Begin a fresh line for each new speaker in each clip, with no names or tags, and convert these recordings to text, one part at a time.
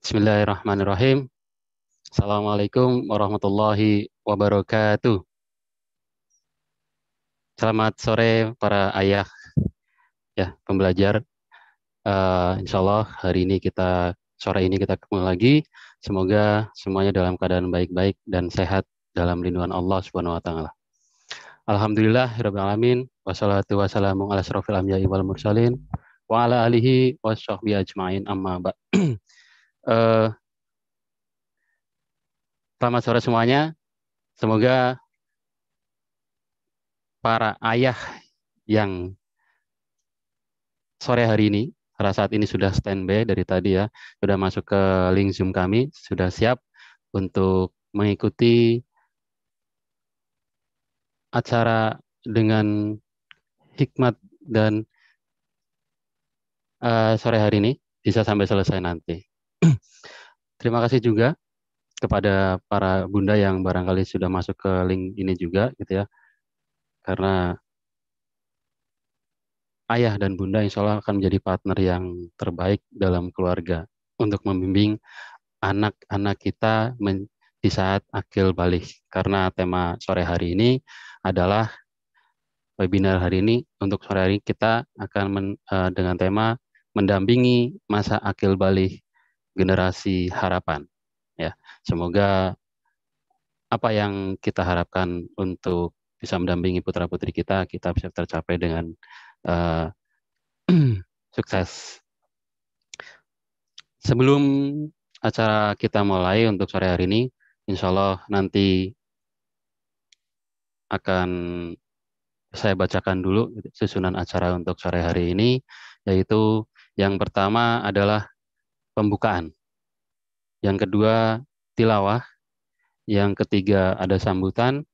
Bismillahirrahmanirrahim. Assalamualaikum warahmatullahi wabarakatuh. Selamat sore para ayah, ya pembelajar. Uh, eh, insya Allah hari ini kita sore ini kita ketemu lagi. Semoga semuanya dalam keadaan baik-baik dan sehat dalam lindungan Allah Subhanahu Wa Taala. Alhamdulillah, ya Rabbil Alamin, wassalatu wassalamu ala asrofil amjai wal mursalin, wa ala alihi wa ajma'in amma ba' Eh, selamat sore semuanya. Semoga para ayah yang sore hari ini, pada saat ini sudah standby dari tadi ya, sudah masuk ke link Zoom kami, sudah siap untuk mengikuti acara dengan hikmat dan uh, sore hari ini bisa sampai selesai nanti. Terima kasih juga kepada para bunda yang barangkali sudah masuk ke link ini juga gitu ya. Karena ayah dan bunda insya Allah akan menjadi partner yang terbaik dalam keluarga untuk membimbing anak-anak kita di saat akil balik karena tema sore hari ini adalah webinar hari ini untuk sore hari kita akan men, eh, dengan tema mendampingi masa akil balik generasi harapan. Ya, semoga apa yang kita harapkan untuk bisa mendampingi putra putri kita, kita bisa tercapai dengan uh, sukses. Sebelum acara kita mulai untuk sore hari ini, insya Allah nanti akan saya bacakan dulu susunan acara untuk sore hari ini, yaitu yang pertama adalah pembukaan. Yang kedua tilawah, yang ketiga ada sambutan,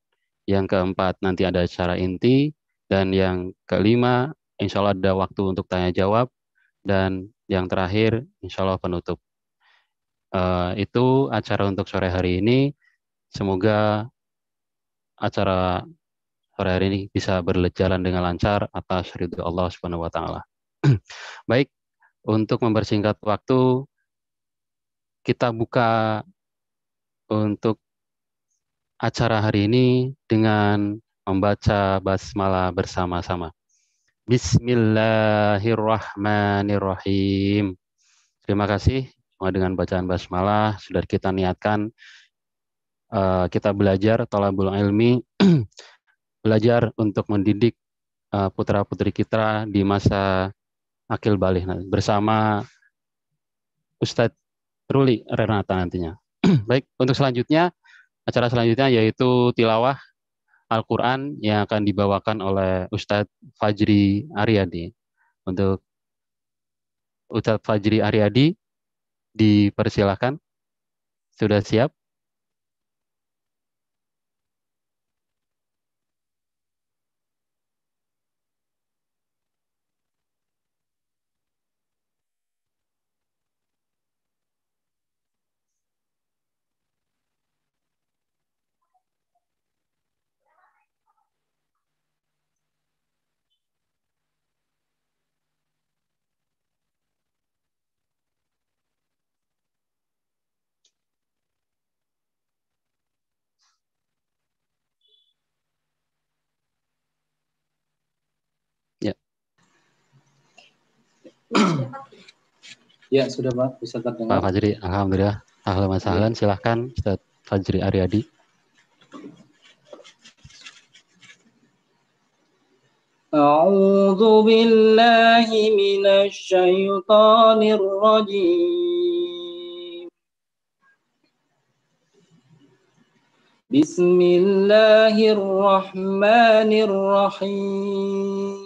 yang keempat nanti ada acara inti, dan yang kelima insya Allah ada waktu untuk tanya jawab, dan yang terakhir insya Allah penutup. Uh, itu acara untuk sore hari ini. Semoga acara sore hari ini bisa berjalan dengan lancar atas ridho Allah Subhanahu wa taala. Baik, untuk mempersingkat waktu kita buka untuk acara hari ini dengan membaca basmalah bersama-sama. Bismillahirrahmanirrahim. Terima kasih dengan bacaan basmalah sudah kita niatkan eh, kita belajar tolabul ilmi belajar untuk mendidik eh, putra-putri kita di masa akil balik bersama Ustadz Ruli Renata nantinya. Baik, untuk selanjutnya acara selanjutnya yaitu tilawah Al-Qur'an yang akan dibawakan oleh Ustadz Fajri Ariadi. Untuk Ustadz Fajri Ariadi dipersilahkan. Sudah siap?
Ya, sudah Pak, bisa terdengar. Pak Fajri,
Alhamdulillah. Ahlan wa sahlan, ya. silahkan Ustaz Fajri Ariadi.
أعوذ بالله من الشيطان الرجيم بسم الله الرحمن الرحيم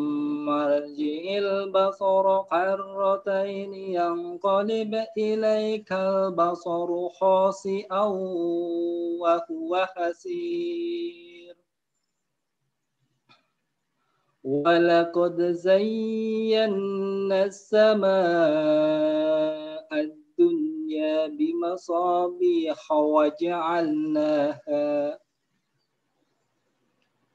مرجئ البصر حرتين ينقلب إليك البصر خاسئا وهو خسير ولقد زينا السماء الدنيا بمصابيح وجعلناها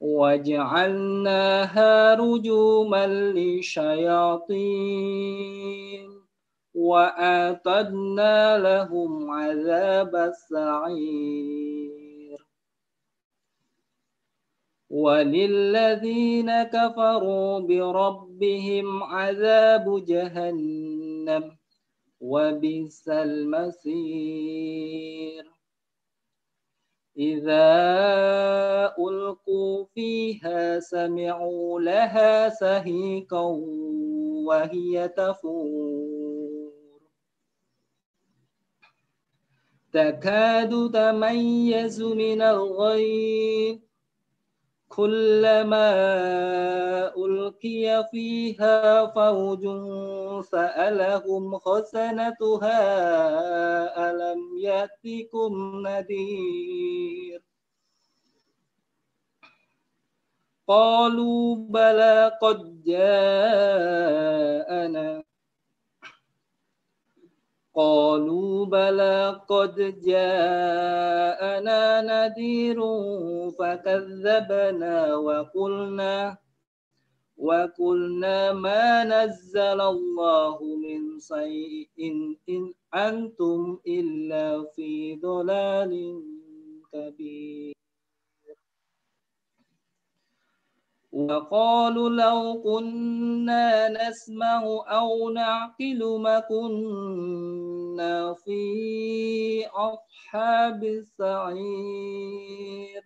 وجعلناها رجوما للشياطين وأعتدنا لهم عذاب السعير وللذين كفروا بربهم عذاب جهنم وبئس المصير إذا ألقوا فيها سمعوا لها سهيقا وهي تفور تكاد تميز من الغيظ كلما ألقي فيها فوج سألهم خزنتها ألم يأتكم نذير قالوا بلى قد جاءنا قالوا بلى قد جاءنا نذير فكذبنا وقلنا وقلنا ما نزل الله من شيء إن أنتم إلا في ضلال كبير وقالوا لو كنا نسمع أو نعقل ما كنا في أصحاب السعير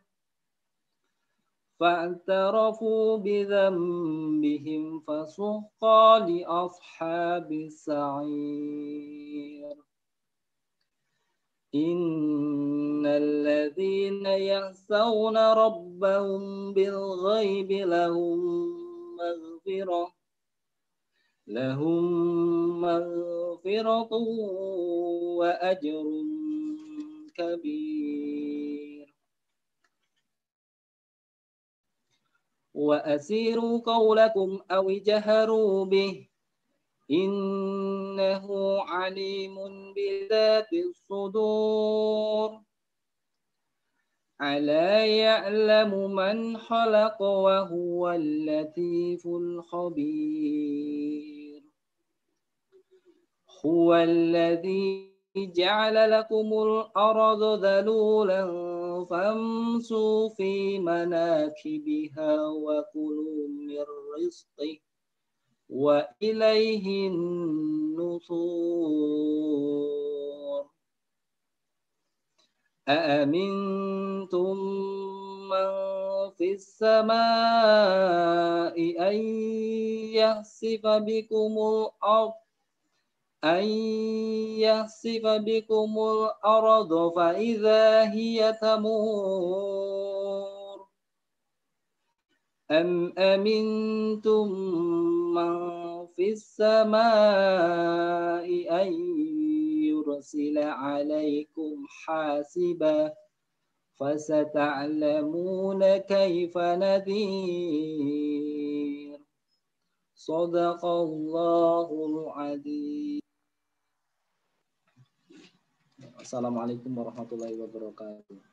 فاعترفوا بذنبهم فسقى لأصحاب السعير إن الذين يخشون ربهم بالغيب لهم مغفرة لهم مغفرة وأجر كبير وأسيروا قولكم أو جهروا به إنه عليم بذات الصدور ألا يعلم من خلق وهو اللطيف الخبير هو الذي جعل لكم الأرض ذلولا فامسوا في مناكبها وكلوا من رزقه وإليه النشور أأمنتم من في السماء أن يخسف بكم الأرض أن يخسف بكم الأرض فإذا هي تمور أم أمنتم من في السماء أن يرسل عليكم حاسبا فستعلمون كيف نذير صدق الله العظيم السلام عليكم ورحمة الله وبركاته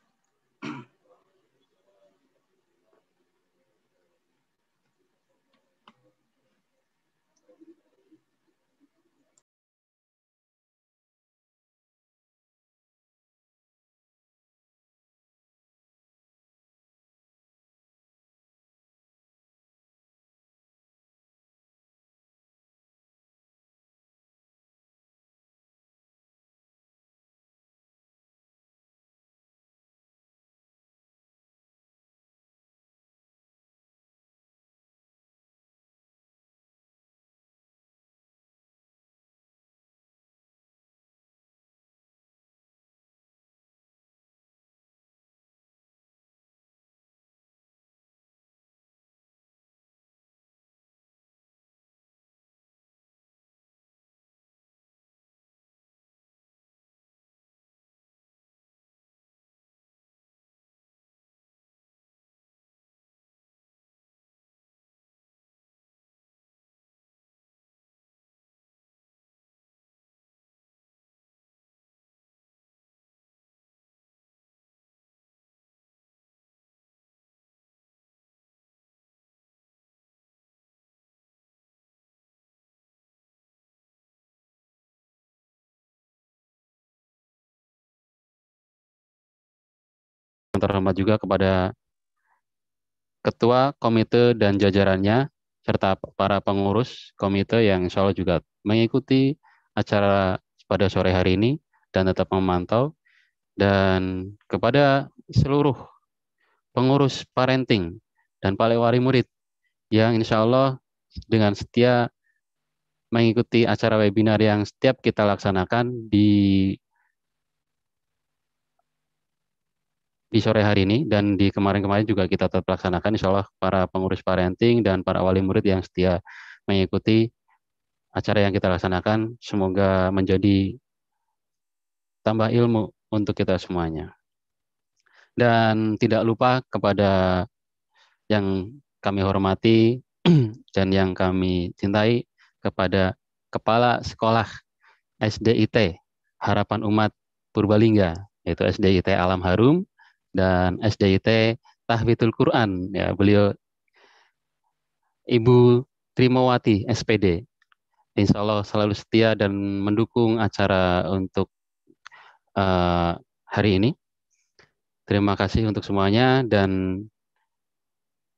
yang terhormat juga kepada
Ketua Komite dan jajarannya, serta para pengurus komite yang insya Allah juga mengikuti acara pada sore hari ini dan tetap memantau, dan kepada seluruh pengurus parenting dan palewari murid yang insya Allah dengan setia mengikuti acara webinar yang setiap kita laksanakan di di sore hari ini dan di kemarin-kemarin juga kita tetap laksanakan. Insya Allah para pengurus parenting dan para wali murid yang setia mengikuti acara yang kita laksanakan semoga menjadi tambah ilmu untuk kita semuanya. Dan tidak lupa kepada yang kami hormati dan yang kami cintai kepada Kepala Sekolah SDIT Harapan Umat Purbalingga, yaitu SDIT Alam Harum, dan SDIT Tahbitul Quran ya beliau Ibu Trimawati SPD Insya Allah selalu setia dan mendukung acara untuk uh, hari ini terima kasih untuk semuanya dan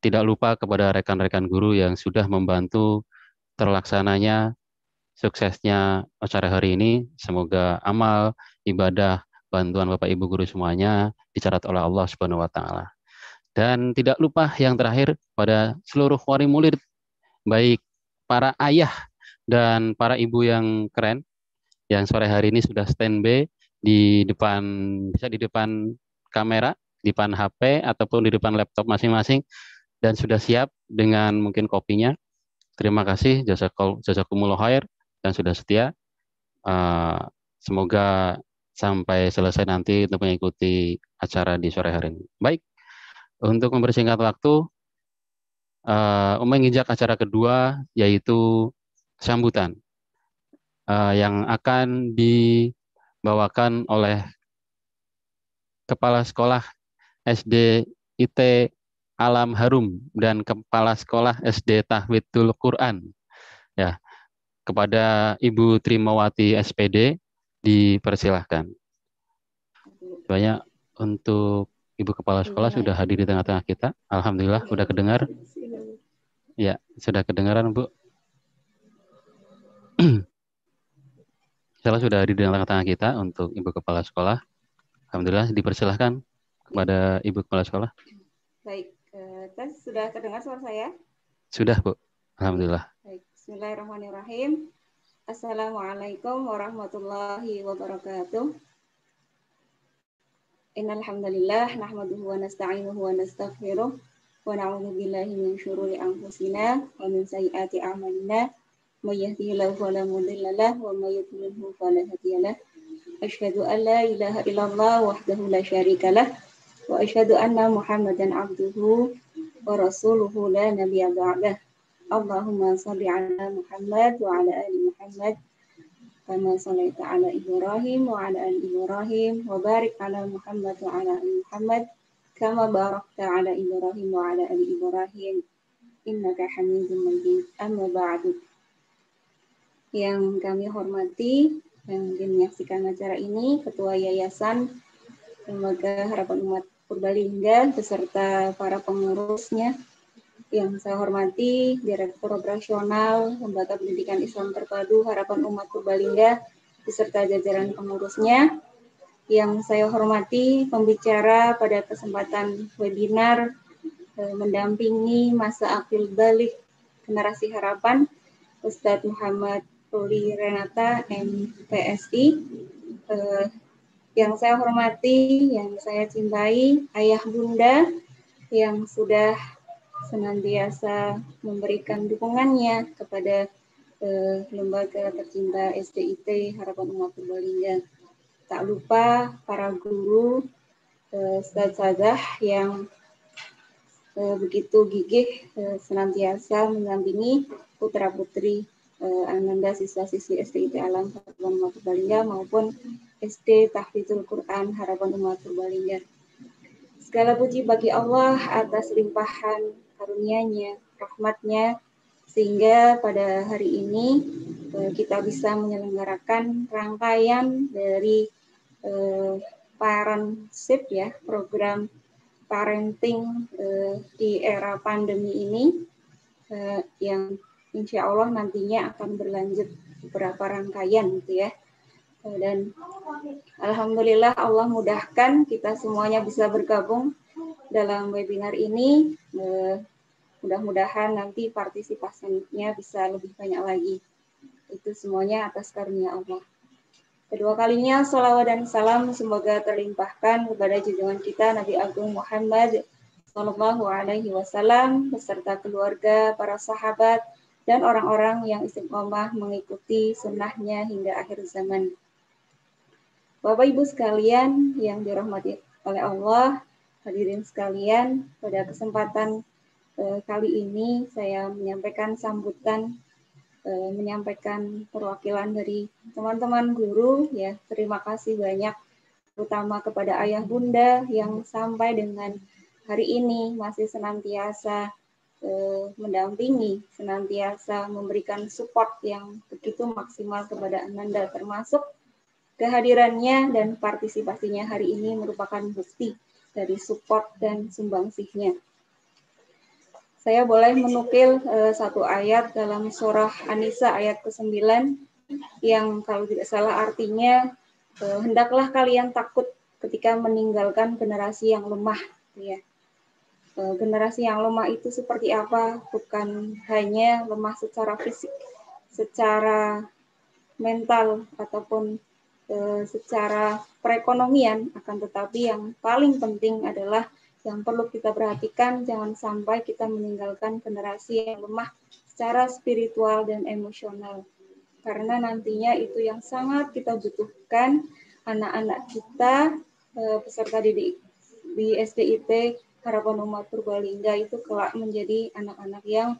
tidak lupa kepada rekan-rekan guru yang sudah membantu terlaksananya suksesnya acara hari ini. Semoga amal, ibadah, bantuan Bapak Ibu guru semuanya dicatat oleh Allah Subhanahu wa taala. Dan tidak lupa yang terakhir pada seluruh wali murid baik para ayah dan para ibu yang keren yang sore hari ini sudah standby di depan bisa di depan kamera, di depan HP ataupun di depan laptop masing-masing dan sudah siap dengan mungkin kopinya. Terima kasih jasa jasa khair dan sudah setia. Uh, semoga sampai selesai nanti untuk mengikuti acara di sore hari ini. Baik, untuk mempersingkat waktu, uh, eh, menginjak acara kedua yaitu sambutan uh, yang akan dibawakan oleh Kepala Sekolah SD IT Alam Harum dan Kepala Sekolah SD Tahwidul Quran ya kepada Ibu Trimawati SPD dipersilahkan. Banyak untuk Ibu Kepala Sekolah iya. sudah hadir di tengah-tengah kita. Alhamdulillah sudah kedengar. Ya, sudah kedengaran Bu. Salah sudah hadir di tengah-tengah kita untuk Ibu Kepala Sekolah. Alhamdulillah dipersilahkan kepada Ibu Kepala Sekolah.
Baik, eh, tes sudah terdengar suara saya?
Sudah Bu, Alhamdulillah.
Baik, Bismillahirrahmanirrahim. Assalamualaikum warahmatullahi wabarakatuh. Innal hamdalillah nahmaduhu wa nasta'inuhu wa nastaghfiruh wa na'udzu billahi min syururi anfusina wa min sayyiati a'malina may yahdihillahu fala mudilla lahu wa may yudlilhu fala hadiya lahu. Asyhadu an la ilaha illallah wahdahu la syarika lah wa asyhadu anna Muhammadan abduhu wa rasuluhu la nabiyya ba'dahu. Allahumma salli ala Muhammad wa ala ali Muhammad kama sallaita ala Ibrahim wa ala ali Ibrahim wa barik ala Muhammad wa ala ali Muhammad kama barakta ala Ibrahim wa ala ali Ibrahim innaka Hamidum Majid amma ba'du yang kami hormati yang menyaksikan acara ini Ketua Yayasan Lembaga Harapan Umat Purbalingga beserta para pengurusnya yang saya hormati Direktur Operasional Lembaga Pendidikan Islam Terpadu Harapan Umat Purbalingga beserta jajaran pengurusnya. Yang saya hormati pembicara pada kesempatan webinar eh, mendampingi masa akil balik generasi harapan Ustadz Muhammad Ruli Renata MPSI eh, yang saya hormati, yang saya cintai, ayah bunda yang sudah senantiasa memberikan dukungannya kepada eh, lembaga tercinta SDIT Harapan Umat Purbalingga. Tak lupa para guru, eh, sadah yang eh, begitu gigih eh, senantiasa mendampingi putra-putri eh, Ananda siswa-siswi SDIT Alam Harapan Umat Purbalingga maupun SD Tahfidzul Quran Harapan Umat Purbalingga. Segala puji bagi Allah atas limpahan karunia rahmatnya sehingga pada hari ini eh, kita bisa menyelenggarakan rangkaian dari eh, parentship ya program parenting eh, di era pandemi ini eh, yang insya Allah nantinya akan berlanjut beberapa rangkaian gitu ya eh, dan alhamdulillah Allah mudahkan kita semuanya bisa bergabung dalam webinar ini eh, Mudah-mudahan nanti partisipasinya bisa lebih banyak lagi. Itu semuanya atas karunia Allah. Kedua kalinya salawat dan salam semoga terlimpahkan kepada junjungan kita Nabi Agung Muhammad Sallallahu Alaihi Wasallam beserta keluarga, para sahabat, dan orang-orang yang istiqomah mengikuti sunnahnya hingga akhir zaman. Bapak Ibu sekalian yang dirahmati oleh Allah, hadirin sekalian, pada kesempatan Eh, kali ini saya menyampaikan sambutan eh, menyampaikan perwakilan dari teman-teman guru ya terima kasih banyak terutama kepada ayah bunda yang sampai dengan hari ini masih senantiasa eh, mendampingi senantiasa memberikan support yang begitu maksimal kepada Ananda termasuk kehadirannya dan partisipasinya hari ini merupakan bukti dari support dan sumbangsihnya. Saya boleh menukil uh, satu ayat dalam surah Anisa ayat ke-9 yang kalau tidak salah artinya uh, hendaklah kalian takut ketika meninggalkan generasi yang lemah gitu ya. Uh, generasi yang lemah itu seperti apa? Bukan hanya lemah secara fisik, secara mental ataupun secara perekonomian akan tetapi yang paling penting adalah yang perlu kita perhatikan jangan sampai kita meninggalkan generasi yang lemah secara spiritual dan emosional. Karena nantinya itu yang sangat kita butuhkan anak-anak kita e, peserta didik di SDIT Harapan Umat Purbalingga itu kelak menjadi anak-anak yang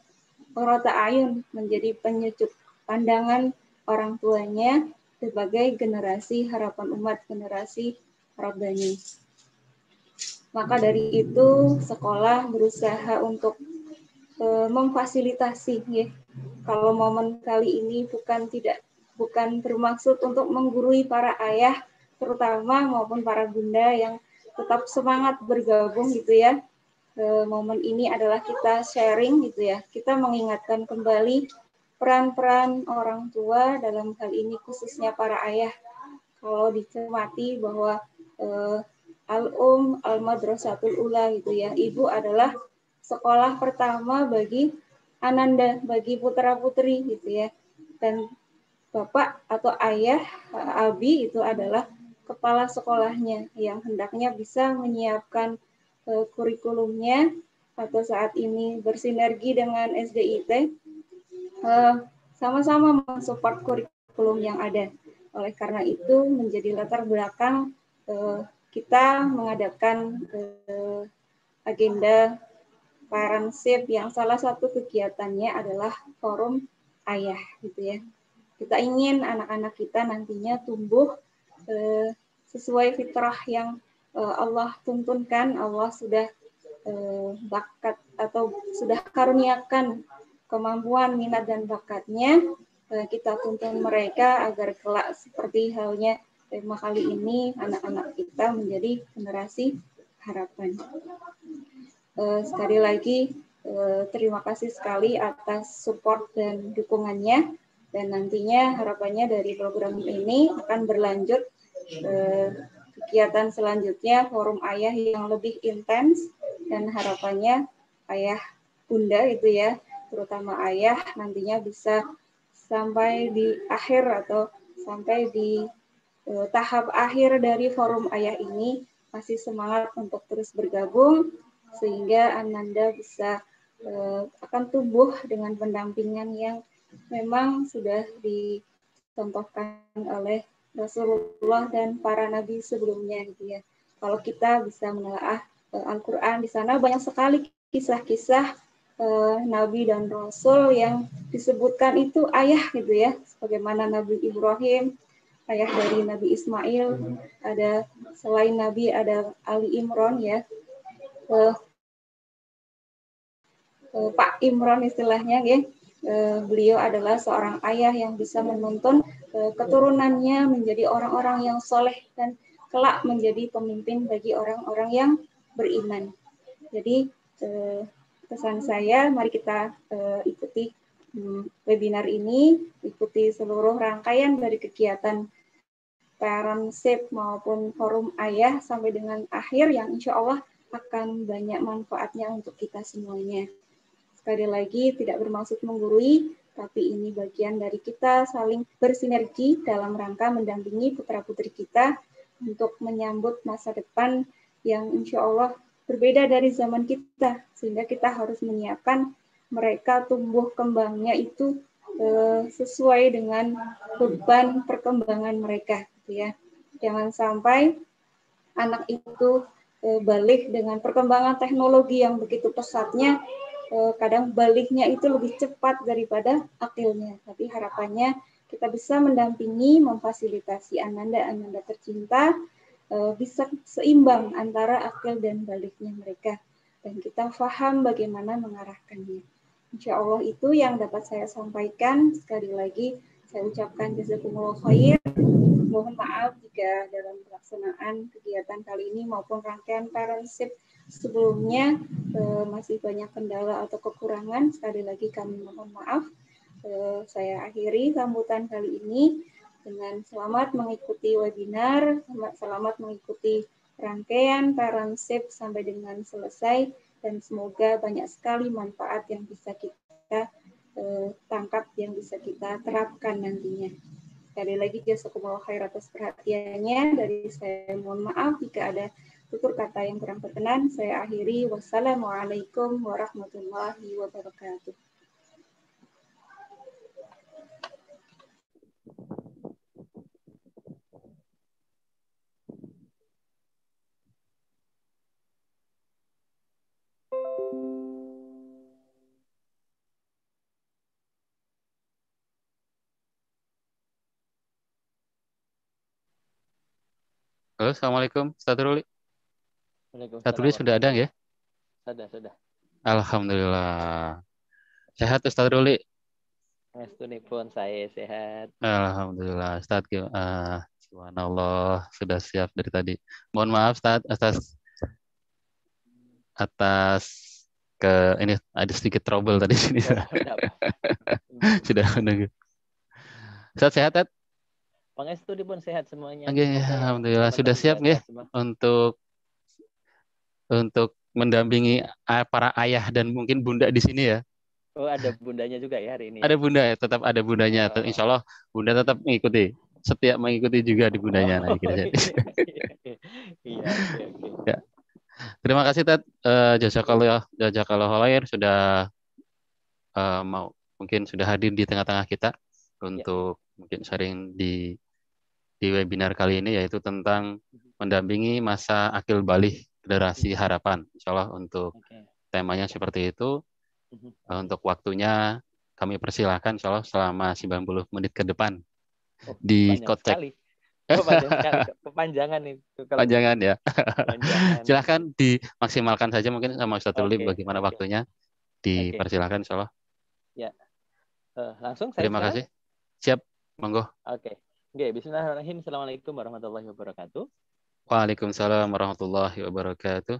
rata ayun menjadi penyejuk pandangan orang tuanya sebagai generasi harapan umat generasi Rabbani. Maka dari itu sekolah berusaha untuk e, memfasilitasi ya. Kalau momen kali ini bukan tidak bukan bermaksud untuk menggurui para ayah terutama maupun para bunda yang tetap semangat bergabung gitu ya. E, momen ini adalah kita sharing gitu ya. Kita mengingatkan kembali peran-peran orang tua dalam hal ini khususnya para ayah. Kalau dicermati bahwa eh, al-um al-madrasatul ula gitu ya. Ibu adalah sekolah pertama bagi ananda, bagi putra-putri gitu ya. Dan bapak atau ayah abi itu adalah kepala sekolahnya yang hendaknya bisa menyiapkan eh, kurikulumnya atau saat ini bersinergi dengan SDIT sama eh, sama-sama mensupport kurikulum yang ada. Oleh karena itu menjadi latar belakang eh, kita mengadakan uh, agenda parentsip yang salah satu kegiatannya adalah forum ayah gitu ya. Kita ingin anak-anak kita nantinya tumbuh uh, sesuai fitrah yang uh, Allah tuntunkan, Allah sudah uh, bakat atau sudah karuniakan kemampuan, minat dan bakatnya. Uh, kita tuntun mereka agar kelak seperti halnya tema kali ini anak-anak kita menjadi generasi harapan. Eh, sekali lagi eh, terima kasih sekali atas support dan dukungannya dan nantinya harapannya dari program ini akan berlanjut eh, kegiatan selanjutnya forum ayah yang lebih intens dan harapannya ayah bunda itu ya terutama ayah nantinya bisa sampai di akhir atau sampai di eh, tahap akhir dari forum ayah ini masih semangat untuk terus bergabung sehingga Ananda bisa eh, akan tumbuh dengan pendampingan yang memang sudah dicontohkan oleh Rasulullah dan para nabi sebelumnya gitu ya. Kalau kita bisa menelaah eh, Al-Qur'an di sana banyak sekali kisah-kisah eh, nabi dan rasul yang disebutkan itu ayah gitu ya. Sebagaimana Nabi Ibrahim, ayah dari Nabi Ismail, ada selain Nabi ada Ali Imron ya. Uh, uh, Pak Imron istilahnya ya. Uh, beliau adalah seorang ayah yang bisa menuntun uh, keturunannya menjadi orang-orang yang soleh dan kelak menjadi pemimpin bagi orang-orang yang beriman. Jadi uh, pesan saya, mari kita ikuti webinar ini, ikuti seluruh rangkaian dari kegiatan parentship maupun forum ayah sampai dengan akhir yang insya Allah akan banyak manfaatnya untuk kita semuanya. Sekali lagi, tidak bermaksud menggurui, tapi ini bagian dari kita saling bersinergi dalam rangka mendampingi putra-putri kita untuk menyambut masa depan yang insya Allah berbeda dari zaman kita, sehingga kita harus menyiapkan mereka tumbuh kembangnya itu eh, sesuai dengan beban perkembangan mereka gitu ya jangan sampai anak itu eh, balik dengan perkembangan teknologi yang begitu pesatnya eh, kadang baliknya itu lebih cepat daripada akilnya tapi harapannya kita bisa mendampingi, memfasilitasi ananda-ananda tercinta eh, bisa seimbang antara akil dan baliknya mereka dan kita paham bagaimana mengarahkannya. Insya Allah itu yang dapat saya sampaikan. Sekali lagi saya ucapkan jazakumullah khair. Mohon maaf jika dalam pelaksanaan kegiatan kali ini maupun rangkaian parentship sebelumnya eh, masih banyak kendala atau kekurangan. Sekali lagi kami mohon maaf. Eh, saya akhiri sambutan kali ini dengan selamat mengikuti webinar, selamat mengikuti rangkaian parentship sampai dengan selesai dan semoga banyak sekali manfaat yang bisa kita eh, tangkap, yang bisa kita terapkan nantinya. Sekali lagi jazakumullah khair atas perhatiannya. Dari saya mohon maaf jika ada tutur kata yang kurang berkenan. Saya akhiri. Wassalamualaikum warahmatullahi wabarakatuh.
Halo, Assalamualaikum. Ustaz Ruli sudah ada ya? Sudah, sudah. Alhamdulillah. Sehat Ustaz Ruli?
pun saya sehat.
Alhamdulillah Ustaz. Uh, eh, subhanallah sudah siap dari tadi. Mohon maaf Ustaz atas atas ke ini ada sedikit trouble tadi sini. sudah menunggu. Ustaz sehat, Ustaz?
Pangestu pun sehat semuanya. Oke, okay,
alhamdulillah sudah siap ya, ya untuk untuk mendampingi para ayah dan mungkin bunda di sini ya.
Oh, ada bundanya juga ya hari ini. Ya? Ada
bunda ya, tetap ada bundanya. Oh. Insya Allah bunda tetap mengikuti. Setiap mengikuti juga di bundanya. Oh. iya, iya,
iya, iya.
Ya. Terima kasih Ted. Uh, jazakallah jazakallah khair sudah uh, mau mungkin sudah hadir di tengah-tengah kita untuk ya. mungkin sharing di di webinar kali ini yaitu tentang mendampingi masa akil balik generasi hmm. harapan. Insya Allah untuk temanya seperti itu. Hmm. Eh, untuk waktunya kami persilahkan Insya Allah selama 90 menit ke depan
oh, di kotek. Oh, Kepanjangan itu. Panjangan
gitu. ya. Silahkan dimaksimalkan saja mungkin sama Ustaz Tuli bagaimana waktunya. Dipersilahkan Insya Allah.
Ya. Eh, langsung saya Terima kasih.
Siap, monggo.
Oke. Okay. Oke, okay, bismillahirrahmanirrahim. Assalamualaikum warahmatullahi wabarakatuh.
Waalaikumsalam warahmatullahi wabarakatuh.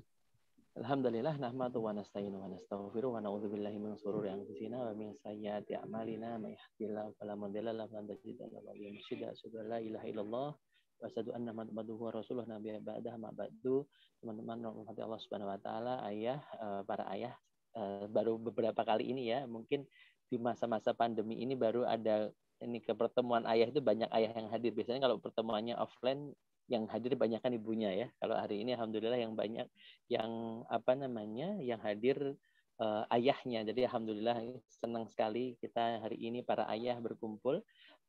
Alhamdulillah nahmadu wa nasta'inu wa nastaghfiru wa na'udzu billahi min shururi anfusina wa min sayyiati a'malina may yahdihillahu fala mudilla lahu wa man yudlil fala hadiya lahu la ilaha illallah wa asyhadu anna muhammadan rasulullah nabi ba'dah ma ba'du. Teman-teman rahmati Allah Subhanahu wa taala, ayah eh, para ayah eh, baru beberapa kali ini ya, mungkin di masa-masa pandemi ini baru ada ini ke pertemuan ayah itu banyak ayah yang hadir. Biasanya kalau pertemuannya offline yang hadir banyak kan ibunya ya. Kalau hari ini alhamdulillah yang banyak yang apa namanya yang hadir uh, ayahnya. Jadi alhamdulillah senang sekali kita hari ini para ayah berkumpul.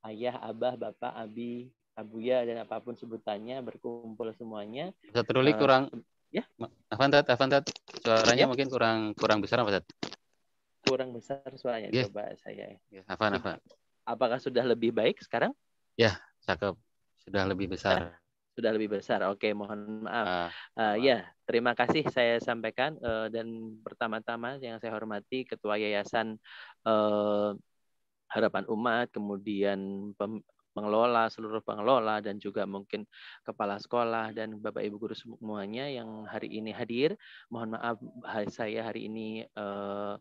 Ayah, abah, bapak, abi, abuya dan apapun sebutannya berkumpul semuanya.
Ustaz uh, eh, kurang ya. Afantat, Afantat suaranya ya. mungkin kurang kurang besar Afantat.
Kurang besar suaranya iya. coba saya. Ya, yeah. Afan, Afan. Apakah sudah lebih baik sekarang?
Ya, cakep. Sudah lebih besar.
Sudah lebih besar. Oke, mohon maaf. Uh, uh, ya, terima kasih saya sampaikan uh, dan pertama-tama yang saya hormati Ketua Yayasan uh, Harapan Umat, kemudian pengelola, seluruh pengelola dan juga mungkin kepala sekolah dan Bapak Ibu guru semuanya yang hari ini hadir. Mohon maaf saya hari ini Uh,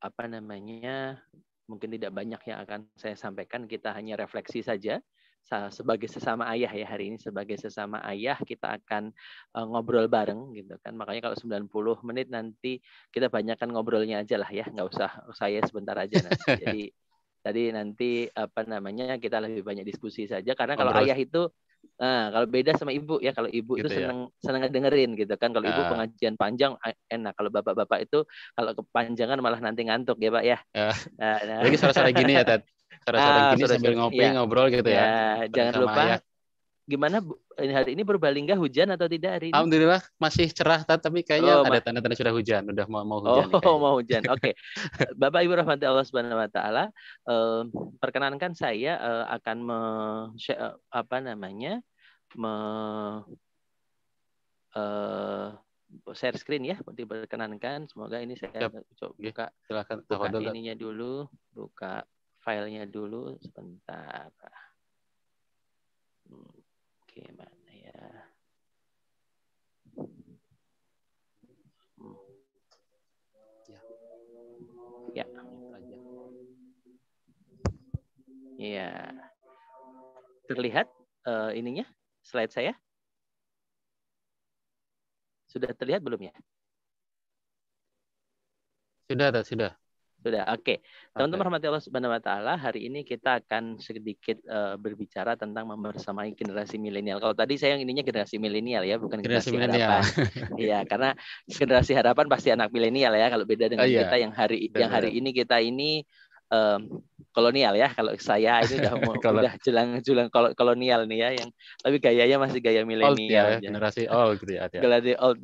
apa namanya mungkin tidak banyak yang akan saya sampaikan. Kita hanya refleksi saja sebagai sesama ayah ya hari ini sebagai sesama ayah kita akan uh, ngobrol bareng gitu kan makanya kalau 90 menit nanti kita banyakkan ngobrolnya aja lah ya nggak usah saya sebentar aja nanti. jadi tadi nanti apa namanya kita lebih banyak diskusi saja karena kalau ngobrol. ayah itu Nah, kalau beda sama ibu ya, kalau ibu itu senang ya? senang dengerin gitu kan. Kalau nah. ibu ah. pengajian panjang enak, kalau bapak-bapak itu kalau kepanjangan malah nanti ngantuk ya, Pak ya. ya. Nah, nah. Lagi sore-sore gini ya, Ted.
Sore-sore ah, gini sore -sore. sambil ngopi, ya. ngobrol gitu ya. ya. Jangan lupa ayah
gimana hari ini berbalingga hujan atau tidak hari ini? Alhamdulillah masih cerah tapi kayaknya oh, ada tanda-tanda sudah hujan, udah mau mau hujan. Oh, nih, mau hujan. Oke. Okay. Bapak Ibu rahmati Allah Subhanahu wa taala, eh, perkenankan saya uh, akan me, eh, apa namanya? me eh, share screen ya, diperkenankan. Semoga ini saya Siap. coba buka, silakan buka ininya dulu, buka filenya dulu sebentar gimana ya? Ya. Ya. ya. Terlihat uh, ininya slide saya? Sudah terlihat belum ya? Sudah, sudah. Sudah, oke. Okay. Teman-teman okay. Allah Subhanahu wa taala, hari ini kita akan sedikit uh, berbicara tentang membersamai generasi milenial. Kalau tadi saya yang ininya generasi milenial ya, bukan generasi, generasi milenial. harapan. Iya, karena generasi harapan pasti anak milenial ya kalau beda dengan oh, iya. kita yang hari Benar. yang hari ini kita ini um, kolonial ya kalau saya itu udah mau udah jelang-jelang kol kolonial nih ya yang tapi gayanya masih gaya milenial ya, gitu ya, ya. generasi old gitu ya. Generasi old.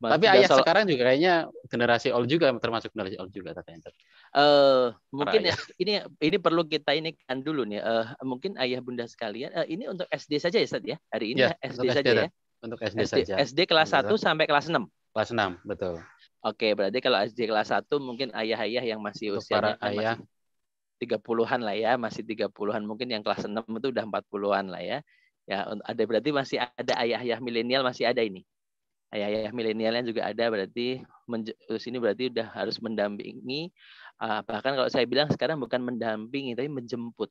tapi ayah soal... sekarang juga kayaknya generasi old juga termasuk generasi old juga katanya. Uh, eh, mungkin ya, ini ini perlu kita ini kan dulu nih uh, mungkin ayah bunda sekalian uh, ini untuk SD saja ya Ustaz ya. Hari ini ya, ya SD, saja ya. Untuk SD, SD saja. SD kelas untuk 1 sampai kelas 6.
Kelas 6, betul.
Oke, berarti kalau SD kelas 1 mungkin ayah-ayah yang masih usia para kan ayah masih tiga puluhan lah ya, masih tiga puluhan mungkin yang kelas enam itu udah empat puluhan lah ya. Ya, ada berarti masih ada ayah-ayah milenial masih ada ini. Ayah-ayah milenialnya juga ada berarti sini berarti udah harus mendampingi ah, bahkan kalau saya bilang sekarang bukan mendampingi tapi menjemput.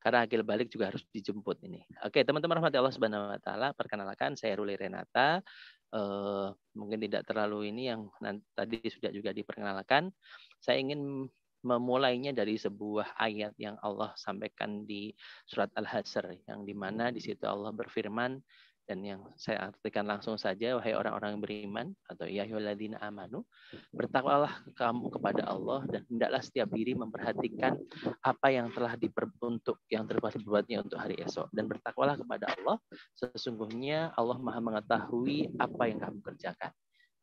Karena akil balik juga harus dijemput ini. Oke, teman-teman rahmati Allah Subhanahu wa taala, perkenalkan saya Ruli Renata. Uh, mungkin tidak terlalu ini yang nanti, tadi sudah juga diperkenalkan. Saya ingin memulainya dari sebuah ayat yang Allah sampaikan di surat Al-Hasr yang dimana di situ Allah berfirman dan yang saya artikan langsung saja wahai orang-orang beriman atau yahyuladina amanu bertakwalah kamu kepada Allah dan hendaklah setiap diri memperhatikan apa yang telah diperuntuk yang terbuat dibuatnya untuk hari esok dan bertakwalah kepada Allah sesungguhnya Allah Maha mengetahui apa yang kamu kerjakan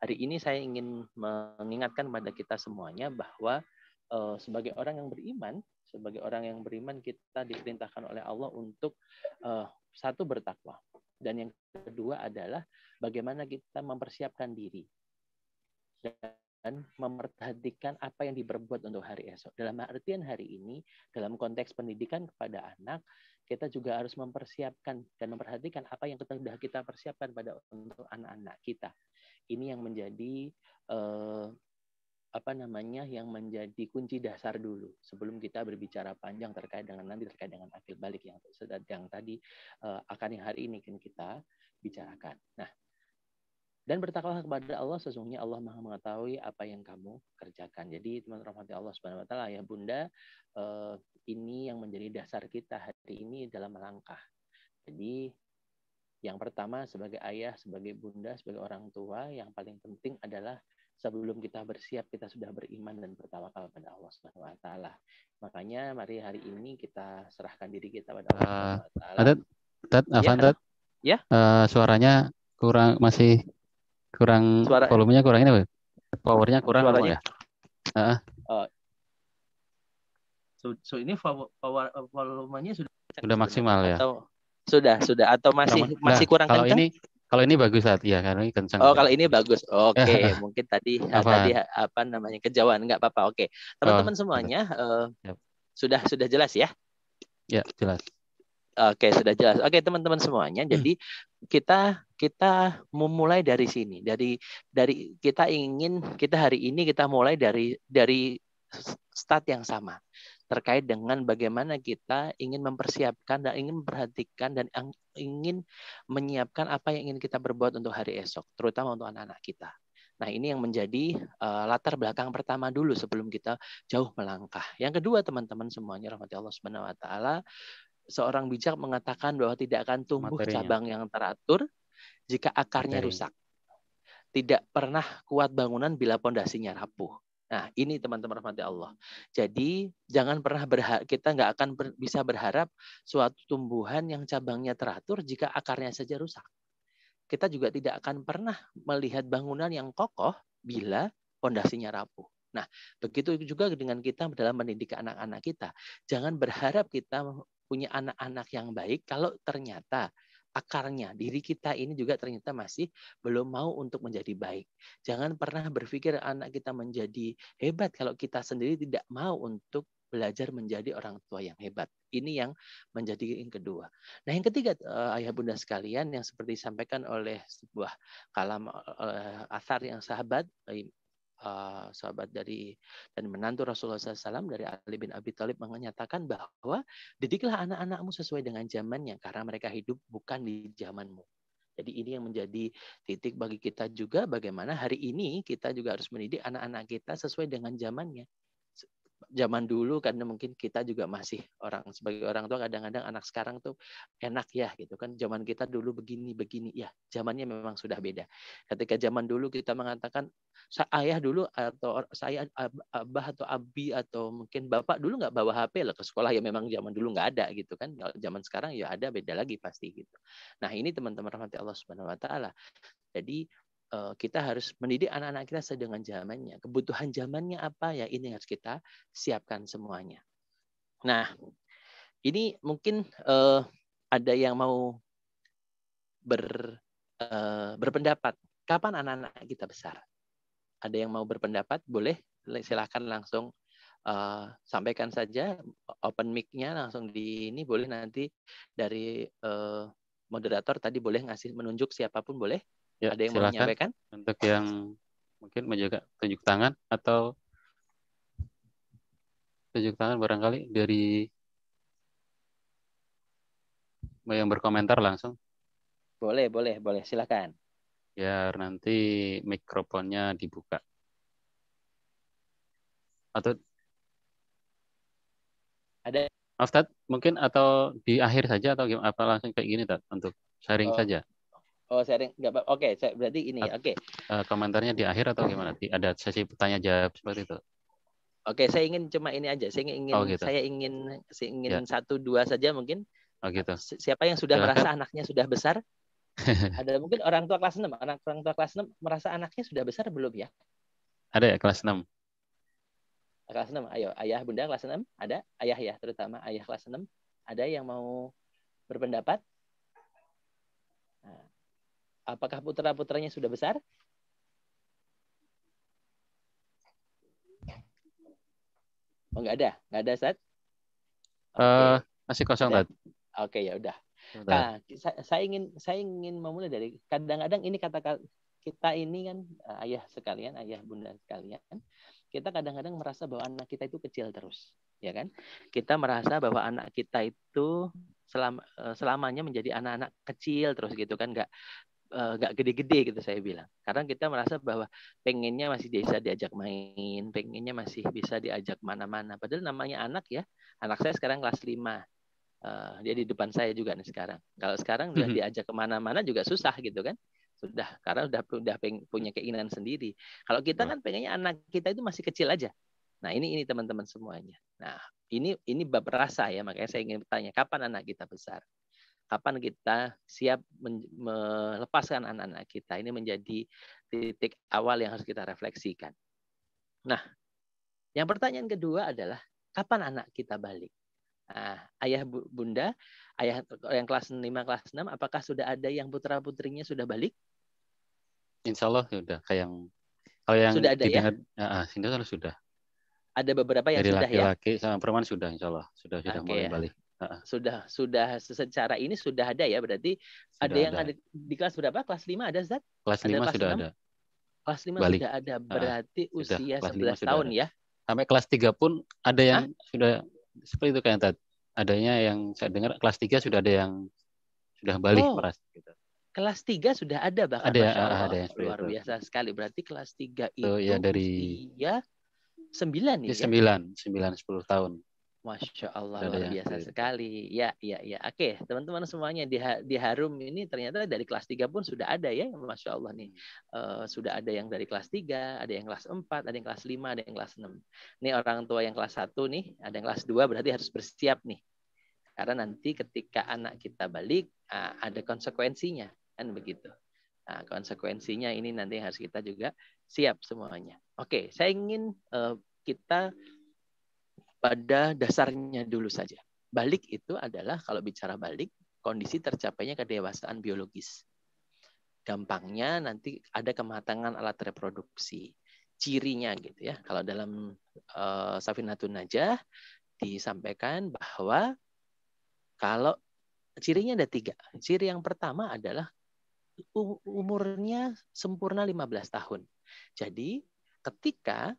hari ini saya ingin mengingatkan kepada kita semuanya bahwa uh, sebagai orang yang beriman, sebagai orang yang beriman kita diperintahkan oleh Allah untuk uh, satu bertakwa dan yang kedua adalah bagaimana kita mempersiapkan diri dan memperhatikan apa yang diperbuat untuk hari esok. Dalam artian hari ini, dalam konteks pendidikan kepada anak, kita juga harus mempersiapkan dan memperhatikan apa yang kita, sudah kita persiapkan pada untuk anak-anak kita. Ini yang menjadi uh, apa namanya yang menjadi kunci dasar dulu sebelum kita berbicara panjang terkait dengan nanti terkait dengan akhir balik yang yang tadi uh, akan yang hari ini kan kita bicarakan. Nah, dan bertakwalah kepada Allah sesungguhnya Allah Maha mengetahui apa yang kamu kerjakan. Jadi teman rahmati Allah Subhanahu wa taala ya Bunda uh, ini yang menjadi dasar kita hari ini dalam langkah. Jadi yang pertama sebagai ayah, sebagai bunda, sebagai orang tua yang paling penting adalah sebelum kita bersiap kita sudah beriman dan bertawakal kepada Allah Subhanahu wa taala. Makanya mari hari ini kita serahkan diri kita pada Allah Subhanahu wa taala. Ah, Adat,
Tat, ya, Afan, Tat. Ya. Uh, suaranya kurang masih kurang Suara, volumenya kurang ini, powernya kurang suaranya. ya? Uh.
Uh, so, so ini power, volumenya sudah sudah maksimal atau, ya. Atau, sudah, sudah atau masih nah, masih kurang kalau kencang? Ini
kalau ini bagus saat ya karena ini kencang. Oh, kalau ini
bagus. Oke, okay. mungkin tadi eh, apa? tadi eh, apa namanya kejauhan enggak apa-apa. Oke. Okay. Teman-teman oh, semuanya uh, eh, yep. sudah sudah jelas ya? Ya, jelas. Oke, okay, sudah jelas. Oke, okay, teman-teman semuanya. Hmm. Jadi kita kita memulai dari sini. Dari dari kita ingin kita hari ini kita mulai dari dari start yang sama terkait dengan bagaimana kita ingin mempersiapkan dan ingin memperhatikan dan ingin menyiapkan apa yang ingin kita berbuat untuk hari esok, terutama untuk anak-anak kita. Nah, ini yang menjadi uh, latar belakang pertama dulu sebelum kita jauh melangkah. Yang kedua, teman-teman semuanya rahmati Allah Subhanahu wa taala, seorang bijak mengatakan bahwa tidak akan tumbuh Materinya. cabang yang teratur jika akarnya Materinya. rusak. Tidak pernah kuat bangunan bila pondasinya rapuh. Nah, ini teman-teman rahmati Allah. Jadi, jangan pernah berharap, kita nggak akan ber, bisa berharap suatu tumbuhan yang cabangnya teratur jika akarnya saja rusak. Kita juga tidak akan pernah melihat bangunan yang kokoh bila pondasinya rapuh. Nah, begitu juga dengan kita dalam mendidik anak-anak kita. Jangan berharap kita punya anak-anak yang baik kalau ternyata akarnya diri kita ini juga ternyata masih belum mau untuk menjadi baik. Jangan pernah berpikir anak kita menjadi hebat kalau kita sendiri tidak mau untuk belajar menjadi orang tua yang hebat. Ini yang menjadi yang kedua. Nah, yang ketiga eh, ayah bunda sekalian yang seperti disampaikan oleh sebuah kalam eh, eh, asar yang sahabat Eh, sahabat dari dan menantu Rasulullah SAW dari Ali bin Abi Thalib menyatakan bahwa didiklah anak-anakmu sesuai dengan zamannya karena mereka hidup bukan di zamanmu. Jadi ini yang menjadi titik bagi kita juga bagaimana hari ini kita juga harus mendidik anak-anak kita sesuai dengan zamannya zaman dulu karena mungkin kita juga masih orang sebagai orang tua kadang-kadang anak sekarang tuh enak ya gitu kan zaman kita dulu begini begini ya zamannya memang sudah beda ketika zaman dulu kita mengatakan ayah dulu atau saya abah atau abi atau mungkin bapak dulu nggak bawa HP lah ke sekolah ya memang zaman dulu nggak ada gitu kan zaman sekarang ya ada beda lagi pasti gitu nah ini teman-teman rahmati Allah subhanahu wa taala jadi Eh, kita harus mendidik anak-anak kita sesuai dengan zamannya. Kebutuhan zamannya apa ya ini harus kita siapkan semuanya. Nah, ini mungkin uh, ada yang mau ber uh, berpendapat. Kapan anak-anak kita besar? Ada yang mau berpendapat? Boleh, silahkan langsung uh, sampaikan saja open mic-nya langsung di ini. Boleh nanti dari uh, moderator tadi boleh ngasih menunjuk siapapun boleh Ya, Ada yang mau menyampaikan?
Untuk yang mungkin menjaga tunjuk tangan atau tunjuk tangan barangkali dari yang berkomentar langsung.
Boleh, boleh, boleh. Silakan.
Biar nanti mikrofonnya dibuka. Atau ada Ustadz, mungkin atau di akhir saja atau apa langsung kayak gini Tad, untuk sharing oh. saja.
Oh sharing nggak apa. Oke, okay, berarti ini. Oke. Okay.
Uh, eh, komentarnya di akhir atau gimana? Ada sesi tanya jawab seperti itu.
Oke, okay, saya ingin cuma ini aja. Saya ingin, oh, gitu. saya ingin, saya ingin ya. satu dua saja mungkin.
Oh gitu. Siapa yang sudah Silahkan. merasa
anaknya sudah besar? Ada mungkin orang tua kelas 6, anak orang tua kelas 6 merasa anaknya sudah besar belum ya?
Ada ya kelas 6.
Kelas 6, ayo ayah bunda kelas 6 ada ayah ya terutama ayah kelas 6 ada yang mau berpendapat? Apakah putra-putranya sudah besar? Oh, enggak ada, enggak ada, Sat?
Okay. Uh, eh, masih kosong, Sat. Oke,
okay, ya udah. Nah, saya ingin saya ingin memulai dari kadang-kadang ini kata-kata kita ini kan eh, ayah sekalian, ayah bunda sekalian, kita kadang-kadang merasa bahwa anak kita itu kecil terus, ya kan? Kita merasa bahwa anak kita itu selama, eh, selamanya menjadi anak-anak kecil terus gitu kan, nggak Eh, nggak uh, gede-gede gitu saya bilang. Karena kita merasa bahwa pengennya masih bisa diajak main, pengennya masih bisa diajak mana-mana. Padahal namanya anak ya. Anak saya sekarang kelas 5. Uh, eh, dia di depan saya juga nih sekarang. Kalau sekarang sudah mm -hmm. diajak kemana-mana juga susah gitu kan. Sudah karena sudah sudah punya keinginan sendiri. Kalau kita kan pengennya anak kita itu masih kecil aja. Nah ini ini teman-teman semuanya. Nah ini ini bab rasa ya makanya saya ingin bertanya kapan anak kita besar? kapan kita siap melepaskan anak-anak kita ini menjadi titik awal yang harus kita refleksikan. Nah, yang pertanyaan kedua adalah kapan anak kita balik? Nah, ayah bunda, ayah yang kelas 5 kelas 6 apakah sudah ada yang putra-putrinya sudah balik?
Insya Allah sudah kayak yang kalau yang sudah ada ya? didengar, ya. Uh, uh, sudah.
Ada beberapa yang Dari sudah laki -laki ya.
Laki-laki sama perempuan sudah insya Allah sudah sudah okay, mulai ya. balik
sudah sudah secara ini sudah ada ya berarti sudah ada yang ada. ada di kelas berapa kelas 5 ada zat kelas 5 kelas sudah 6? ada kelas 5 Balik. sudah ada berarti uh, usia sudah, 11 tahun ada. ya
sampai kelas 3 pun ada yang Hah? sudah seperti itu kayak tadi adanya yang saya dengar kelas 3 sudah ada yang sudah balik oh. meras gitu.
Kelas 3 sudah ada bahkan ada, ya, Masya ah, Allah. ada yang luar itu. biasa sekali. Berarti kelas 3 ya, itu itu ya dari ya 9 ya. 9, 9 10 tahun. Masya Allah luar ya? biasa ya. sekali. Ya, ya, ya. Oke, teman-teman semuanya di, di Harum ini ternyata dari kelas 3 pun sudah ada ya, Masya Allah nih. Uh, sudah ada yang dari kelas 3, ada yang kelas 4, ada yang kelas 5, ada yang kelas 6. ini orang tua yang kelas 1 nih, ada yang kelas 2 berarti harus bersiap nih. Karena nanti ketika anak kita balik, uh, ada konsekuensinya. Kan begitu. Nah, konsekuensinya ini nanti harus kita juga siap semuanya. Oke, saya ingin uh, kita pada dasarnya dulu saja. Balik itu adalah kalau bicara balik kondisi tercapainya kedewasaan biologis. Gampangnya nanti ada kematangan alat reproduksi. Cirinya gitu ya. Kalau dalam uh, Safinatun Najah disampaikan bahwa kalau cirinya ada tiga. Ciri yang pertama adalah umurnya sempurna 15 tahun. Jadi ketika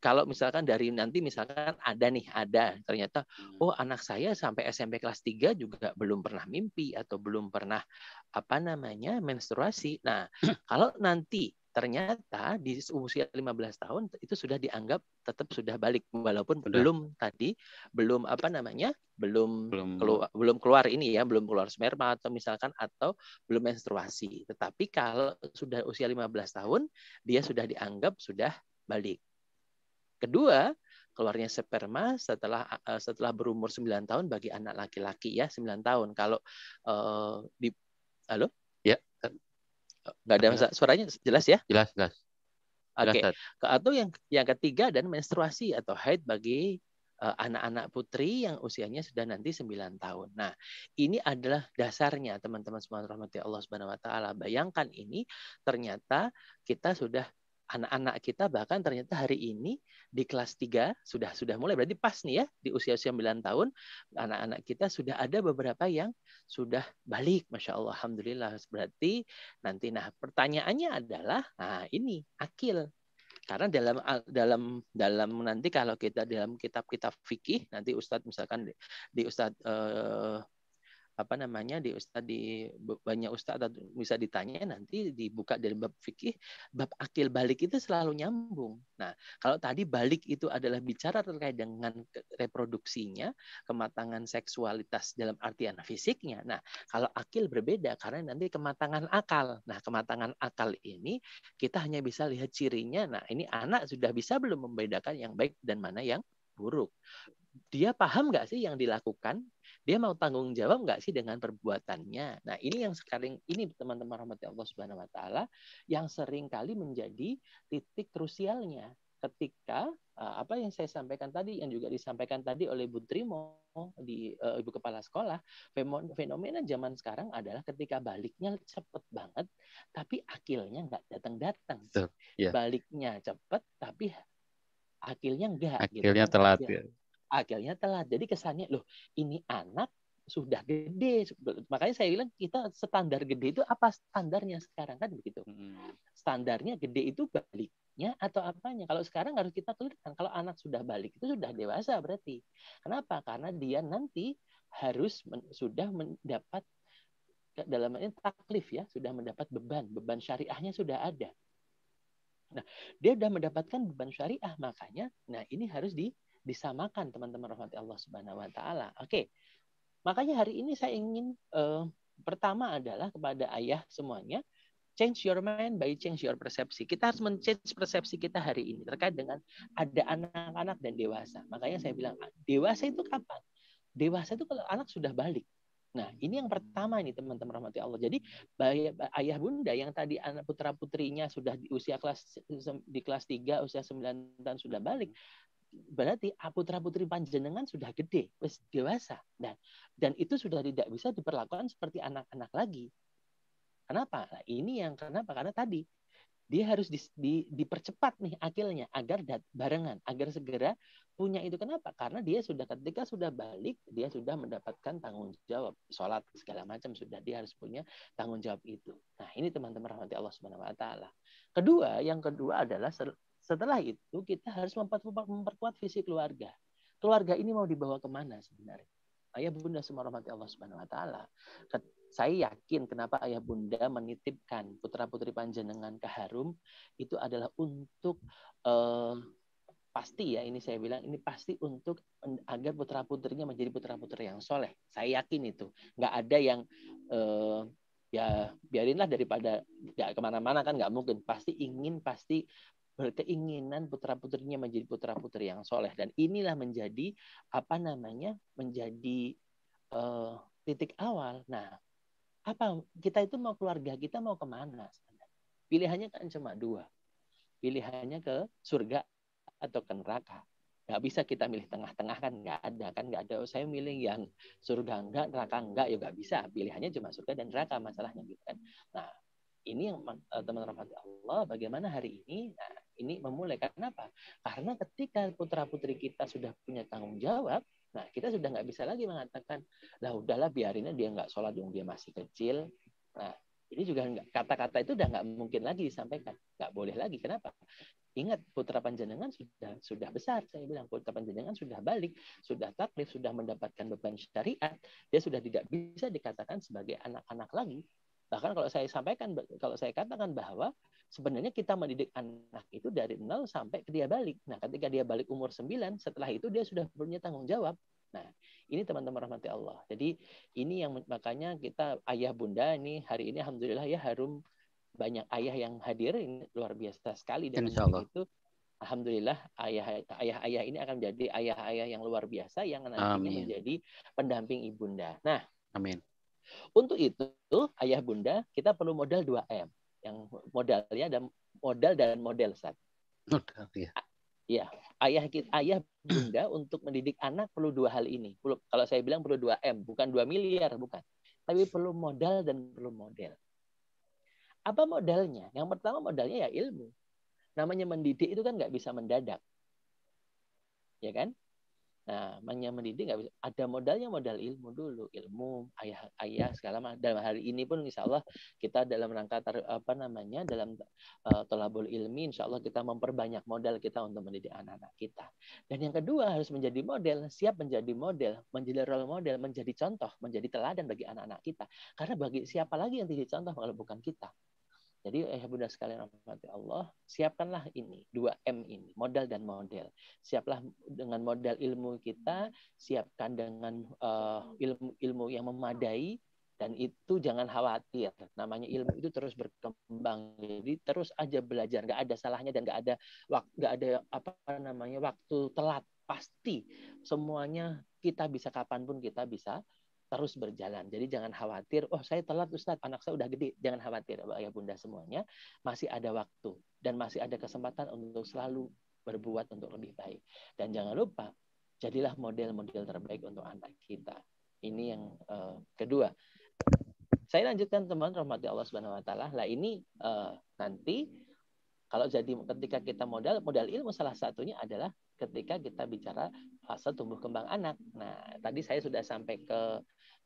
kalau misalkan dari nanti misalkan ada nih ada ternyata hmm. oh anak saya sampai SMP kelas 3 juga belum pernah mimpi atau belum pernah apa namanya menstruasi. Nah, kalau nanti ternyata di usia 15 tahun itu sudah dianggap tetap sudah balik walaupun sudah. belum tadi belum apa namanya belum belum keluar, belum keluar ini ya belum keluar sperma atau misalkan atau belum menstruasi tetapi kalau sudah usia 15 tahun dia sudah dianggap sudah balik Kedua, keluarnya sperma setelah eh, setelah berumur 9 tahun bagi anak laki-laki ya 9 tahun. Kalau uh, di halo? Ya. Enggak ada masalah. Suaranya jelas ya? Jelas, jelas. Oke. Okay. Atau yang yang ketiga dan menstruasi atau haid bagi eh, anak-anak putri yang usianya sudah nanti 9 tahun. Nah, ini adalah dasarnya teman-teman semua rahmati Allah Subhanahu wa taala. Bayangkan ini ternyata kita sudah anak-anak kita bahkan ternyata hari ini di kelas 3 sudah sudah mulai berarti pas nih ya di usia-usia 9 tahun anak-anak kita sudah ada beberapa yang sudah balik Masya Allah Alhamdulillah berarti nanti nah pertanyaannya adalah nah ini akil karena dalam dalam dalam nanti kalau kita dalam kitab-kitab fikih nanti Ustadz misalkan di, di Ustadz uh, apa namanya di ustad di banyak ustad bisa ditanya nanti dibuka dari bab fikih bab akil balik itu selalu nyambung. Nah, kalau tadi balik itu adalah bicara terkait dengan reproduksinya, kematangan seksualitas dalam artian fisiknya. Nah, kalau akil berbeda karena nanti kematangan akal. Nah, kematangan akal ini kita hanya bisa lihat cirinya. Nah, ini anak sudah bisa belum membedakan yang baik dan mana yang buruk dia paham nggak sih yang dilakukan? Dia mau tanggung jawab nggak sih dengan perbuatannya? Nah, ini yang sekarang ini teman-teman rahmati Allah Subhanahu wa taala yang kali menjadi titik krusialnya ketika eh, apa yang saya sampaikan tadi yang juga disampaikan tadi oleh Bu Trimo di uh, ibu kepala sekolah fenomena zaman sekarang adalah ketika baliknya cepet banget tapi akilnya nggak datang datang yeah. baliknya cepet tapi akilnya enggak akilnya gitu. Kan, telat iya akhirnya telat. Jadi kesannya loh ini anak sudah gede. Makanya saya bilang kita standar gede itu apa standarnya sekarang kan begitu. Hmm. Standarnya gede itu baliknya atau apanya. Kalau sekarang harus kita tuliskan Kalau anak sudah balik itu sudah dewasa berarti. Kenapa? Karena dia nanti harus men, sudah mendapat dalam ini taklif ya, sudah mendapat beban, beban syariahnya sudah ada. Nah, dia sudah mendapatkan beban syariah, makanya nah ini harus di disamakan teman-teman rahmati Allah Subhanahu wa taala. Oke. Makanya hari ini saya ingin uh, pertama adalah kepada ayah semuanya change your mind by change your persepsi. Kita harus men-change persepsi kita hari ini terkait dengan ada anak-anak dan dewasa. Makanya saya bilang dewasa itu kapan? Dewasa itu kalau anak sudah balik. Nah, ini yang pertama nih teman-teman rahmati Allah. Jadi ayah bunda yang tadi anak putra-putrinya sudah di usia kelas di kelas 3, usia 9 tahun sudah balik, berarti putra putri panjenengan sudah gede, wis dewasa, dan dan itu sudah tidak bisa diperlakukan seperti anak-anak lagi. Kenapa? Nah, ini yang kenapa? Karena tadi dia harus di, di, dipercepat nih akilnya agar dat, barengan, agar segera punya itu. Kenapa? Karena dia sudah ketika sudah balik, dia sudah mendapatkan tanggung jawab sholat segala macam sudah dia harus punya tanggung jawab itu. Nah ini teman-teman rahmati Allah Subhanahu Wa Taala. Kedua, yang kedua adalah setelah itu kita harus memperkuat visi keluarga. Keluarga ini mau dibawa kemana sebenarnya? Ayah bunda semua rahmati Allah Subhanahu Wa Taala. Saya yakin kenapa ayah bunda menitipkan putra putri panjenengan ke Harum itu adalah untuk eh, pasti ya ini saya bilang ini pasti untuk agar putra putrinya menjadi putra putri yang soleh. Saya yakin itu. Nggak ada yang eh, ya biarinlah daripada nggak kemana-mana kan nggak mungkin pasti ingin pasti berkeinginan putra-putrinya menjadi putra-putri yang soleh dan inilah menjadi apa namanya menjadi uh, titik awal. Nah, apa kita itu mau keluarga kita mau kemana? Pilihannya kan cuma dua, pilihannya ke surga atau ke neraka. Gak bisa kita milih tengah-tengah kan nggak ada kan nggak ada. Oh, saya milih yang surga enggak, neraka enggak ya nggak bisa. Pilihannya cuma surga dan neraka masalahnya gitu kan. Nah ini yang eh, teman rahmati Allah bagaimana hari ini nah, ini memulai karena apa karena ketika putra putri kita sudah punya tanggung jawab nah kita sudah nggak bisa lagi mengatakan lah udahlah biarin dia nggak sholat dong dia masih kecil nah ini juga kata-kata itu udah nggak mungkin lagi disampaikan nggak boleh lagi kenapa ingat putra panjenengan sudah sudah besar saya bilang putra panjenengan sudah balik sudah taklif sudah mendapatkan beban syariat dia sudah tidak bisa dikatakan sebagai anak-anak lagi Bahkan kalau saya sampaikan, kalau saya katakan bahwa sebenarnya kita mendidik anak itu dari nol sampai ke dia balik. Nah, ketika dia balik umur 9, setelah itu dia sudah punya tanggung jawab. Nah, ini teman-teman rahmati Allah. Jadi ini yang makanya kita ayah bunda ini hari ini alhamdulillah ya harum banyak ayah yang hadir ini luar biasa sekali dan Insya itu alhamdulillah ayah ayah ayah ini akan menjadi ayah ayah yang luar biasa yang nantinya Amin. menjadi pendamping ibunda. Nah, Amin. Untuk itu, ayah bunda, kita perlu modal 2M. Yang modalnya ada modal dan model, Ustaz.
Modal, ya.
Ya, ayah kita, ayah bunda untuk mendidik anak perlu dua hal ini. Perlu, kalau saya bilang perlu dua M, bukan dua miliar, bukan. Tapi perlu modal dan perlu model. Apa modalnya? Yang pertama modalnya ya ilmu. Namanya mendidik itu kan nggak bisa mendadak. Ya kan? Nah, yang mendidik nggak bisa. Ada modalnya modal ilmu dulu, ilmu ayah ayah segala macam. Dalam hari ini pun insya Allah kita dalam rangka tar, apa namanya dalam uh, tolabul ilmi insya Allah kita memperbanyak modal kita untuk mendidik anak-anak kita. Dan yang kedua harus menjadi model, siap menjadi model, menjadi role model, menjadi contoh, menjadi teladan bagi anak-anak kita. Karena bagi siapa lagi yang tidak contoh kalau bukan kita? Jadi ayah bunda sekalian rahmati Allah, siapkanlah ini, 2M ini, modal dan model. Siaplah dengan modal ilmu kita, siapkan dengan uh, ilmu ilmu yang memadai dan itu jangan khawatir. Namanya ilmu itu terus berkembang. Jadi terus aja belajar, nggak ada salahnya dan nggak ada nggak ada apa namanya waktu telat. Pasti semuanya kita bisa kapanpun kita bisa terus berjalan. Jadi jangan khawatir, oh saya telat Ustadz, anak saya udah gede. Jangan khawatir, Ayah Bunda semuanya. Masih ada waktu dan masih ada kesempatan untuk selalu berbuat untuk lebih baik. Dan jangan lupa, jadilah model-model terbaik untuk anak kita. Ini yang uh, kedua. Saya lanjutkan teman rahmati Allah Subhanahu wa taala. Lah ini uh, nanti kalau jadi ketika kita modal modal ilmu salah satunya adalah ketika kita bicara fase tumbuh kembang anak. Nah, tadi saya sudah sampai ke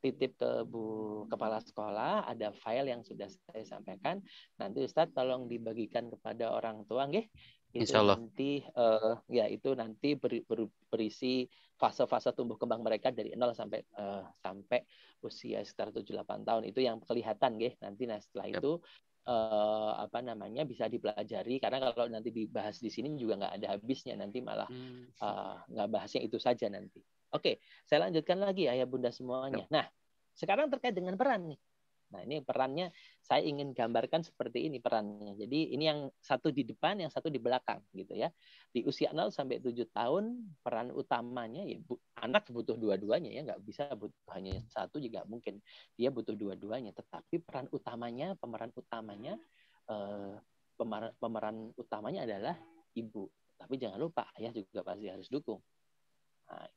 titip ke Bu Kepala Sekolah, ada file yang sudah saya sampaikan. Nanti Ustadz tolong dibagikan kepada orang tua, nggih. Itu Insya Allah. nanti uh, ya itu nanti ber, ber, berisi fase-fase tumbuh kembang mereka dari 0 sampai uh, sampai usia sekitar 7 delapan tahun itu yang kelihatan, nggih. Nanti nah setelah yep. itu uh, apa namanya bisa dipelajari karena kalau nanti dibahas di sini juga nggak ada habisnya nanti malah hmm. nggak hmm. uh, bahasnya itu saja nanti. Oke, saya lanjutkan lagi ayah bunda semuanya. Nah, sekarang terkait dengan peran nih. Nah, ini perannya saya ingin gambarkan seperti ini perannya. Jadi ini yang satu di depan, yang satu di belakang gitu ya. Di usia 0 sampai 7 tahun peran utamanya ya bu, anak butuh dua-duanya ya nggak bisa butuh hanya satu juga mungkin. Dia butuh dua-duanya, tetapi peran utamanya, pemeran utamanya eh, pemeran, pemeran utamanya adalah ibu. Tapi jangan lupa ayah juga pasti harus dukung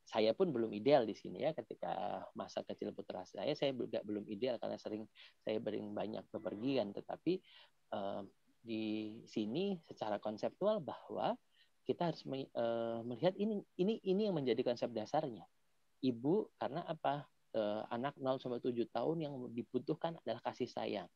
saya pun belum ideal di sini ya ketika masa kecil putra saya saya juga belum ideal karena sering saya bering banyak bepergian tetapi uh, di sini secara konseptual bahwa kita harus me, uh, melihat ini ini ini yang menjadi konsep dasarnya ibu karena apa uh, anak 0 sampai 7 tahun yang dibutuhkan adalah kasih sayang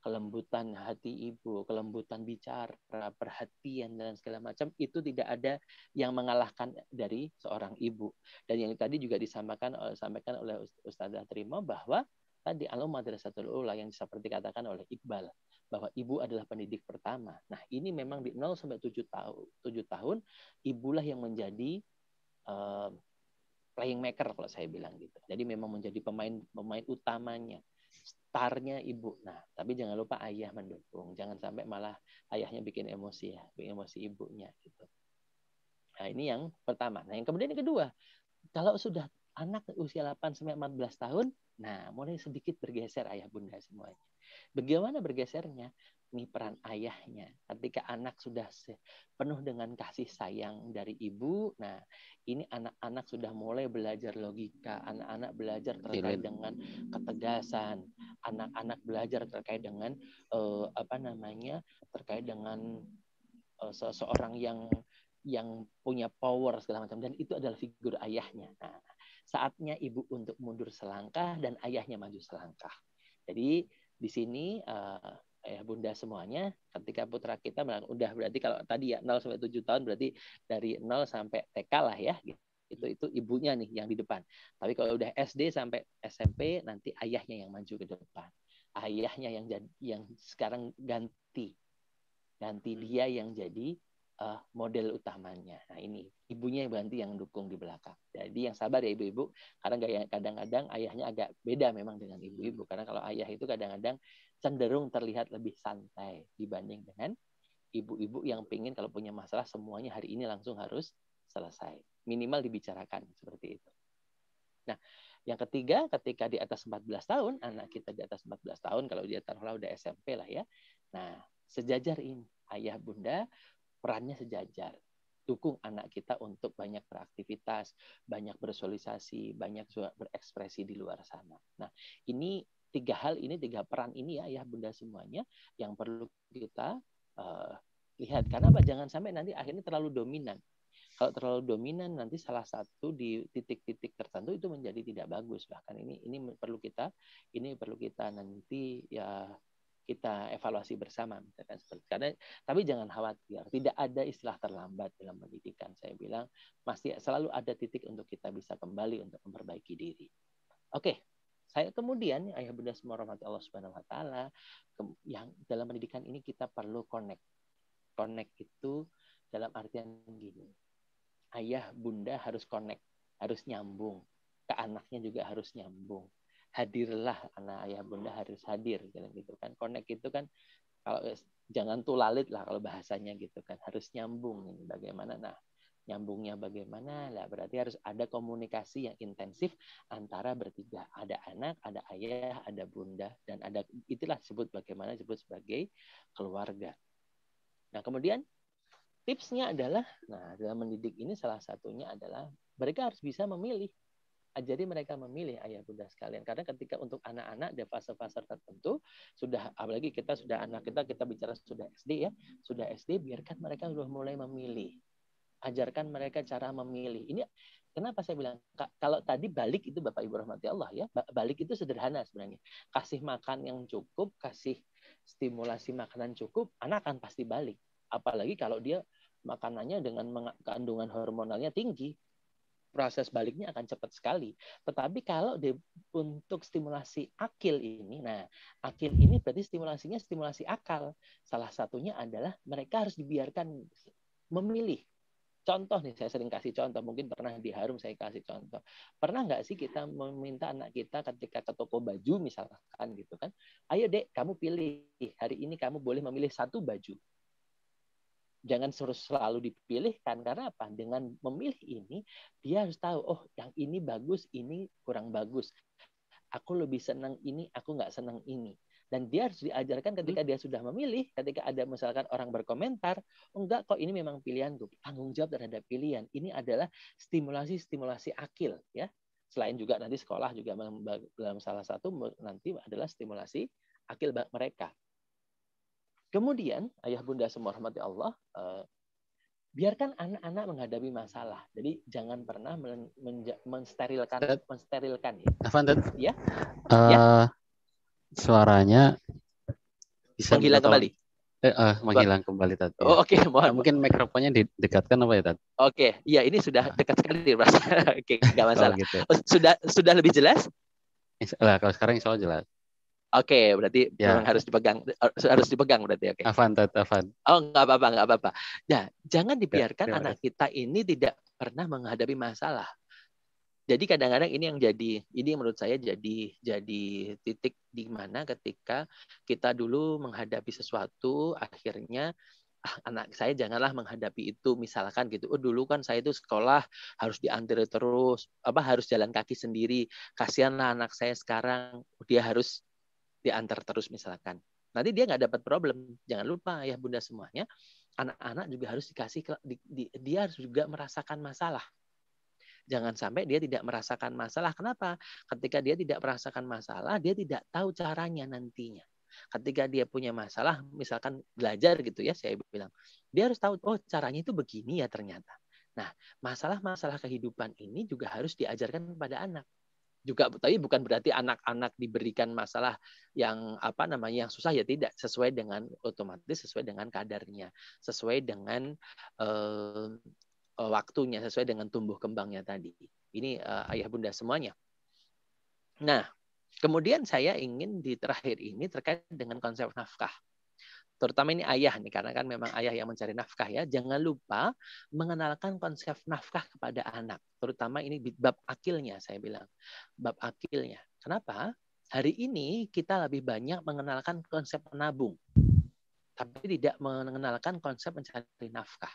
kelembutan hati ibu, kelembutan bicara, perhatian dan segala macam itu tidak ada yang mengalahkan dari seorang ibu. Dan yang tadi juga disampaikan eh, sampaikan oleh Ustazah Terima bahwa tadi alam madrasatul ula yang seperti katakan oleh Iqbal bahwa ibu adalah pendidik pertama. Nah, ini memang di 0 sampai 7 tahun 7 tahun ibulah yang menjadi uh, eh, playing maker kalau saya bilang gitu. Jadi memang menjadi pemain pemain utamanya tarnya ibu. Nah, tapi jangan lupa ayah mendukung. Jangan sampai malah ayahnya bikin emosi ya, bikin emosi ibunya gitu. Nah, ini yang pertama. Nah, yang kemudian yang kedua, kalau sudah anak usia 8 sampai 14 tahun, nah mulai sedikit bergeser ayah bunda semuanya. Bagaimana bergesernya? Ini peran ayahnya. Ketika anak sudah penuh dengan kasih sayang dari ibu, nah ini anak-anak sudah mulai belajar logika, anak-anak belajar iya, terkait dengan ketegasan, anak-anak belajar terkait dengan uh, apa namanya, terkait dengan uh, seseorang yang yang punya power segala macam dan itu adalah figur ayahnya. Nah, saatnya ibu untuk mundur selangkah dan ayahnya maju selangkah. Jadi di sini uh, ya bunda semuanya ketika putra kita udah berarti kalau tadi ya 0 sampai 7 tahun berarti dari 0 sampai TK lah ya gitu. Itu itu ibunya nih yang di depan. Tapi kalau udah SD sampai SMP nanti ayahnya yang maju ke depan. Ayahnya yang jadi yang sekarang ganti ganti dia yang jadi uh, model utamanya. Nah ini ibunya yang berarti yang dukung di belakang. Jadi yang sabar ya ibu-ibu, karena ya, kadang-kadang ayahnya agak beda memang dengan ibu-ibu. Karena kalau ayah itu kadang-kadang cenderung terlihat lebih santai dibanding dengan ibu-ibu yang pingin kalau punya masalah semuanya hari ini langsung harus selesai. Minimal dibicarakan seperti itu. Nah, yang ketiga, ketika di atas 14 tahun, anak kita di atas 14 tahun, kalau dia taruhlah udah SMP lah ya. Nah, sejajar ini, ayah bunda perannya sejajar dukung anak kita untuk banyak beraktivitas, banyak bersosialisasi, banyak juga berekspresi di luar sana. Nah, ini tiga hal ini, tiga peran ini ya, ya bunda semuanya yang perlu kita uh, lihat. Karena apa? Jangan sampai nanti akhirnya terlalu dominan. Kalau terlalu dominan nanti salah satu di titik-titik tertentu itu menjadi tidak bagus. Bahkan ini ini perlu kita ini perlu kita nanti ya kita evaluasi bersama misalkan seperti karena tapi jangan khawatir tidak ada istilah terlambat dalam pendidikan saya bilang masih selalu ada titik untuk kita bisa kembali untuk memperbaiki diri oke okay. saya kemudian ayah bunda semua rahmat Allah subhanahu wa taala yang dalam pendidikan ini kita perlu connect connect itu dalam artian gini ayah bunda harus connect harus nyambung ke anaknya juga harus nyambung hadirlah anak ayah bunda harus hadir gitu kan connect itu kan kalau eh, jangan tulalit lah kalau bahasanya gitu kan harus nyambung ini bagaimana nah nyambungnya bagaimana lah berarti harus ada komunikasi yang intensif antara bertiga ada anak ada ayah ada bunda dan ada itulah sebut bagaimana sebut sebagai keluarga nah kemudian tipsnya adalah nah dalam mendidik ini salah satunya adalah mereka harus bisa memilih Ah, jadi mereka memilih ayah bunda sekalian. Karena ketika untuk anak-anak di fase-fase tertentu sudah apalagi kita sudah anak kita kita bicara sudah SD ya, sudah SD biarkan mereka sudah mulai memilih. Ajarkan mereka cara memilih. Ini Kenapa saya bilang kalau tadi balik itu Bapak Ibu rahmati Allah ya, balik itu sederhana sebenarnya. Kasih makan yang cukup, kasih stimulasi makanan cukup, anak akan pasti balik. Apalagi kalau dia makanannya dengan kandungan hormonalnya tinggi, proses baliknya akan cepat sekali. Tetapi kalau di, untuk stimulasi akil ini, nah akil ini berarti stimulasinya stimulasi akal. Salah satunya adalah mereka harus dibiarkan memilih. Contoh nih, saya sering kasih contoh. Mungkin pernah di Harum saya kasih contoh. Pernah nggak sih kita meminta anak kita ketika ke toko baju misalkan gitu kan, ayo dek kamu pilih hari ini kamu boleh memilih satu baju jangan selalu dipilihkan karena apa? Dengan memilih ini dia harus tahu oh yang ini bagus, ini kurang bagus. Aku lebih senang ini, aku nggak senang ini. Dan dia harus diajarkan ketika hmm. dia sudah memilih, ketika ada misalkan orang berkomentar, oh, enggak kok ini memang pilihan gue Tanggung jawab terhadap pilihan. Ini adalah stimulasi-stimulasi akil ya. Selain juga nanti sekolah juga dalam salah satu nanti adalah stimulasi akil mereka. Kemudian, ayah bunda semua rahmati Allah, eh, biarkan anak-anak menghadapi masalah. Jadi jangan pernah men mensterilkan men mensterilkan ya. Afan, ya?
Uh, ya. Suaranya bisa menghilang kembali. Eh, uh, menghilang kembali tadi.
Oh, oke, okay. Mohon. Mungkin mikrofonnya
didekatkan apa ya tadi? Oke,
okay. iya ini sudah ah. dekat sekali, Mas. oke, okay, enggak oh, masalah. Gitu. Oh, gitu. Sudah sudah lebih jelas? Nah, kalau sekarang insya Allah jelas. Oke, okay, berarti ya. harus dipegang harus dipegang berarti oke. Okay.
Afan, afan.
Oh, nggak apa-apa, nggak apa-apa. Ya, jangan ya, dibiarkan ya, anak kita ini tidak pernah menghadapi masalah. Jadi kadang-kadang ini yang jadi ini menurut saya jadi jadi titik di mana ketika kita dulu menghadapi sesuatu akhirnya ah, anak saya janganlah menghadapi itu misalkan gitu oh dulu kan saya itu sekolah harus diantri terus apa harus jalan kaki sendiri kasihanlah anak saya sekarang dia harus diantar terus misalkan. Nanti dia nggak dapat problem. Jangan lupa ya bunda semuanya, anak-anak juga harus dikasih di, di, dia harus juga merasakan masalah. Jangan sampai dia tidak merasakan masalah. Kenapa? Ketika dia tidak merasakan masalah, dia tidak tahu caranya nantinya. Ketika dia punya masalah, misalkan belajar gitu ya, saya bilang, dia harus tahu, oh caranya itu begini ya ternyata. Nah, masalah-masalah kehidupan ini juga harus diajarkan kepada anak juga tapi bukan berarti anak-anak diberikan masalah yang apa namanya yang susah ya tidak sesuai dengan otomatis sesuai dengan kadarnya sesuai dengan uh, waktunya sesuai dengan tumbuh kembangnya tadi ini uh, ayah bunda semuanya nah kemudian saya ingin di terakhir ini terkait dengan konsep nafkah terutama ini ayah nih karena kan memang ayah yang mencari nafkah ya jangan lupa mengenalkan konsep nafkah kepada anak terutama ini bab akilnya saya bilang bab akilnya kenapa hari ini kita lebih banyak mengenalkan konsep menabung tapi tidak mengenalkan konsep mencari nafkah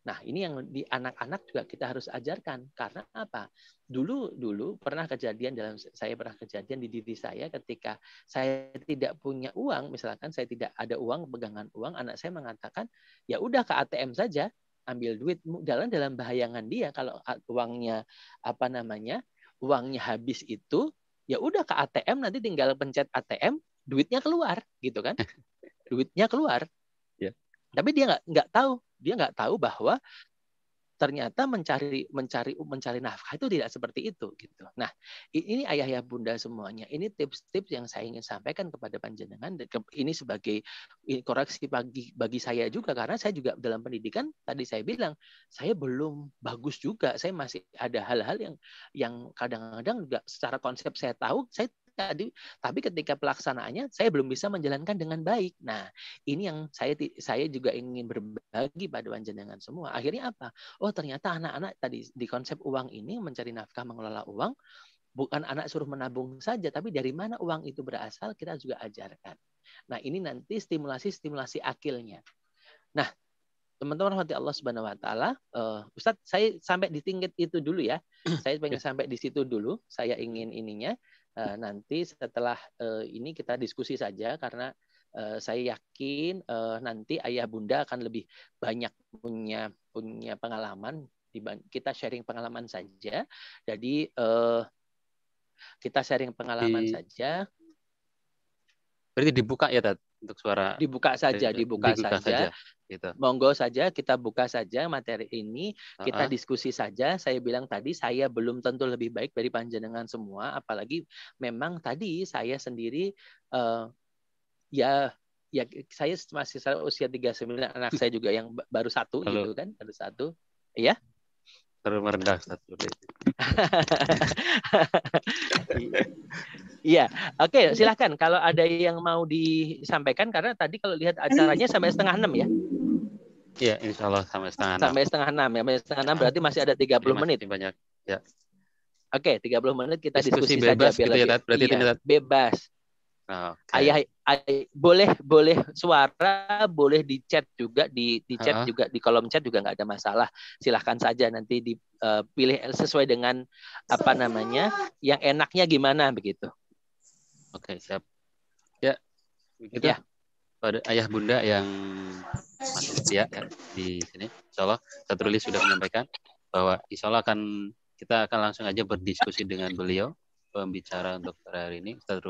Nah, ini yang di anak-anak juga kita harus ajarkan. Karena apa? Dulu dulu pernah kejadian dalam saya pernah kejadian di diri saya ketika saya tidak punya uang, misalkan saya tidak ada uang, pegangan uang, anak saya mengatakan, "Ya udah ke ATM saja, ambil duit." Dalam dalam bayangan dia kalau uangnya apa namanya? uangnya habis itu, ya udah ke ATM nanti tinggal pencet ATM, duitnya keluar gitu kan. Duitnya keluar. Ya. Tapi dia nggak nggak tahu dia nggak tahu bahwa ternyata mencari mencari mencari nafkah itu tidak seperti itu gitu. Nah, ini ayah ya bunda semuanya. Ini tips-tips yang saya ingin sampaikan kepada panjenengan ini sebagai koreksi bagi bagi saya juga karena saya juga dalam pendidikan tadi saya bilang saya belum bagus juga. Saya masih ada hal-hal yang yang kadang-kadang juga secara konsep saya tahu, saya tadi, tapi ketika pelaksanaannya saya belum bisa menjalankan dengan baik. Nah, ini yang saya saya juga ingin berbagi pada panjenengan semua. Akhirnya apa? Oh, ternyata anak-anak tadi di konsep uang ini mencari nafkah mengelola uang bukan anak suruh menabung saja, tapi dari mana uang itu berasal kita juga ajarkan. Nah, ini nanti stimulasi-stimulasi akilnya. Nah, teman-teman rahmati Allah Subhanahu wa taala, uh, eh, Ustaz saya sampai di tingkat itu dulu ya. Saya pengen ya. sampai di situ dulu. Saya ingin ininya uh, nanti setelah uh, ini kita diskusi saja karena uh, saya yakin uh, nanti ayah bunda akan lebih banyak punya punya pengalaman kita sharing pengalaman saja. Jadi uh, kita sharing pengalaman di, saja.
Berarti dibuka ya Tad untuk suara. Dibuka saja, dibuka, dibuka saja. saja
gitu. Monggo saja kita buka saja materi ini, kita uh -huh. diskusi saja. Saya bilang tadi saya belum tentu lebih baik dari panjenengan semua, apalagi memang tadi saya sendiri uh, ya ya saya masih usia 39 anak saya juga yang baru satu Halo. gitu kan, baru satu.
Iya terlalu merendah satu
Iya, oke okay, silahkan kalau ada yang mau disampaikan karena tadi kalau lihat acaranya sampai setengah enam ya. Iya, insya Allah sampai setengah enam. Sampai setengah enam ya, sampai setengah enam berarti masih ada tiga puluh menit. Banyak, ya. Oke, tiga puluh menit kita diskusi, diskusi bebas saja. gitu ya, Berarti iya, bebas. Oh, okay. Ayah, ayah, boleh boleh suara boleh di chat juga di di chat -huh. juga di kolom chat juga nggak ada masalah silahkan saja nanti dipilih eh, sesuai dengan apa namanya yang enaknya gimana begitu oke okay, siap ya
begitu. ya pada ayah bunda yang masih setia ya, ya, di sini. Insya Allah Satruli sudah menyampaikan bahwa Insya Allah akan kita akan langsung aja berdiskusi dengan beliau pembicara untuk hari ini Ustaz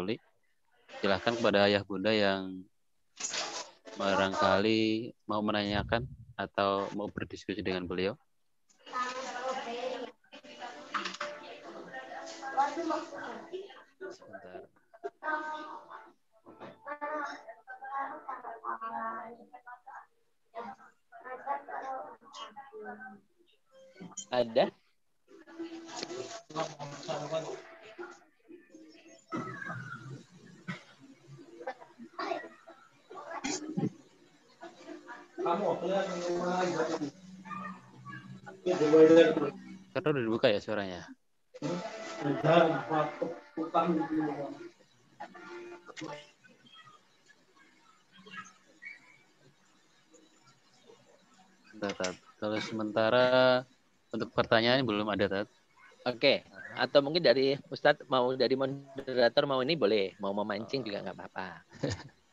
Silahkan kepada ayah bunda yang barangkali mau menanyakan atau mau berdiskusi dengan beliau.
Sebentar.
Ada?
Karena udah dibuka ya suaranya.
Ada
ada Tat. Kalau sementara untuk pertanyaan belum ada Tat. Oke, okay. atau mungkin dari Ustadz mau dari moderator mau ini boleh, mau memancing juga nggak apa-apa.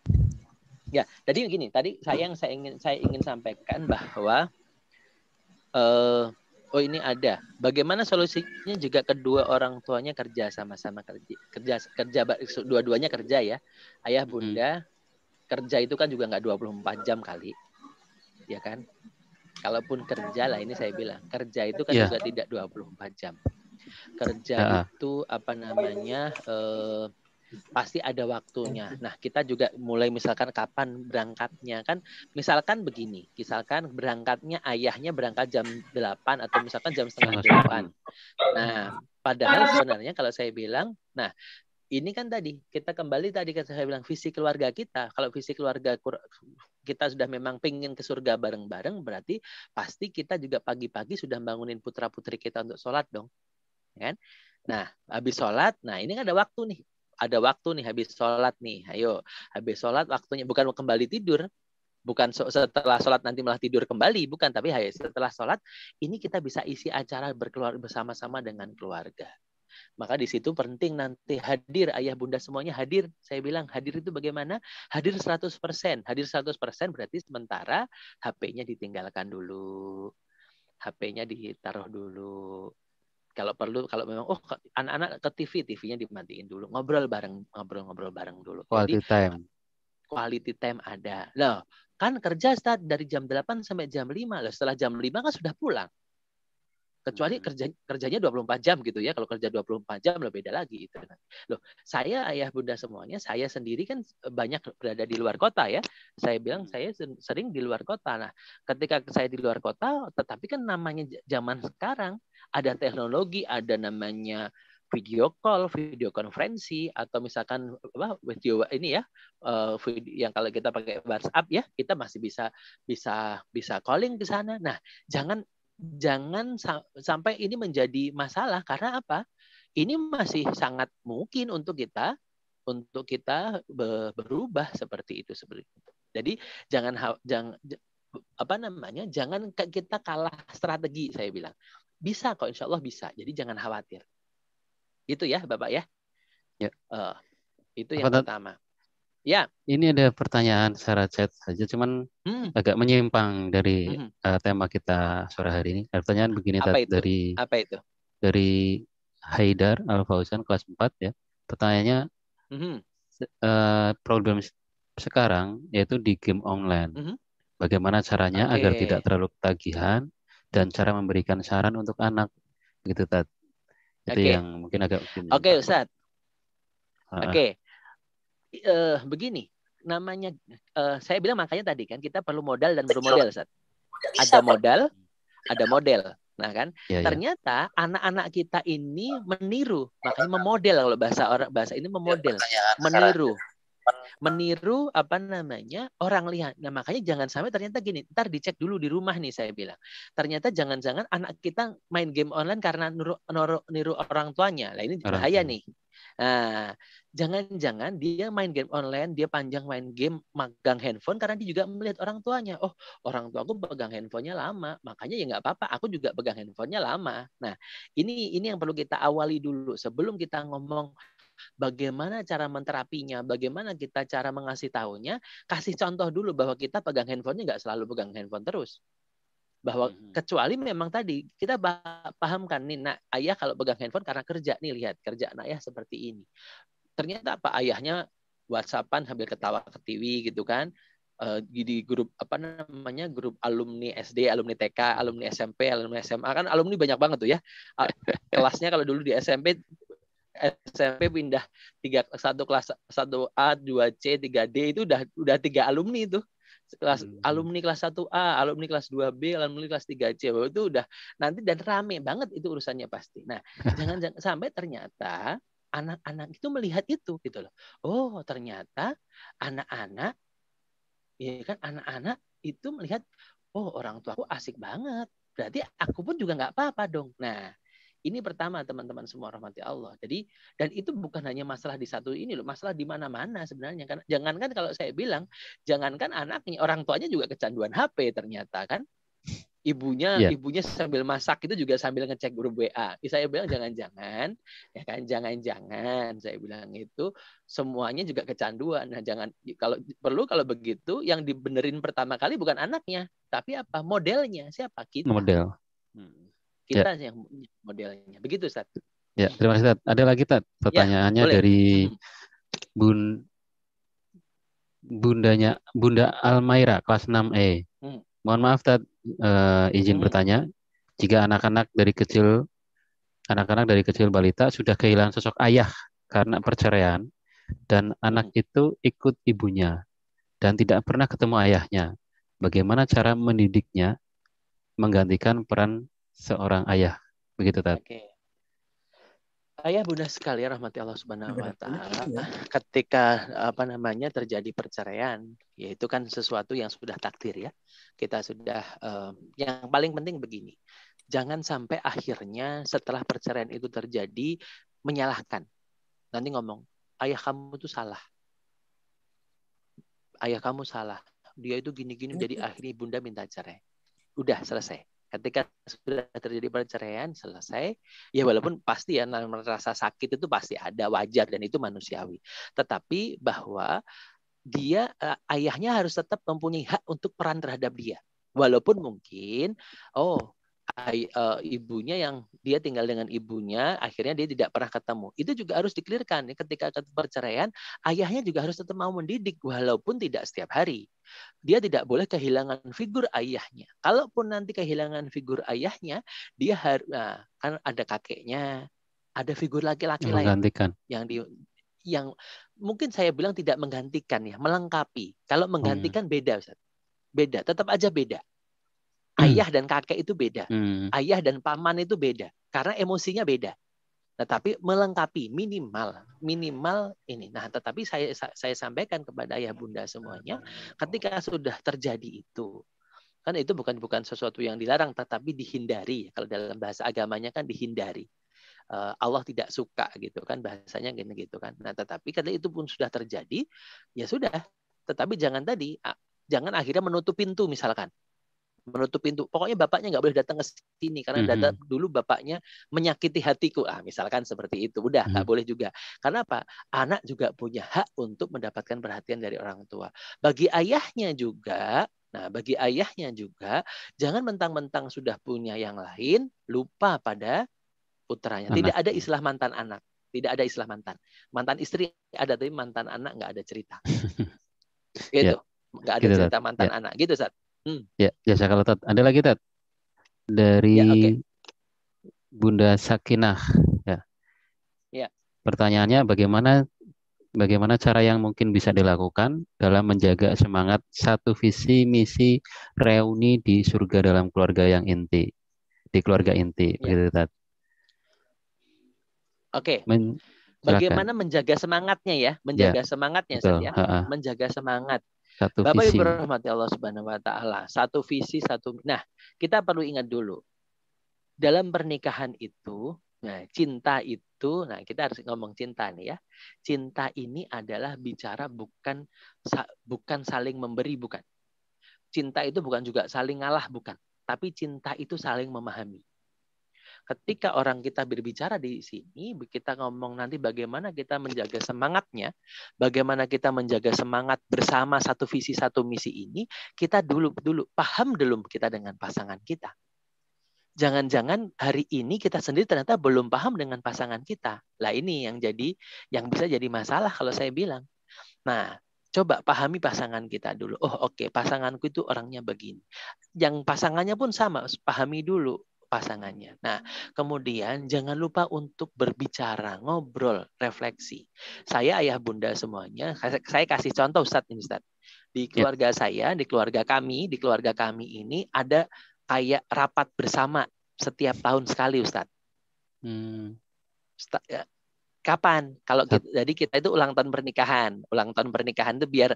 ya, tadi begini, tadi saya yang saya ingin saya ingin sampaikan bahwa uh, oh ini ada. Bagaimana solusinya juga kedua orang tuanya kerja sama-sama kerja kerja kerja dua-duanya kerja ya. Ayah hmm. bunda hmm. kerja itu kan juga nggak 24 jam kali. Ya kan? Kalaupun kerja lah ini saya bilang, kerja itu kan yeah. juga tidak 24 jam. Kerja uh itu apa namanya eh, pasti ada waktunya. Nah, kita juga mulai misalkan kapan berangkatnya kan misalkan begini, misalkan berangkatnya ayahnya berangkat jam 8 atau misalkan jam setengah delapan. Nah, padahal sebenarnya kalau saya bilang, nah ini kan tadi kita kembali tadi kan saya bilang visi keluarga kita. Kalau visi keluarga kita sudah memang pengen ke surga bareng-bareng, berarti pasti kita juga pagi-pagi sudah bangunin putra-putri kita untuk sholat dong. Ya kan? Nah, habis sholat, nah ini kan ada waktu nih. Ada waktu nih habis sholat nih. Ayo, habis sholat waktunya bukan kembali tidur, bukan setelah sholat nanti malah tidur kembali, bukan. Tapi setelah sholat ini kita bisa isi acara berkeluar bersama-sama dengan keluarga. Maka di situ penting nanti hadir ayah bunda semuanya hadir. Saya bilang hadir itu bagaimana? Hadir 100%. Hadir 100% berarti sementara HP-nya ditinggalkan dulu. HP-nya ditaruh dulu. Kalau perlu, kalau memang, oh anak-anak ke TV, TV-nya dimatiin dulu. Ngobrol bareng, ngobrol-ngobrol bareng dulu. Quality Jadi, time. Quality time ada. Loh, kan kerja start dari jam 8 sampai jam 5. Loh, setelah jam 5 kan sudah pulang. Kecuali hmm. kerja, kerjanya 24 jam gitu ya. Kalau kerja 24 jam lebih beda lagi itu. Nah, loh, saya ayah bunda semuanya, saya sendiri kan banyak berada di luar kota ya. Saya bilang hmm. saya sering di luar kota. Nah, ketika saya di luar kota, tetapi kan namanya zaman sekarang ada teknologi, ada namanya video call, video konferensi, atau misalkan apa video ini ya, eh, yang kalau kita pakai WhatsApp ya, kita masih bisa bisa bisa calling ke sana. Nah, jangan jangan sa sampai ini menjadi masalah karena apa? Ini masih sangat mungkin untuk kita untuk kita berubah seperti itu seperti itu. Jadi jangan jangan apa namanya jangan kita kalah strategi saya bilang bisa kok insya Allah bisa jadi jangan khawatir itu ya bapak ya, ya. Uh, itu yang Apa pertama Ya.
Ini ada pertanyaan secara chat saja, cuman hmm. agak menyimpang dari hmm. uh, tema kita sore hari ini. Ada pertanyaan begini Apa itu? dari Apa itu? Dari Haidar Al Fauzan kelas 4 ya. Pertanyaannya hmm. uh, problem sekarang yaitu di game online. Hmm. Bagaimana caranya okay. agar tidak terlalu tagihan dan cara memberikan saran untuk anak gitu tadi. Itu okay. yang mungkin agak Oke,
okay, Ustaz. Oke. Okay uh, begini, namanya eh, saya bilang makanya tadi kan kita perlu modal dan perlu model, Ustaz. Ada modal, ada model. Nah kan, ya, ternyata anak-anak kita ini meniru, makanya memodel kalau bahasa orang bahasa ini memodel, iya, meniru, meniru apa namanya orang lihat. Nah makanya jangan sampai ternyata gini, ntar dicek dulu di rumah nih saya bilang. Ternyata jangan-jangan anak kita main game online karena nuru niru, niru orang tuanya. Lah ini bahaya nih. Nah, jangan-jangan dia main game online, dia panjang main game magang handphone karena dia juga melihat orang tuanya. Oh, orang tuaku pegang handphonenya lama, makanya ya nggak apa-apa, aku juga pegang handphonenya lama. Nah, ini ini yang perlu kita awali dulu sebelum kita ngomong bagaimana cara menterapinya, bagaimana kita cara mengasih tahunya, kasih contoh dulu bahwa kita pegang handphonenya nggak selalu pegang handphone terus bahwa hmm. kecuali memang tadi kita pahamkan nih nak ayah kalau pegang handphone karena kerja nih lihat kerja nak ayah seperti ini ternyata apa ayahnya whatsappan sambil ketawa ke TV gitu kan uh, di grup apa namanya grup alumni SD alumni TK alumni SMP alumni SMA kan alumni banyak banget tuh ya kelasnya kalau dulu di SMP SMP pindah tiga satu kelas satu A dua C tiga D itu udah udah tiga alumni itu kelas hmm. alumni kelas 1A, alumni kelas 2B, alumni kelas 3C. Bahwa itu udah nanti dan rame banget itu urusannya pasti. Nah, jangan, jangan sampai ternyata anak-anak itu melihat itu gitu loh. Oh, ternyata anak-anak ya kan anak-anak itu melihat oh orang tuaku asik banget berarti aku pun juga nggak apa-apa dong. Nah, ini pertama teman-teman semua rahmati Allah. Jadi dan itu bukan hanya masalah di satu ini loh, masalah di mana-mana sebenarnya kan. Jangankan kalau saya bilang, jangankan anaknya, orang tuanya juga kecanduan HP ternyata kan. Ibunya yeah. ibunya sambil masak itu juga sambil ngecek grup WA. Saya bilang jangan-jangan ya kan jangan-jangan saya bilang itu semuanya juga kecanduan. Nah, jangan kalau perlu kalau begitu yang dibenerin pertama kali bukan anaknya, tapi apa modelnya siapa kita. Model. Hmm. Ya. Kita ya. yang modelnya. Begitu, Ustaz.
Ya, terima kasih, Ustaz. Ada lagi, Ustaz ya, Pertanyaannya ya, dari hmm. Bun Bundanya Bunda Almaira kelas 6E. Hmm. Mohon maaf, Ustaz uh, izin hmm. bertanya. Jika anak-anak dari kecil anak-anak dari kecil balita sudah kehilangan sosok ayah karena perceraian dan anak hmm. itu ikut ibunya dan tidak pernah ketemu ayahnya. Bagaimana cara mendidiknya menggantikan peran seorang ayah. Begitu, Tat.
Ayah bunda sekalian ya, rahmati Allah Subhanahu wa iya, taala iya, iya. ketika apa namanya terjadi perceraian yaitu kan sesuatu yang sudah takdir ya. Kita sudah um, yang paling penting begini. Jangan sampai akhirnya setelah perceraian itu terjadi menyalahkan. Nanti ngomong, "Ayah kamu itu salah." Ayah kamu salah. Dia itu gini-gini jadi akhirnya bunda minta cerai. Udah selesai ketika sudah terjadi perceraian selesai ya walaupun pasti ya rasa sakit itu pasti ada wajar dan itu manusiawi tetapi bahwa dia eh, ayahnya harus tetap mempunyai hak untuk peran terhadap dia walaupun mungkin oh uh, ibunya yang dia tinggal dengan ibunya, akhirnya dia tidak pernah ketemu. Itu juga harus dikelirkan. Ketika perceraian, ayahnya juga harus tetap mau mendidik walaupun tidak setiap hari. Dia tidak boleh kehilangan figur ayahnya. Kalaupun nanti kehilangan figur ayahnya, dia harus nah, kan ada kakeknya, ada figur laki-laki lain yang di yang mungkin saya bilang tidak menggantikan ya, melengkapi. Kalau menggantikan hmm. beda, Beda, tetap aja beda. Hmm. Ayah dan kakek itu beda. Hmm. Ayah dan paman itu beda karena emosinya beda. Nah, tapi melengkapi minimal, minimal ini. Nah, tetapi saya saya sampaikan kepada ayah bunda semuanya, ketika sudah terjadi itu, kan itu bukan bukan sesuatu yang dilarang, tetapi dihindari. Kalau dalam bahasa agamanya kan dihindari. Eh, Allah tidak suka gitu kan bahasanya gini gitu kan. Nah, tetapi kalau itu pun sudah terjadi, ya sudah. Tetapi jangan tadi, jangan akhirnya menutup pintu misalkan menutup pintu. Pokoknya bapaknya nggak boleh datang ke sini karena mm -hmm. datang dulu bapaknya menyakiti hatiku. Ah, misalkan seperti itu. Udah nggak mm -hmm. boleh juga. Karena apa? Anak juga punya hak untuk mendapatkan perhatian dari orang tua. Bagi ayahnya juga Nah, bagi ayahnya juga jangan mentang-mentang sudah punya yang lain lupa pada putranya. Anak. Tidak ada istilah mantan anak, tidak ada istilah mantan. Mantan istri ada tapi mantan anak nggak ada cerita. gitu. Ya. Nggak ada gitu, cerita mantan yeah. anak. Gitu, Sat. Hmm.
Ya, jasa ya, kalau Tat. Ada lagi Tat? Dari ya, okay. Bunda Sakinah. Ya. ya. Pertanyaannya bagaimana bagaimana cara yang mungkin bisa dilakukan dalam menjaga semangat satu visi misi reuni di surga dalam keluarga yang inti di keluarga inti ya. begitu Oke.
Okay. Bagaimana menjaga semangatnya ya, menjaga ya. semangatnya Betul. ya. Ha -ha. Menjaga semangat. Satu Bapak visi. Ibu rahmati Allah Subhanahu wa taala, satu visi, satu Nah, kita perlu ingat dulu. Dalam pernikahan itu, nah cinta itu, nah kita harus ngomong cinta nih ya. Cinta ini adalah bicara bukan bukan saling memberi bukan. Cinta itu bukan juga saling ngalah bukan, tapi cinta itu saling memahami ketika orang kita berbicara di sini, kita ngomong nanti bagaimana kita menjaga semangatnya, bagaimana kita menjaga semangat bersama satu visi satu misi ini, kita dulu dulu paham dulu kita dengan pasangan kita. Jangan-jangan hari ini kita sendiri ternyata belum paham dengan pasangan kita. Lah ini yang jadi yang bisa jadi masalah kalau saya bilang. Nah, coba pahami pasangan kita dulu. Oh, oke, okay, pasanganku itu orangnya begini. Yang pasangannya pun sama, pahami dulu pasangannya. Nah, kemudian jangan lupa untuk berbicara, ngobrol, refleksi. Saya ayah bunda semuanya, saya kasih contoh Ustaz ini Ustaz. Di ya. keluarga ya. saya, di keluarga kami, di keluarga kami ini ada kayak rapat bersama setiap tahun sekali Ustaz. Hmm. Ya, kapan kalau kita, jadi kita itu ulang tahun pernikahan ulang tahun pernikahan itu biar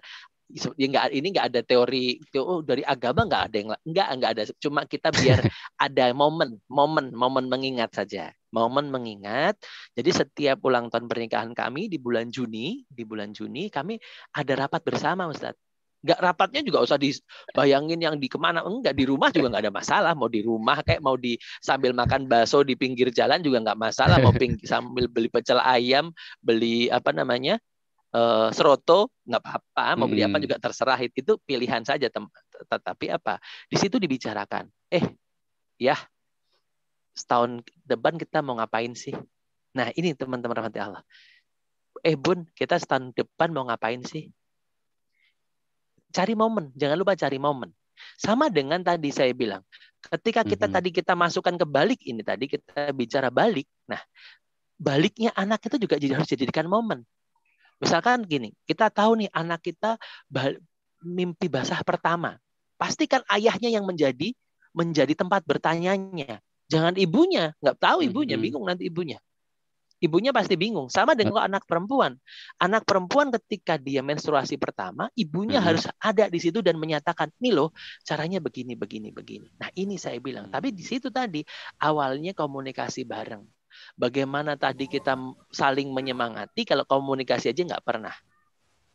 ya nggak ini nggak ada teori oh dari agama nggak ada yang nggak nggak ada cuma kita biar ada momen momen momen mengingat saja momen mengingat jadi setiap ulang tahun pernikahan kami di bulan Juni di bulan Juni kami ada rapat bersama Ustaz nggak rapatnya juga usah dibayangin yang di kemana enggak di rumah juga nggak ada masalah mau di rumah kayak mau di sambil makan bakso di pinggir jalan juga nggak masalah mau ping, sambil beli pecel ayam beli apa namanya uh, seroto nggak apa-apa mau beli apa hmm. juga terserah itu pilihan saja tetapi apa di situ dibicarakan eh ya setahun depan kita mau ngapain sih nah ini teman-teman rahmati Allah eh bun kita setahun depan mau ngapain sih cari momen, jangan lupa cari momen. Sama dengan tadi saya bilang, ketika kita mm-hmm. tadi kita masukkan ke balik ini tadi kita bicara balik. Nah, baliknya anak itu juga harus dijadikan momen. Misalkan gini, kita tahu nih anak kita mimpi basah pertama. Pastikan ayahnya yang menjadi menjadi tempat bertanyanya. Jangan ibunya, nggak tahu ibunya, mm-hmm. bingung nanti ibunya ibunya pasti bingung. Sama dengan kalau anak perempuan. Anak perempuan ketika dia menstruasi pertama, ibunya hmm. harus ada di situ dan menyatakan, ini loh, caranya begini, begini, begini." Nah, ini saya bilang. Tapi di situ tadi awalnya komunikasi bareng. Bagaimana tadi kita saling menyemangati kalau komunikasi aja nggak pernah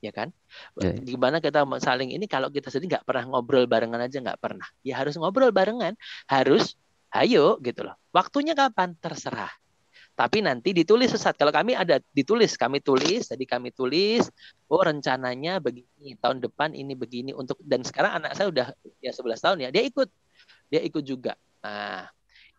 ya kan? Yeah. Iya. Gimana kita saling ini kalau kita sendiri nggak pernah ngobrol barengan aja nggak pernah. Ya harus ngobrol barengan, harus ayo gitu loh. Waktunya kapan? Terserah tapi nanti ditulis sesat. Kalau kami ada ditulis, kami tulis, jadi kami tulis, oh rencananya begini, tahun depan ini begini untuk dan sekarang anak saya udah ya 11 tahun ya, dia ikut. Dia ikut juga. Nah,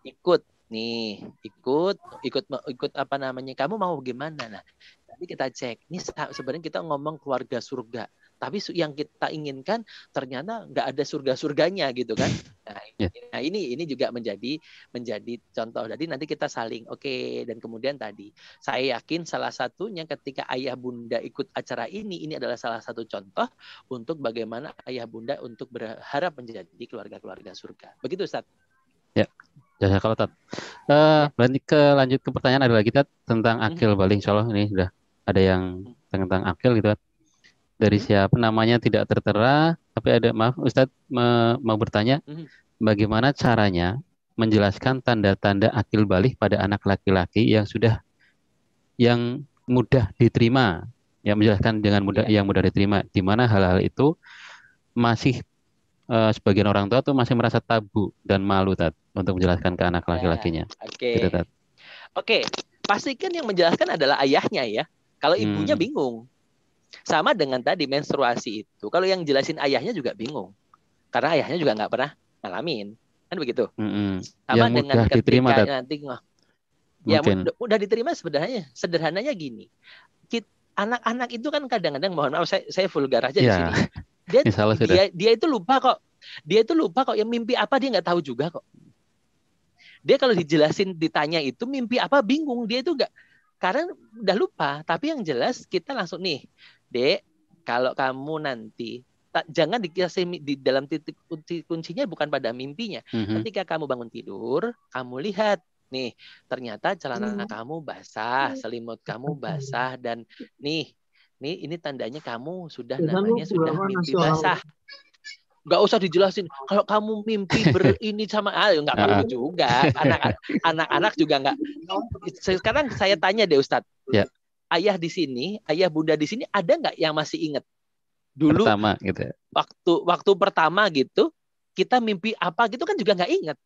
ikut nih, ikut ikut ikut apa namanya? Kamu mau gimana? Nah, nanti kita cek. Ini sebenarnya kita ngomong keluarga surga tapi yang kita inginkan ternyata nggak ada surga-surganya gitu kan nah, yeah. nah ini ini juga menjadi menjadi contoh jadi nanti kita saling oke okay. dan kemudian tadi saya yakin salah satunya ketika ayah bunda ikut acara ini ini adalah salah satu contoh untuk bagaimana ayah bunda untuk berharap menjadi keluarga-keluarga surga begitu Ustaz
ya yeah. Jasa kalau tat. Uh, eh, berarti ke lanjut ke pertanyaan ada lagi tat tentang mhm. akil balik insyaallah ini sudah ada yang mhm. tentang akil gitu kan dari hmm. siapa namanya tidak tertera tapi ada maaf Ustadz me, mau bertanya hmm. bagaimana caranya menjelaskan tanda-tanda akil balik pada anak laki-laki yang sudah yang mudah diterima yang menjelaskan dengan mudah yeah. yang mudah diterima di mana hal-hal itu masih e, sebagian orang tua tuh masih merasa tabu dan malu tat untuk menjelaskan ke anak ya, laki-lakinya oke okay. Gitu, oke
okay. pastikan yang menjelaskan adalah ayahnya ya kalau ibunya hmm. bingung sama dengan tadi menstruasi itu. Kalau yang jelasin ayahnya juga bingung. Karena ayahnya juga nggak pernah ngalamin. Kan begitu.
Mm-hmm. Sama yang dengan ketika diterima, nanti
oh, ya mudah, udah diterima sebenarnya. Sederhananya gini. anak-anak itu kan kadang-kadang mohon maaf saya saya vulgar aja yeah. di iya. sini. Dia, dia dia itu lupa kok. Dia itu lupa kok yang mimpi apa dia nggak tahu juga kok. Dia kalau dijelasin ditanya itu mimpi apa bingung dia itu nggak karena udah lupa tapi yang jelas kita langsung nih Dek, kalau kamu nanti tak jangan dikasih di dalam titik kunci, kuncinya bukan pada mimpinya. Mm-hmm. Ketika kamu bangun tidur, kamu lihat nih ternyata celana mm-hmm. kamu basah, iya. selimut kamu basah dan nih nih ini tandanya kamu sudah iya, namanya sudah mimpi basah Gak usah dijelasin kalau kamu mimpi berini sama ah ya nggak perlu juga anak anak-anak juga nggak sekarang saya tanya deh Ustadz yeah ayah di sini, ayah bunda di sini ada nggak yang masih inget
dulu pertama gitu. Ya.
Waktu waktu pertama gitu kita mimpi apa gitu kan juga nggak inget.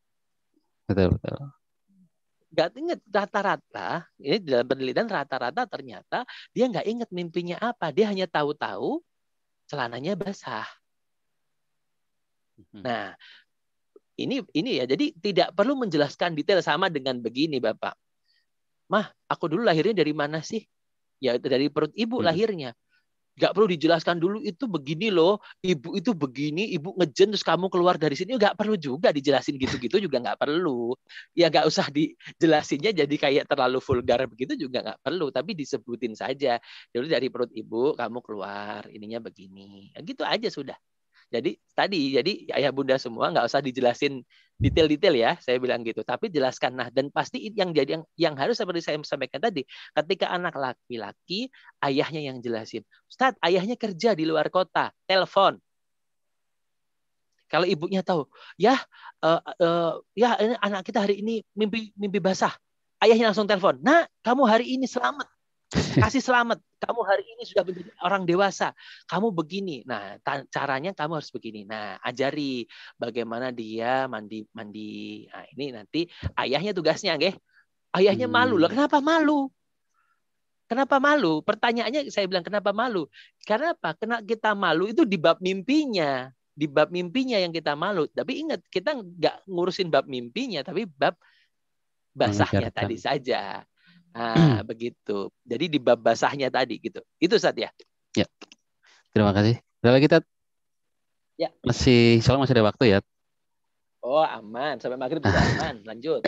Betul betul. Nggak ingat rata-rata ini dalam penelitian rata-rata ternyata dia nggak inget mimpinya apa dia hanya tahu-tahu celananya basah. Hmm. Nah ini ini ya jadi tidak perlu menjelaskan detail sama dengan begini bapak. Mah, aku dulu lahirnya dari mana sih? ya dari perut ibu hmm. lahirnya nggak perlu dijelaskan dulu itu begini loh ibu itu begini ibu ngejen terus kamu keluar dari sini nggak perlu juga dijelasin gitu-gitu juga nggak perlu ya nggak usah dijelasinnya jadi kayak terlalu vulgar begitu juga nggak perlu tapi disebutin saja dulu dari perut ibu kamu keluar ininya begini gitu aja sudah jadi tadi, jadi ayah bunda semua nggak usah dijelasin detail-detail ya, saya bilang gitu. Tapi jelaskan nah dan pasti yang jadi yang yang harus seperti saya sampaikan tadi, ketika anak laki-laki ayahnya yang jelasin. Ustaz, ayahnya kerja di luar kota, telepon. Kalau ibunya tahu, ya uh, uh, ya anak kita hari ini mimpi mimpi basah. Ayahnya langsung telepon, Nah, kamu hari ini selamat." Kasih selamat. Kamu hari ini sudah menjadi orang dewasa. Kamu begini. Nah, caranya kamu harus begini. Nah, ajari bagaimana dia mandi mandi. Nah, ini nanti ayahnya tugasnya, nggih. Ayahnya hmm. malu. Lah kenapa malu? Kenapa malu? Pertanyaannya saya bilang kenapa malu? Karena apa? Kena kita malu itu di bab mimpinya, di bab mimpinya yang kita malu. Tapi ingat kita nggak ngurusin bab mimpinya, tapi bab basahnya tadi saja. Nah, begitu. Jadi di bab basahnya tadi gitu. Itu saat ya.
Ya. Terima kasih. Terima kita ya. masih soalnya masih ada waktu ya.
Oh, aman. Sampai maghrib sudah aman. Lanjut.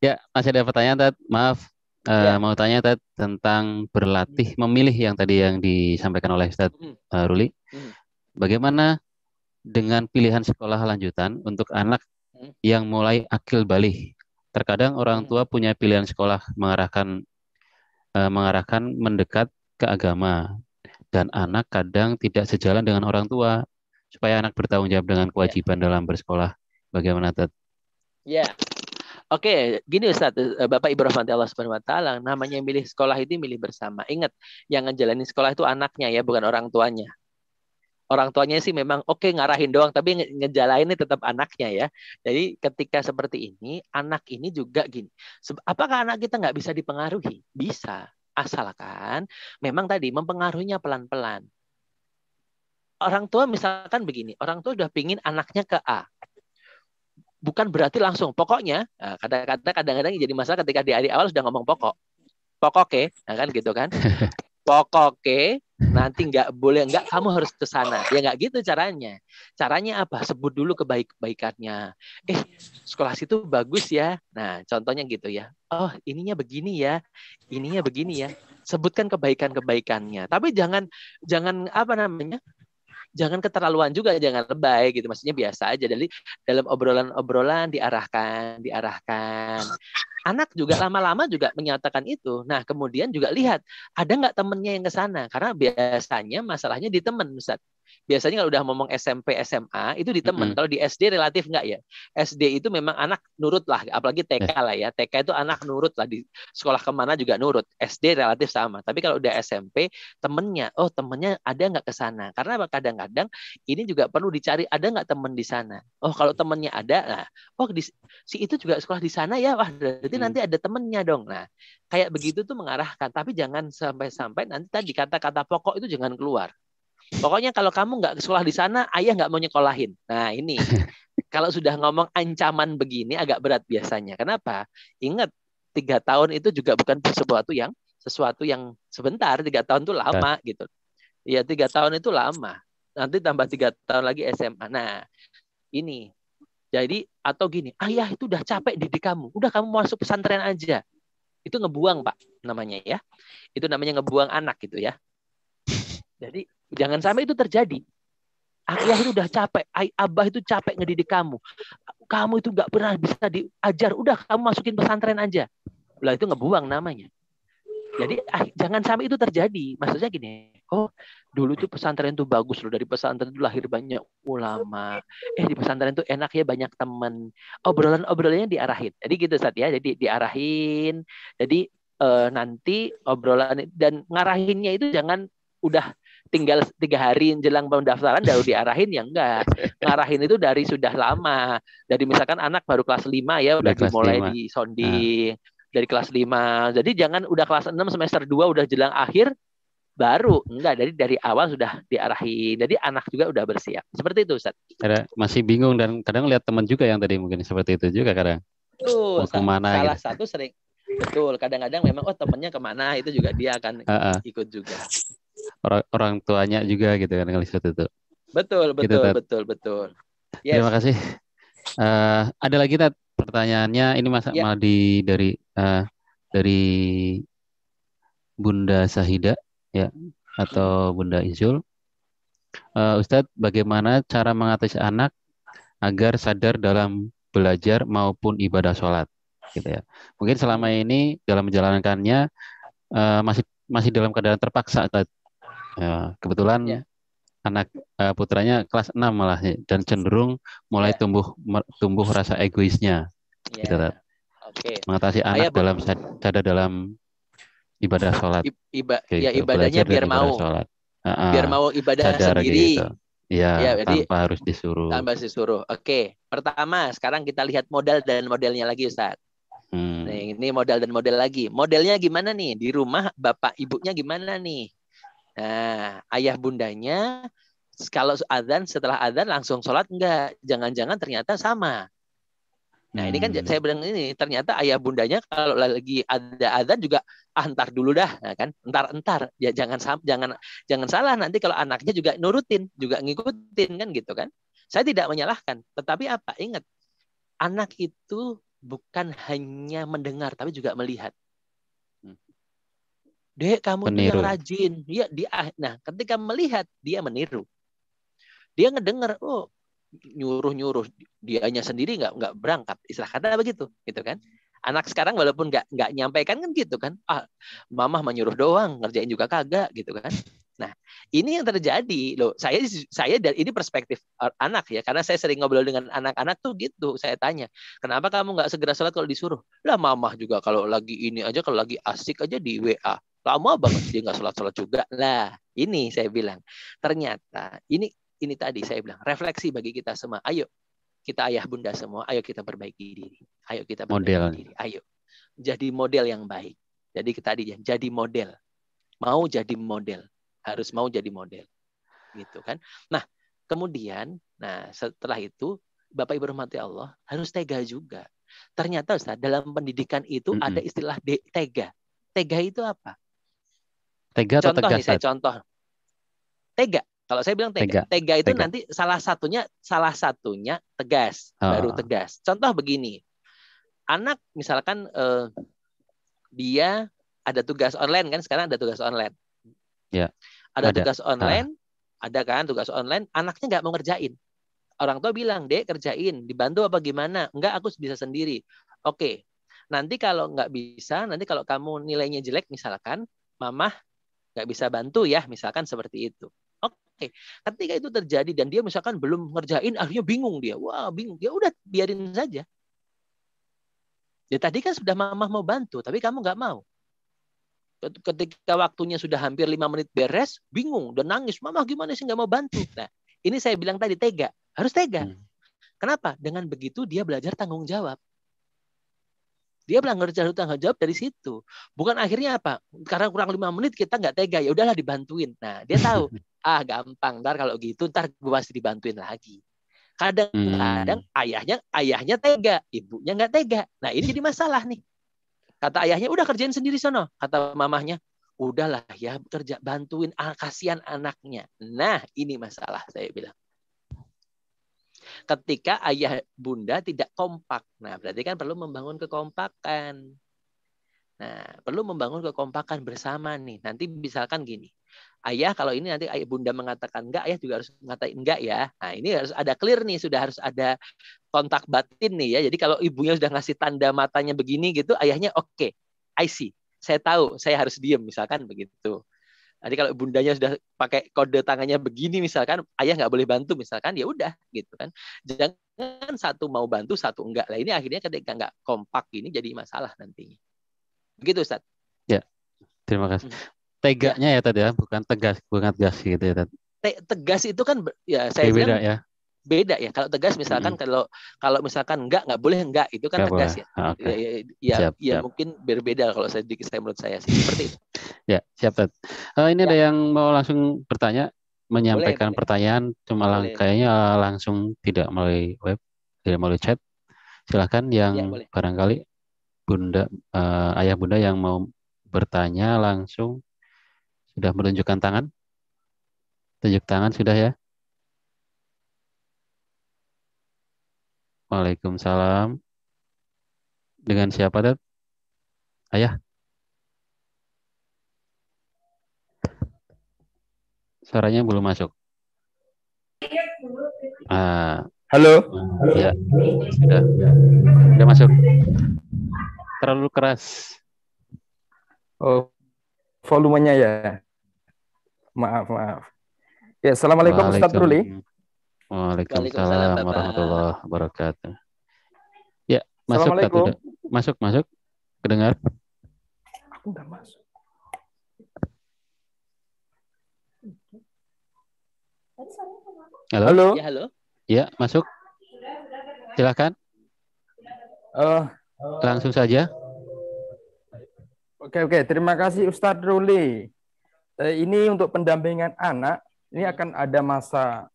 ya, masih ada pertanyaan Maaf. Uh, ya. mau tanya Tad, tentang berlatih hmm. memilih yang tadi yang disampaikan oleh Ustaz hmm. uh, Ruli. Hmm. Bagaimana dengan pilihan sekolah lanjutan untuk anak hmm. yang mulai akil balik Terkadang orang iya. tua punya pilihan sekolah mengarahkan eh, mengarahkan mendekat ke agama dan anak kadang tidak sejalan dengan orang tua supaya anak bertanggung jawab dengan iya. kewajiban yeah. dalam bersekolah. Bagaimana Ted?
Ya. Oke, gini Ustaz, eh, Bapak Ibu Rahmat Allah Subhanahu wa taala, namanya milih sekolah itu milih bersama. Ingat, yang ngejalanin sekolah itu anaknya ya, bukan orang tuanya orang tuanya sih memang oke okay, ngarahin doang tapi nge ini tetap anaknya ya jadi ketika seperti ini anak ini juga gini apakah anak kita nggak bisa dipengaruhi bisa asalkan memang tadi mempengaruhinya pelan-pelan orang tua misalkan begini orang tua udah pingin anaknya ke A bukan berarti langsung pokoknya nah, kata-kata kadang-kadang jadi masalah ketika di hari awal sudah ngomong pokok pokok ke nah kan gitu kan pokok ke nanti nggak boleh nggak kamu harus ke sana ya nggak gitu caranya caranya apa sebut dulu kebaik baikannya eh sekolah situ bagus ya nah contohnya gitu ya oh ininya begini ya ininya begini ya sebutkan kebaikan kebaikannya tapi jangan jangan apa namanya jangan keterlaluan juga jangan lebay gitu maksudnya biasa aja dari dalam obrolan-obrolan diarahkan diarahkan anak juga lama-lama juga menyatakan itu. Nah, kemudian juga lihat ada nggak temennya yang ke sana karena biasanya masalahnya di teman, Ustaz biasanya kalau udah ngomong SMP SMA itu di teman. Mm -hmm. Kalau di SD relatif nggak ya. SD itu memang anak nurut lah, apalagi TK lah ya. TK itu anak nurut lah di sekolah kemana juga nurut. SD relatif sama. Tapi kalau udah SMP temennya, oh temennya ada nggak ke sana? Karena kadang-kadang ini juga perlu dicari ada nggak temen di sana. Oh kalau temennya ada, nah, oh di, si itu juga sekolah di sana ya, wah berarti mm. nanti ada temennya dong. Nah kayak begitu tuh mengarahkan. Tapi jangan sampai-sampai nanti tadi kata-kata pokok itu jangan keluar. Pokoknya kalau kamu nggak sekolah di sana, ayah nggak mau nyekolahin. Nah ini, kalau sudah ngomong ancaman begini agak berat biasanya. Kenapa? Ingat, tiga tahun itu juga bukan sesuatu yang sesuatu yang sebentar. Tiga tahun itu lama nah. gitu. Ya tiga tahun itu lama. Nanti tambah tiga tahun lagi SMA. Nah ini, jadi atau gini, ayah itu udah capek didik kamu, udah kamu masuk pesantren aja. Itu ngebuang pak namanya ya. Itu namanya ngebuang anak gitu ya. Jadi jangan sampai itu terjadi. Ayah itu udah capek, abah itu capek ngedidik kamu. Kamu itu nggak pernah bisa diajar, udah kamu masukin pesantren aja. Lah itu ngebuang namanya. Jadi ah, jangan sampai itu terjadi. Maksudnya gini, oh dulu tuh pesantren tuh bagus loh. Dari pesantren itu lahir banyak ulama. Eh di pesantren tuh enak ya banyak temen. Obrolan-obrolannya diarahin. Jadi gitu saat ya. Jadi diarahin. Jadi eh, nanti obrolan dan ngarahinnya itu jangan udah tinggal tiga hari jelang pendaftaran baru diarahin ya enggak ngarahin itu dari sudah lama dari misalkan anak baru kelas lima ya udah, udah dimulai di sondi nah. dari kelas lima jadi jangan udah kelas enam semester dua udah jelang akhir baru enggak dari dari awal sudah diarahin jadi anak juga udah bersiap seperti itu Ustaz.
masih bingung dan kadang lihat teman juga yang tadi mungkin seperti itu juga kadang
tuh kemana salah gitu. satu sering betul kadang-kadang memang oh temennya kemana itu juga dia akan uh -uh. ikut juga
orang, orang tuanya juga gitu kan ngelihat itu. Betul, betul, gitu, betul,
betul, betul. Yes. Terima kasih.
Uh, ada lagi tat pertanyaannya ini masak yeah. malah dari uh, dari Bunda Sahida ya atau Bunda Izul. Uh, Ustadz, bagaimana cara mengatasi anak agar sadar dalam belajar maupun ibadah sholat? Gitu ya. Mungkin selama ini dalam menjalankannya uh, masih masih dalam keadaan terpaksa, Ya, kebetulan ya. anak eh, putranya kelas 6 malah dan cenderung mulai ya. tumbuh tumbuh rasa egoisnya. Ya. Gitu, okay. Mengatasi anak Ayah, dalam sadar dalam ibadah sholat. Iba, gitu, ibadahnya biar mau. Sholat. biar mau ibadah sadar, sendiri. Gitu. Iya, ya, ya jadi, tanpa harus disuruh. Tanpa
disuruh. Oke, pertama sekarang kita lihat modal dan modelnya lagi Ustaz. Hmm. Nih, ini modal dan model lagi. Modelnya gimana nih? Di rumah bapak ibunya gimana nih? Nah, ayah bundanya kalau azan setelah azan langsung sholat enggak? Jangan-jangan ternyata sama. Nah, ini kan hmm. saya bilang ini ternyata ayah bundanya kalau lagi ada azan juga ah, entar dulu dah, nah, kan? Entar entar. Ya jangan jangan jangan salah nanti kalau anaknya juga nurutin, juga ngikutin kan gitu kan. Saya tidak menyalahkan, tetapi apa? Ingat, anak itu bukan hanya mendengar tapi juga melihat. Dek, kamu meniru. tuh yang rajin. Iya, dia ah, nah, ketika melihat dia meniru. Dia ngedenger, oh, nyuruh-nyuruh dianya sendiri nggak nggak berangkat. Istilah kata begitu, gitu kan? Anak sekarang walaupun nggak nggak nyampaikan kan gitu kan. Ah, mamah menyuruh doang, ngerjain juga kagak gitu kan. Nah, ini yang terjadi loh. Saya saya dan ini perspektif eh, anak ya, karena saya sering ngobrol dengan anak-anak tuh gitu. Saya tanya, kenapa kamu nggak segera sholat kalau disuruh? Lah mamah juga kalau lagi ini aja, kalau lagi asik aja di WA lama banget dia nggak sholat sholat juga lah ini saya bilang ternyata ini ini tadi saya bilang refleksi bagi kita semua ayo kita ayah bunda semua ayo kita perbaiki diri ayo kita model diri ayo jadi model yang baik jadi kita tadi ya, jadi model mau jadi model harus mau jadi model gitu kan nah kemudian nah setelah itu Bapak Ibu rahmati Allah harus tega juga. Ternyata Ustaz, dalam pendidikan itu mm -hmm. ada istilah tega. Tega itu apa? Tega contoh atau tegas? Nih, saya contoh. Tega. Kalau saya bilang tega. Tega, tega itu tega. nanti salah satunya salah satunya tegas, oh. baru ah. tegas. Contoh begini. Anak misalkan eh, dia ada tugas online kan sekarang ada tugas online. Ya. Ada, ada. tugas ah. online, ha. ada kan tugas online, anaknya nggak mau ngerjain. Orang tua bilang, "Dek, kerjain, dibantu apa gimana?" Enggak, aku bisa sendiri. Oke. Nanti kalau nggak bisa, nanti kalau kamu nilainya jelek misalkan, mamah nggak bisa bantu ya, misalkan seperti itu. Oke, ketika itu terjadi dan dia misalkan belum ngerjain, akhirnya bingung dia. Wah, bingung. Ya udah, biarin saja. Ya tadi kan sudah mamah mau bantu, tapi kamu nggak mau. Ketika waktunya sudah hampir lima menit beres, bingung dan nangis. Mamah gimana sih nggak mau bantu? Nah, ini saya bilang tadi tega, harus tega. Hmm. Kenapa? Dengan begitu dia belajar tanggung jawab. Dia melanggar tanggung jawab dari situ. Bukan akhirnya apa? Karena kurang lima menit kita nggak tega, ya udahlah dibantuin. Nah dia tahu, ah gampang. Ntar kalau gitu, ntar gue pasti dibantuin lagi. Kadang-kadang hmm. ayahnya ayahnya tega, ibunya nggak tega. Nah ini jadi masalah nih. Kata ayahnya udah kerjain sendiri sono. Kata mamahnya udahlah ya kerja bantuin ah, kasihan anaknya. Nah ini masalah saya bilang. Ketika ayah bunda tidak kompak. Nah, berarti kan perlu membangun kekompakan. Nah, perlu membangun kekompakan bersama nih. Nanti misalkan gini, ayah kalau ini nanti ayah bunda mengatakan enggak, ayah juga harus mengatakan enggak ya. Nah, ini harus ada clear nih, sudah harus ada kontak batin nih ya. Jadi kalau ibunya sudah ngasih tanda matanya begini gitu, ayahnya oke, okay, I see. Saya tahu, saya harus diam misalkan begitu nanti kalau bundanya sudah pakai kode tangannya begini misalkan, ayah nggak boleh bantu misalkan, ya udah gitu kan. Jangan satu mau bantu, satu enggak. Lah ini akhirnya ketika nggak kompak ini jadi masalah nantinya. Begitu Ustaz.
Ya, terima kasih. Hmm. teganya ya, tadi ya, bukan tegas, bukan tegas gitu ya tadi.
tegas itu kan ya saya Beda, bilang ya beda ya. Kalau tegas misalkan hmm. kalau kalau misalkan enggak enggak boleh enggak itu kan enggak tegas boleh. ya. Ah, okay. Ya, ya ya, siap, ya siap. mungkin berbeda kalau saya saya menurut saya sih seperti itu.
ya, siap. Uh, ini ya. ada yang mau langsung bertanya menyampaikan boleh, pertanyaan boleh. cuma boleh. kayaknya eh, langsung tidak melalui web, tidak melalui chat. Silahkan yang ya, barangkali Bunda uh, Ayah Bunda yang mau bertanya langsung sudah menunjukkan tangan. Tunjuk tangan sudah ya. Waalaikumsalam. Dengan siapa, Dad? Ayah? Suaranya belum masuk. Ah, Halo.
Ya, sudah.
Sudah masuk. Terlalu keras. Oh, volumenya ya. Maaf, maaf. Ya, Assalamualaikum Ustaz Ruli. Waalaikumsalam warahmatullahi
wabarakatuh. Ya, masuk satu. Masuk, masuk. Kedengar?
Aku enggak masuk.
Halo. Halo. Ya, halo. Ya, masuk.
Silakan.
Uh, Langsung saja. Oke, okay, oke. Okay. Terima kasih Ustadz Ruli. Uh, ini untuk pendampingan anak, ini akan ada masa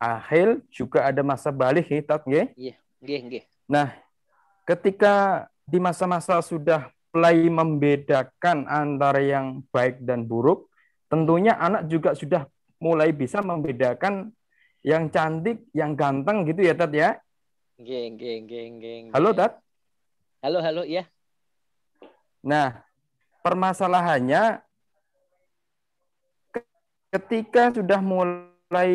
Akhir juga ada masa balik hitat nggih. Iya, nggih nggih. Nah, ketika di masa-masa sudah mulai membedakan antara yang baik dan buruk, tentunya anak juga sudah mulai bisa membedakan yang cantik, yang ganteng gitu ya Tat ya.
Geng, geng, geng, geng. Halo Tat. Halo, halo ya.
Nah, permasalahannya ketika sudah mulai mulai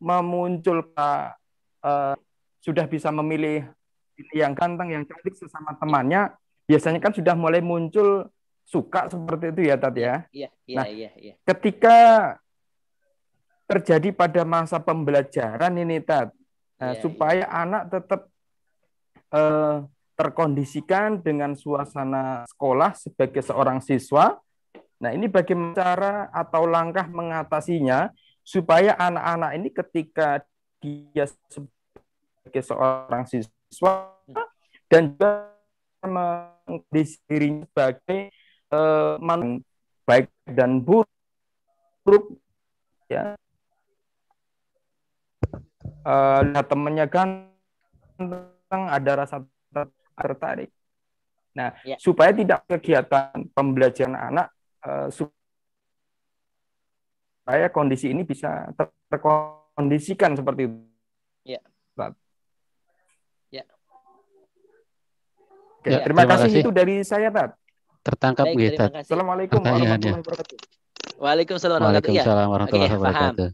memuncul uh, eh, sudah bisa memilih yang ganteng, yang cantik sesama temannya, biasanya kan sudah mulai muncul suka seperti itu ya Tat ya.
Iya, iya, nah, iya, iya.
Ketika terjadi pada masa pembelajaran ini Tat, eh, iya, uh, supaya iya. anak tetap uh, terkondisikan dengan suasana sekolah sebagai seorang siswa. Nah, ini bagaimana cara atau langkah mengatasinya supaya anak-anak ini ketika dia sebagai seorang siswa dan juga mengdisiplin sebagai uh, baik dan buruk, ya eh, temannya kan ada rasa tertarik nah ya. supaya tidak kegiatan pembelajaran anak uh, supaya kondisi ini bisa ter terkondisikan seperti itu. Ya. Ya. Oke, ya, terima, terima kasih. kasih itu dari saya, Pak.
Tertangkap Baik, ya, Assalamualaikum warahmatullahi
wabarakatuh. Waalaikumsalam warahmatullahi wabarakatuh. Waalaikumsalam warahmatullahi wabarakatuh.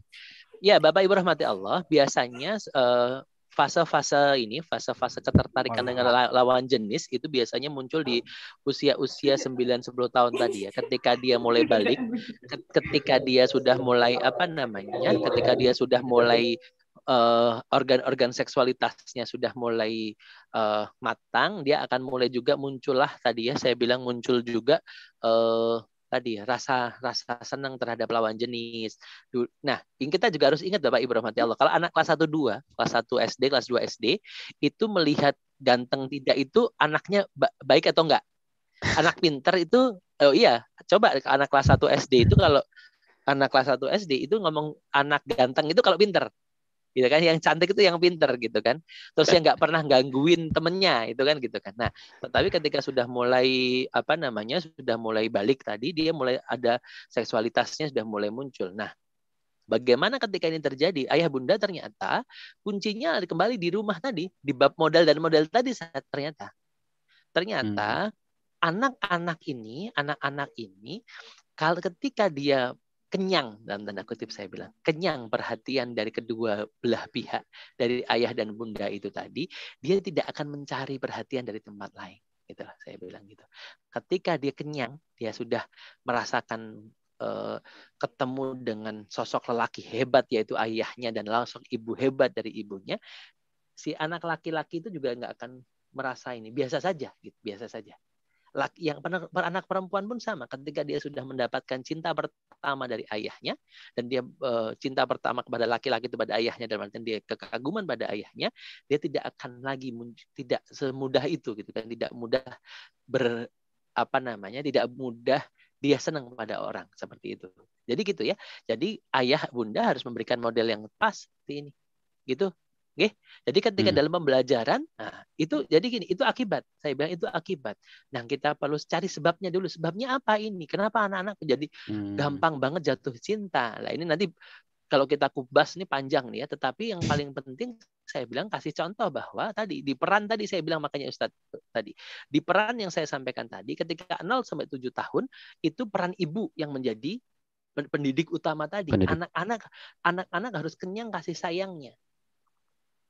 Ya, Bapak Ibu rahmati Allah, biasanya uh, fase-fase ini, fase-fase ketertarikan dengan lawan jenis itu biasanya muncul di usia-usia 9-10 tahun tadi ya. Ketika dia mulai balik, ketika dia sudah mulai apa namanya? Ketika dia sudah mulai organ-organ eh, uh, seksualitasnya sudah mulai uh, matang, dia akan mulai juga muncullah tadi ya saya bilang muncul juga uh, tadi rasa rasa senang terhadap lawan jenis. Nah, kita juga harus ingat Bapak Ibu rahmati Allah. Kalau anak kelas 1 2, kelas 1 SD, kelas 2 SD itu melihat ganteng tidak itu anaknya baik atau enggak. Anak pinter itu oh iya, coba anak kelas 1 SD itu kalau anak kelas 1 SD itu ngomong anak ganteng itu kalau pinter gitu kan yang cantik itu yang pinter gitu kan terus yang nggak pernah gangguin temennya itu kan gitu kan nah tetapi ketika sudah mulai apa namanya sudah mulai balik tadi dia mulai ada seksualitasnya sudah mulai muncul nah Bagaimana ketika ini terjadi? Ayah bunda ternyata kuncinya kembali di rumah tadi, di bab modal dan modal tadi ternyata. Ternyata hmm. anak-anak hmm. ini, anak-anak ini kalau ketika dia kenyang dalam tanda kutip saya bilang kenyang perhatian dari kedua belah pihak dari ayah dan bunda itu tadi dia tidak akan mencari perhatian dari tempat lain gitu lah saya bilang gitu ketika dia kenyang dia sudah merasakan uh, ketemu dengan sosok lelaki hebat yaitu ayahnya dan langsung ibu hebat dari ibunya si anak laki-laki itu juga nggak akan merasa ini biasa saja gitu biasa saja laki yang anak perempuan pun sama ketika dia sudah mendapatkan cinta pertama dari ayahnya dan dia e, cinta pertama kepada laki-laki itu pada ayahnya dan kemudian dia kekaguman pada ayahnya dia tidak akan lagi tidak semudah itu gitu kan tidak mudah ber apa namanya tidak mudah dia senang pada orang seperti itu jadi gitu ya jadi ayah bunda harus memberikan model yang pas seperti ini gitu Okay? Jadi ketika hmm. dalam pembelajaran, nah, itu hmm. jadi gini, itu akibat. Saya bilang itu akibat. Nah, kita perlu cari sebabnya dulu. Sebabnya apa ini? Kenapa anak-anak jadi hmm. gampang banget jatuh cinta? Nah, ini nanti kalau kita kubas ini panjang nih ya, tetapi yang hmm. paling penting saya bilang kasih contoh bahwa tadi di peran tadi saya bilang makanya Ustadz tadi di peran yang saya sampaikan tadi ketika 0 sampai 7 tahun itu peran ibu yang menjadi pendidik utama tadi anak-anak anak-anak harus kenyang kasih sayangnya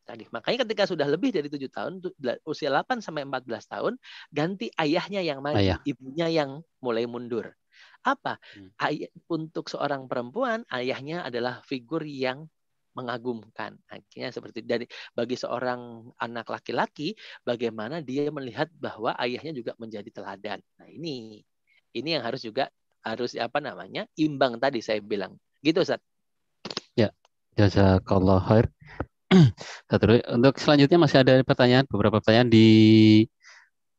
tadi. Makanya ketika sudah lebih dari tujuh tahun, usia 8 sampai 14 tahun, ganti ayahnya yang maju, Ayah. ibunya yang mulai mundur. Apa? Hmm. Ayah, untuk seorang perempuan, ayahnya adalah figur yang mengagumkan. Akhirnya seperti dari bagi seorang anak laki-laki, bagaimana dia melihat bahwa ayahnya juga menjadi teladan. Nah ini, ini yang harus juga harus apa namanya imbang tadi saya bilang. Gitu Ustaz.
Ya, jazakallah khair. Terus untuk selanjutnya masih ada pertanyaan, beberapa pertanyaan di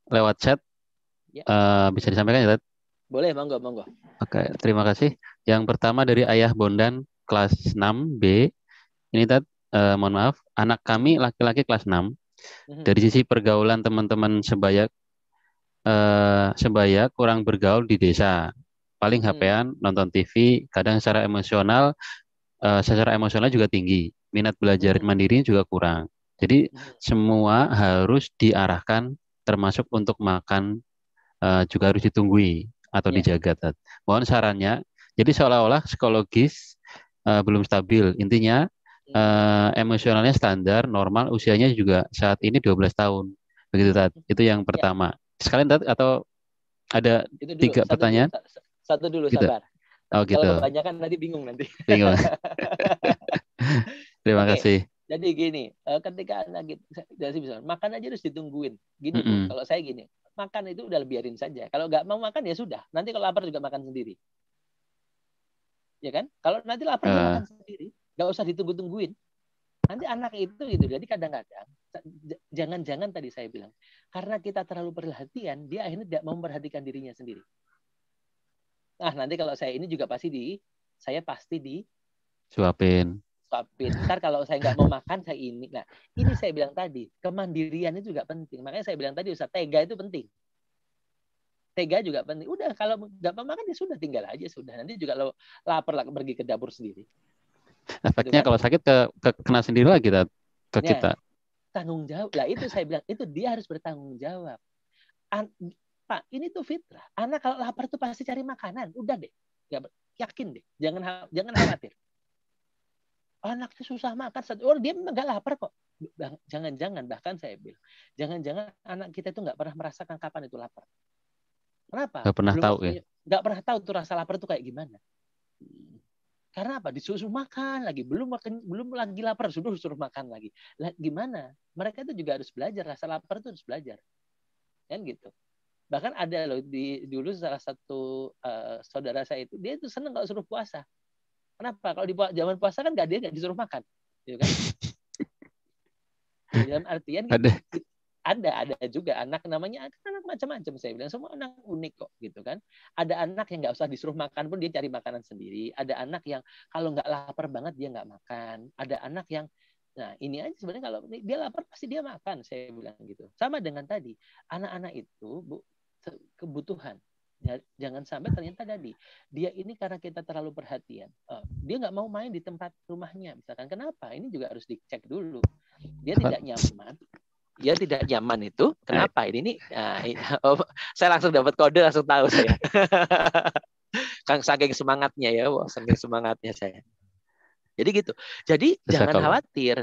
lewat chat. Ya. Uh, bisa disampaikan ya,
Boleh, monggo, monggo.
Oke, okay, terima kasih. Yang pertama dari Ayah Bondan kelas 6B. Ini Tad, uh, eh, mohon maaf, anak kami laki-laki kelas 6. Mm -hmm. Dari sisi pergaulan teman-teman sebaya uh, sebaya kurang bergaul di desa. Paling hp mm -hmm. nonton TV, kadang secara emosional uh, secara emosional juga tinggi, minat belajar hmm. mandiri juga kurang. Jadi hmm. semua harus diarahkan, termasuk untuk makan uh, juga harus ditunggui atau yeah. dijaga. Tat. Mohon sarannya. Jadi seolah-olah psikologis uh, belum stabil. Intinya uh, emosionalnya standar, normal, usianya juga saat ini 12 tahun. Begitu Tad. Itu yang ya. pertama. Sekalian Tat atau ada
dulu, tiga satu pertanyaan? Dulu, satu dulu gitu. sabar. Oh gitu. Kalau kebanyakan nanti bingung nanti.
Bingung. Terima okay. kasih.
Jadi gini, eh, ketika anak gitu, jadi makan aja harus ditungguin. Gini, mm -hmm. kalau saya gini, makan itu udah biarin saja. Kalau nggak mau makan ya sudah. Nanti kalau lapar juga makan sendiri. Ya kan? Kalau nanti lapar uh. makan sendiri, nggak usah ditunggu-tungguin. Nanti anak itu gitu. Jadi kadang-kadang jangan-jangan tadi saya bilang karena kita terlalu perhatian, dia akhirnya tidak memperhatikan dirinya sendiri. Nah, nanti kalau saya ini juga pasti di saya pasti di
suapin.
Suapin. Ntar kalau saya nggak mau makan saya ini. Nah, ini saya bilang tadi, kemandiriannya juga penting. Makanya saya bilang tadi Ustaz, tega itu penting. Tega juga penting. Udah kalau nggak mau makan ya sudah tinggal aja sudah. Nanti juga lo lapar lah pergi ke dapur sendiri.
Efeknya kalau sakit ke, ke kena sendiri lagi kita ke ya. kita.
Tanggung jawab. Lah itu saya bilang itu dia harus bertanggung jawab. Pak, ini tuh fitrah. Anak kalau lapar tuh pasti cari makanan. Udah deh. Gak, yakin deh. Jangan jangan khawatir. Anaknya susah makan. Oh, dia memang gak lapar kok. Jangan-jangan, bahkan saya bilang. Jangan-jangan anak kita itu nggak pernah merasakan kapan itu lapar. Kenapa? Gak pernah Belum tahu ya? Gak pernah tahu tuh rasa lapar tuh kayak gimana. Karena apa? Disuruh makan lagi, belum makan, belum lagi lapar, sudah disuruh makan lagi. Lah, gimana? Mereka itu juga harus belajar rasa lapar itu harus belajar, kan gitu bahkan ada loh di dulu salah satu uh, saudara saya itu dia itu seneng kalau suruh puasa kenapa kalau di zaman puasa kan gak dia nggak disuruh makan gitu kan dalam artian gitu. ada ada ada juga anak namanya anak macam-macam saya bilang semua anak unik kok gitu kan ada anak yang nggak usah disuruh makan pun dia cari makanan sendiri ada anak yang kalau nggak lapar banget dia nggak makan ada anak yang Nah, ini aja sebenarnya kalau dia lapar pasti dia makan, saya bilang gitu. Sama dengan tadi, anak-anak itu, Bu, kebutuhan jangan sampai ternyata jadi dia ini karena kita terlalu perhatian Oh, dia nggak mau main di tempat rumahnya misalkan kenapa ini juga harus dicek dulu dia tidak nyaman dia tidak nyaman itu kenapa ini ini Nah, oh, saya langsung dapat kode langsung tahu saya kang saking semangatnya ya wah saking semangatnya saya jadi gitu jadi Terus jangan kalau... khawatir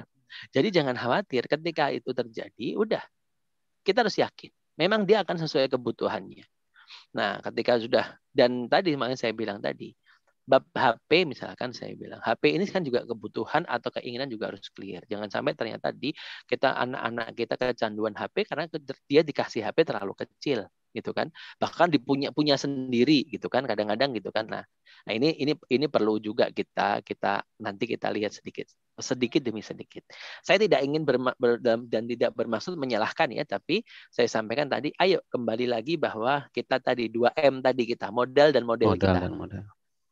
jadi jangan khawatir ketika itu terjadi udah kita harus yakin memang dia akan sesuai kebutuhannya. Nah, ketika sudah dan tadi makanya saya bilang tadi, bab HP misalkan saya bilang HP ini kan juga kebutuhan atau keinginan juga harus clear jangan sampai ternyata di kita anak-anak kita kecanduan HP karena dia dikasih HP terlalu kecil gitu kan bahkan dipunya punya sendiri gitu kan kadang-kadang gitu kan nah nah ini ini ini perlu juga kita kita nanti kita lihat sedikit sedikit demi sedikit saya tidak ingin berma, ber, dan tidak bermaksud menyalahkan ya tapi saya sampaikan tadi ayo kembali lagi bahwa kita tadi 2 M tadi kita modal dan model, modal kita dan model.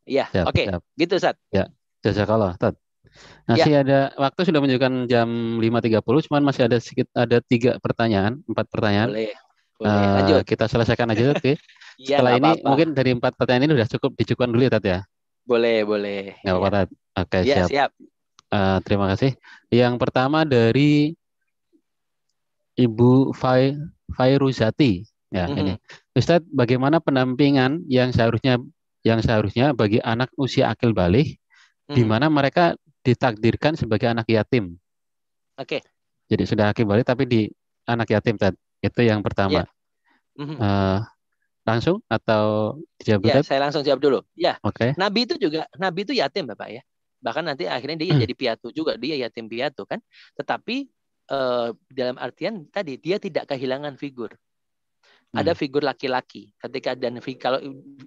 Iya, oke. Okay. Gitu, Sat.
Ya, jasa kalah, Tad. Masih ya. ada waktu sudah menunjukkan jam 5.30, cuman masih ada sedikit ada tiga pertanyaan, empat pertanyaan. Boleh. Boleh. Uh, kita selesaikan aja, oke. Okay. ya, iya, Setelah ini apa-apa. mungkin dari empat pertanyaan ini sudah cukup dicukupkan dulu ya, ya.
Boleh, boleh.
Enggak apa-apa, ya. Oke, okay, ya, siap. siap. Uh, terima kasih. Yang pertama dari Ibu Fai Fairuzati. Ya, mm -hmm. ini. Ustadz, bagaimana penampingan yang seharusnya yang seharusnya bagi anak usia akil balik hmm. di mana mereka ditakdirkan sebagai anak yatim. Oke. Okay. Jadi sudah akil balik tapi di anak yatim Tad. Itu yang pertama. Yeah. Ya. Mhm. Mm -hmm. uh, langsung atau dijawab? Ya, saya langsung
jawab dulu. Ya. Oke. Okay. Nabi itu juga Nabi itu yatim Bapak ya. Bahkan nanti akhirnya dia hmm. jadi piatu juga, dia yatim piatu kan. Tetapi uh, dalam artian tadi dia tidak kehilangan figur ada hmm. figur laki-laki ketika dan kalau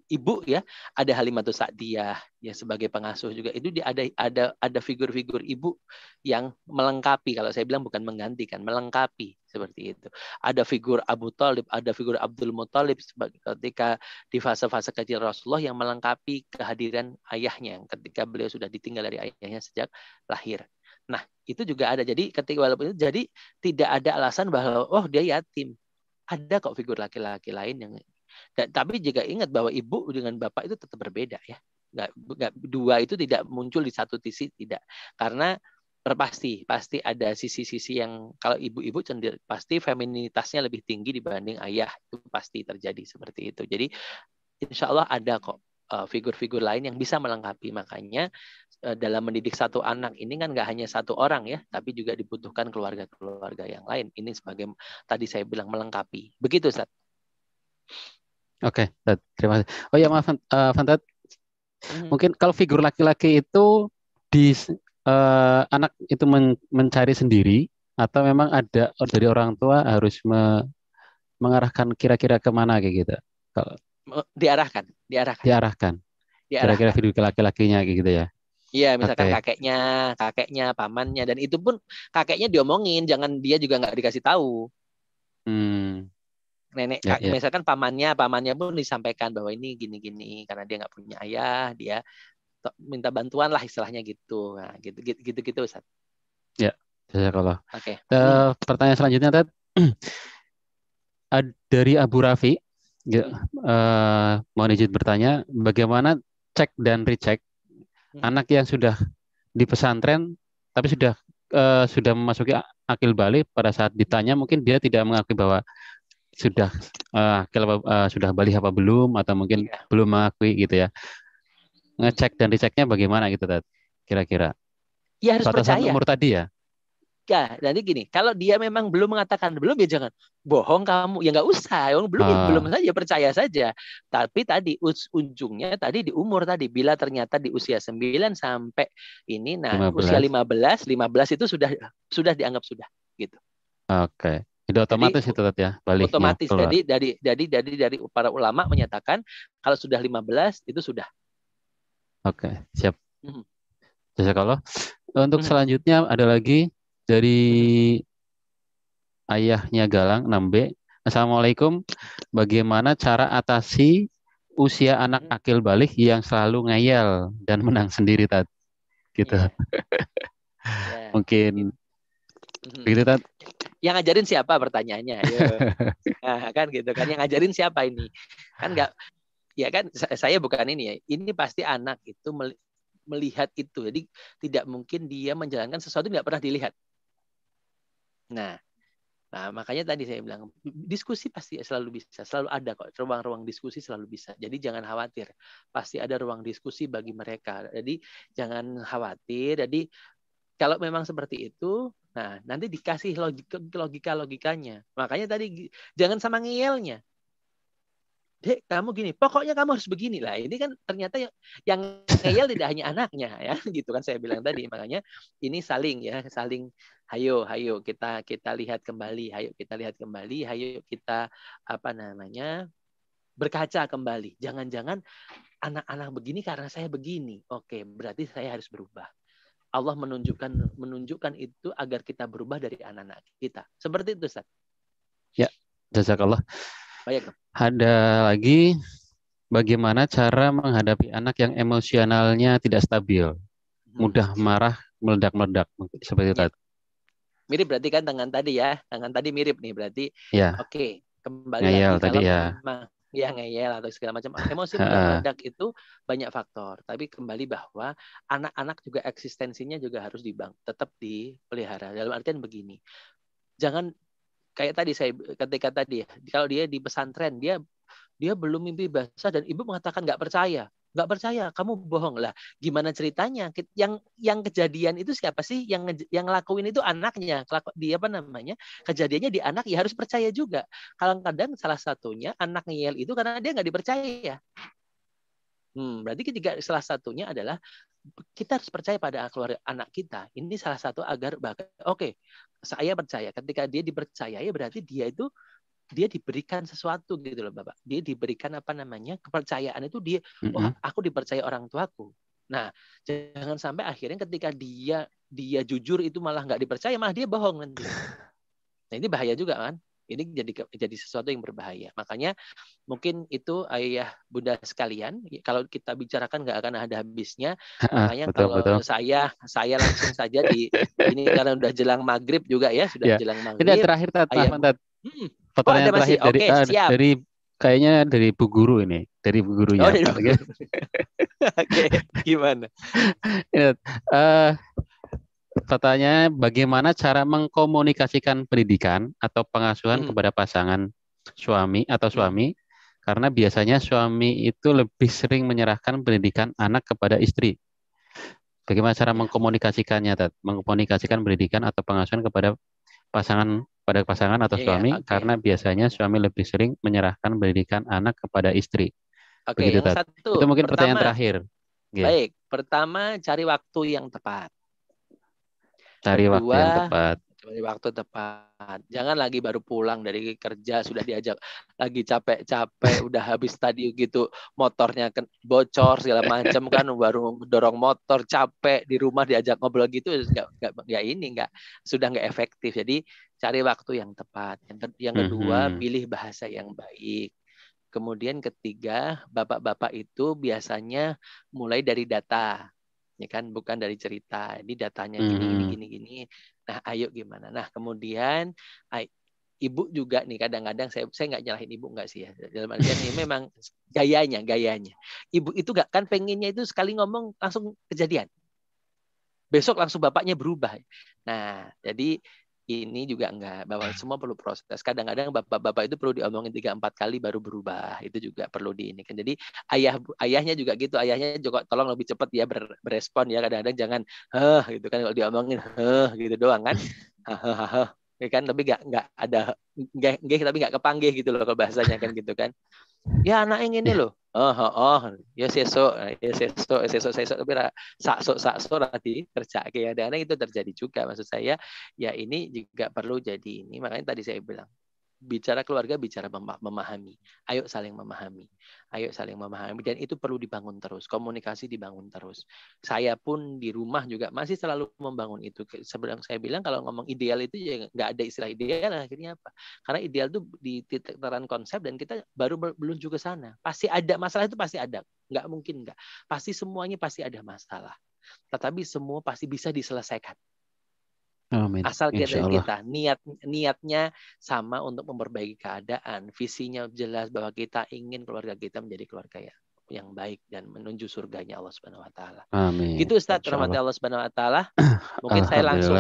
ibu ya ada Halimatus Sa'diyah ya sebagai pengasuh juga itu dia ada ada ada figur-figur ibu yang melengkapi kalau saya bilang bukan menggantikan melengkapi seperti itu ada figur Abu Talib ada figur Abdul Muthalib ketika di fase-fase kecil Rasulullah yang melengkapi kehadiran ayahnya ketika beliau sudah ditinggal dari ayahnya sejak lahir Nah, itu juga ada. Jadi ketika walaupun itu jadi tidak ada alasan bahwa oh dia yatim ada kok figur laki-laki lain yang dan, tapi jika ingat bahwa ibu dengan bapak itu tetap berbeda ya nggak, nggak dua itu tidak muncul di satu sisi tidak karena pasti pasti ada sisi-sisi yang kalau ibu-ibu pasti feminitasnya lebih tinggi dibanding ayah itu pasti terjadi seperti itu jadi insya Allah ada kok eh, figur-figur lain yang bisa melengkapi makanya Eh, dalam mendidik satu anak ini kan nggak hanya satu orang ya, tapi juga dibutuhkan keluarga-keluarga yang lain. Ini sebagai tadi saya bilang melengkapi. Begitu, Ustaz.
Oke, okay, terima kasih. Oh ya maaf, uh, eh, Fantat. Mm-hmm. Mungkin kalau figur laki-laki itu di uh, anak itu men- mencari sendiri atau memang ada dari orang tua harus me- mengarahkan kira-kira kemana kayak gitu? Kalau
diarahkan, diarahkan. Diarahkan. Kira-kira
figur laki-lakinya kayak gitu ya.
Iya, misalkan okay. kakeknya, kakeknya, pamannya, dan itu pun kakeknya diomongin, jangan dia juga nggak dikasih tahu.
Hmm.
Nenek, ya, kak, ya. misalkan pamannya, pamannya pun disampaikan bahwa ini gini-gini karena dia nggak punya ayah, dia minta bantuan lah istilahnya gitu, nah, gitu, gitu, gitu, gitu, Ustaz.
Ya, saya kalau. Oke. Okay. Uh, eh, pertanyaan selanjutnya, Ted. dari Abu Rafi, ya, uh, mohon izin bertanya, bagaimana cek dan recheck Hmm. anak yang sudah di pesantren tapi sudah uh, sudah memasuki akil balik pada saat ditanya mungkin dia tidak mengakui bahwa sudah uh, akil apa, uh, sudah balik apa belum atau mungkin ya. belum mengakui gitu ya ngecek dan diceknya bagaimana gitu kira-kira
ya harus batasan percaya. umur tadi ya ketika ya, nanti gini, kalau dia memang belum mengatakan belum ya jangan bohong kamu ya nggak usah, yang ya, belum ya, ah. belum saja percaya saja. Tapi tadi ujungnya tadi di umur tadi bila ternyata di usia 9 sampai ini nah 15. usia 15, 15 itu sudah sudah dianggap sudah gitu.
Oke. Okay. Jadi otomatis jadi, itu tadi ya balik Otomatis. Keluar. Jadi
dari dari dari dari para ulama menyatakan kalau sudah 15 itu sudah.
Oke, siap. Mm -hmm. kalau Untuk mhm. selanjutnya ada lagi dari ayahnya Galang 6B. Assalamualaikum. Bagaimana cara atasi usia anak hmm. akil balik yang selalu ngeyel dan menang sendiri tat? Gitu. Yeah. Iya. Mungkin Gitu. tat.
Yang ngajarin siapa pertanyaannya? nah, kan gitu kan yang ngajarin siapa ini? Kan nggak ya kan saya bukan ini ya. Ini pasti anak itu melihat itu. Jadi tidak mungkin dia menjalankan sesuatu yang enggak pernah dilihat. Nah, nah makanya tadi saya bilang diskusi pasti selalu bisa, selalu ada kok. Ruang-ruang diskusi selalu bisa. Jadi jangan khawatir, pasti ada ruang diskusi bagi mereka. Jadi jangan khawatir. Jadi kalau memang seperti itu, nah nanti dikasih logika logika logikanya. Makanya tadi jangan sama ngeyelnya. Dek, kamu gini, pokoknya kamu harus begini lah. Ini kan ternyata yang, yang ngeyel tidak hanya anaknya ya, gitu kan saya bilang tadi. Makanya ini saling ya, saling hayo hayo kita kita lihat kembali, hayo kita lihat kembali, hayo kita apa namanya? berkaca kembali. Jangan-jangan anak-anak begini karena saya begini. Oke, berarti saya harus berubah. Allah menunjukkan menunjukkan itu agar kita berubah dari anak-anak kita. Seperti itu, Ustaz.
Ya, jazakallah. Baik. Oh, iya, Ada lagi bagaimana cara menghadapi anak yang emosionalnya tidak stabil, hmm. mudah marah, meledak-meledak seperti itu. Iya.
Mirip berarti kan tangan tadi ya, tangan tadi mirip nih berarti. Ya. Oke, kembali ngeyel lagi tadi ya. Memang, ya ngeyel atau segala macam emosi meledak itu banyak faktor tapi kembali bahwa anak-anak juga eksistensinya juga harus dibang tetap dipelihara dalam artian begini jangan kayak tadi saya ketika tadi ya, kalau dia di pesantren dia dia belum mimpi basah dan ibu mengatakan nggak percaya nggak percaya kamu bohong lah gimana ceritanya yang yang kejadian itu siapa sih yang yang lakuin itu anaknya dia apa namanya kejadiannya di anak ya harus percaya juga kalau kadang salah satunya anak ngeyel itu karena dia nggak dipercaya hmm, berarti ketiga salah satunya adalah kita harus percaya pada keluarga anak kita. Ini salah satu agar bahkan oke, okay, saya percaya. Ketika dia dipercayai berarti dia itu dia diberikan sesuatu gitu loh Bapak. Dia diberikan apa namanya? kepercayaan itu dia mm-hmm. oh aku dipercaya orang tuaku. Nah, jangan sampai akhirnya ketika dia dia jujur itu malah nggak dipercaya, malah dia bohong nanti. Nah, ini bahaya juga kan? ini jadi jadi sesuatu yang berbahaya. Makanya mungkin itu ayah bunda sekalian, ya, kalau kita bicarakan nggak akan ada habisnya. Ah, Makanya betul, kalau betul. saya saya langsung saja di ini karena udah jelang maghrib juga ya, sudah ya. jelang maghrib. Ini terakhir tata, ayah, tata.
Hmm. Pertanyaan oh, terakhir dari, okay, ah, siap. dari kayaknya dari bu guru ini, dari bu gurunya. Oh, Oke, okay. gimana? uh, Tatanya bagaimana cara mengkomunikasikan pendidikan atau pengasuhan hmm. kepada pasangan suami atau hmm. suami karena biasanya suami itu lebih sering menyerahkan pendidikan anak kepada istri. Bagaimana cara mengkomunikasikannya, Tad? Mengkomunikasikan pendidikan atau pengasuhan kepada pasangan pada pasangan atau yeah, suami okay. karena biasanya suami lebih sering menyerahkan pendidikan anak kepada istri.
Oke, okay, Itu mungkin pertama, pertanyaan terakhir. Yeah. Baik, pertama cari waktu yang tepat
cari waktu waktu yang tepat
cari waktu tepat jangan lagi baru pulang dari kerja sudah diajak lagi capek-capek udah habis tadi gitu motornya bocor segala macam kan baru dorong motor capek di rumah diajak ngobrol gitu nggak nggak ini nggak sudah nggak efektif jadi cari waktu yang tepat yang, ke yang kedua mm -hmm. pilih bahasa yang baik kemudian ketiga bapak-bapak itu biasanya mulai dari data ya kan bukan dari cerita ini datanya gini hmm. gini mm-hmm. gini gini nah ayo gimana nah kemudian I, ibu juga nih kadang-kadang saya saya nggak nyalahin ibu nggak sih ya dalam artian ini memang gayanya gayanya ibu itu nggak kan pengennya itu sekali ngomong langsung kejadian besok langsung bapaknya berubah nah jadi ini juga enggak bahwa ah. semua perlu proses kadang-kadang bapak-bapak itu perlu diomongin tiga empat kali baru berubah itu juga perlu di ini kan jadi ayah ayahnya juga gitu ayahnya juga tolong lebih cepat ya ber, berespon ya kadang-kadang jangan heh gitu kan kalau diomongin heh gitu doang kan heh. Ya kan lebih enggak enggak ada enggak tapi nggak kepanggih gitu loh kalau bahasanya kan gitu kan ya anak yang ini iya. loh Oh, oh, oh, ya sesok, nah, ya sesok, sesok, sesok, tapi sakso, sakso nanti terjadi. ya. Dan itu terjadi juga maksud saya. Ya ini juga perlu jadi ini. Makanya tadi saya bilang bicara keluarga bicara memahami ayo saling memahami ayo saling memahami dan itu perlu dibangun terus komunikasi dibangun terus saya pun di rumah juga masih selalu membangun itu sebelum saya bilang kalau ngomong ideal itu ya nggak ada istilah ideal akhirnya apa karena ideal itu di titik terang konsep dan kita baru belum juga sana pasti ada masalah itu pasti ada nggak mungkin nggak pasti semuanya pasti ada masalah tetapi semua pasti bisa diselesaikan
Amin. Asal kita kita
niat niatnya sama untuk memperbaiki keadaan, visinya jelas bahwa kita ingin keluarga kita menjadi keluarga yang yang baik dan menuju surganya Allah Subhanahu wa taala.
Amin. Gitu
Ustaz, rahmat Allah Subhanahu wa taala. Mungkin saya langsung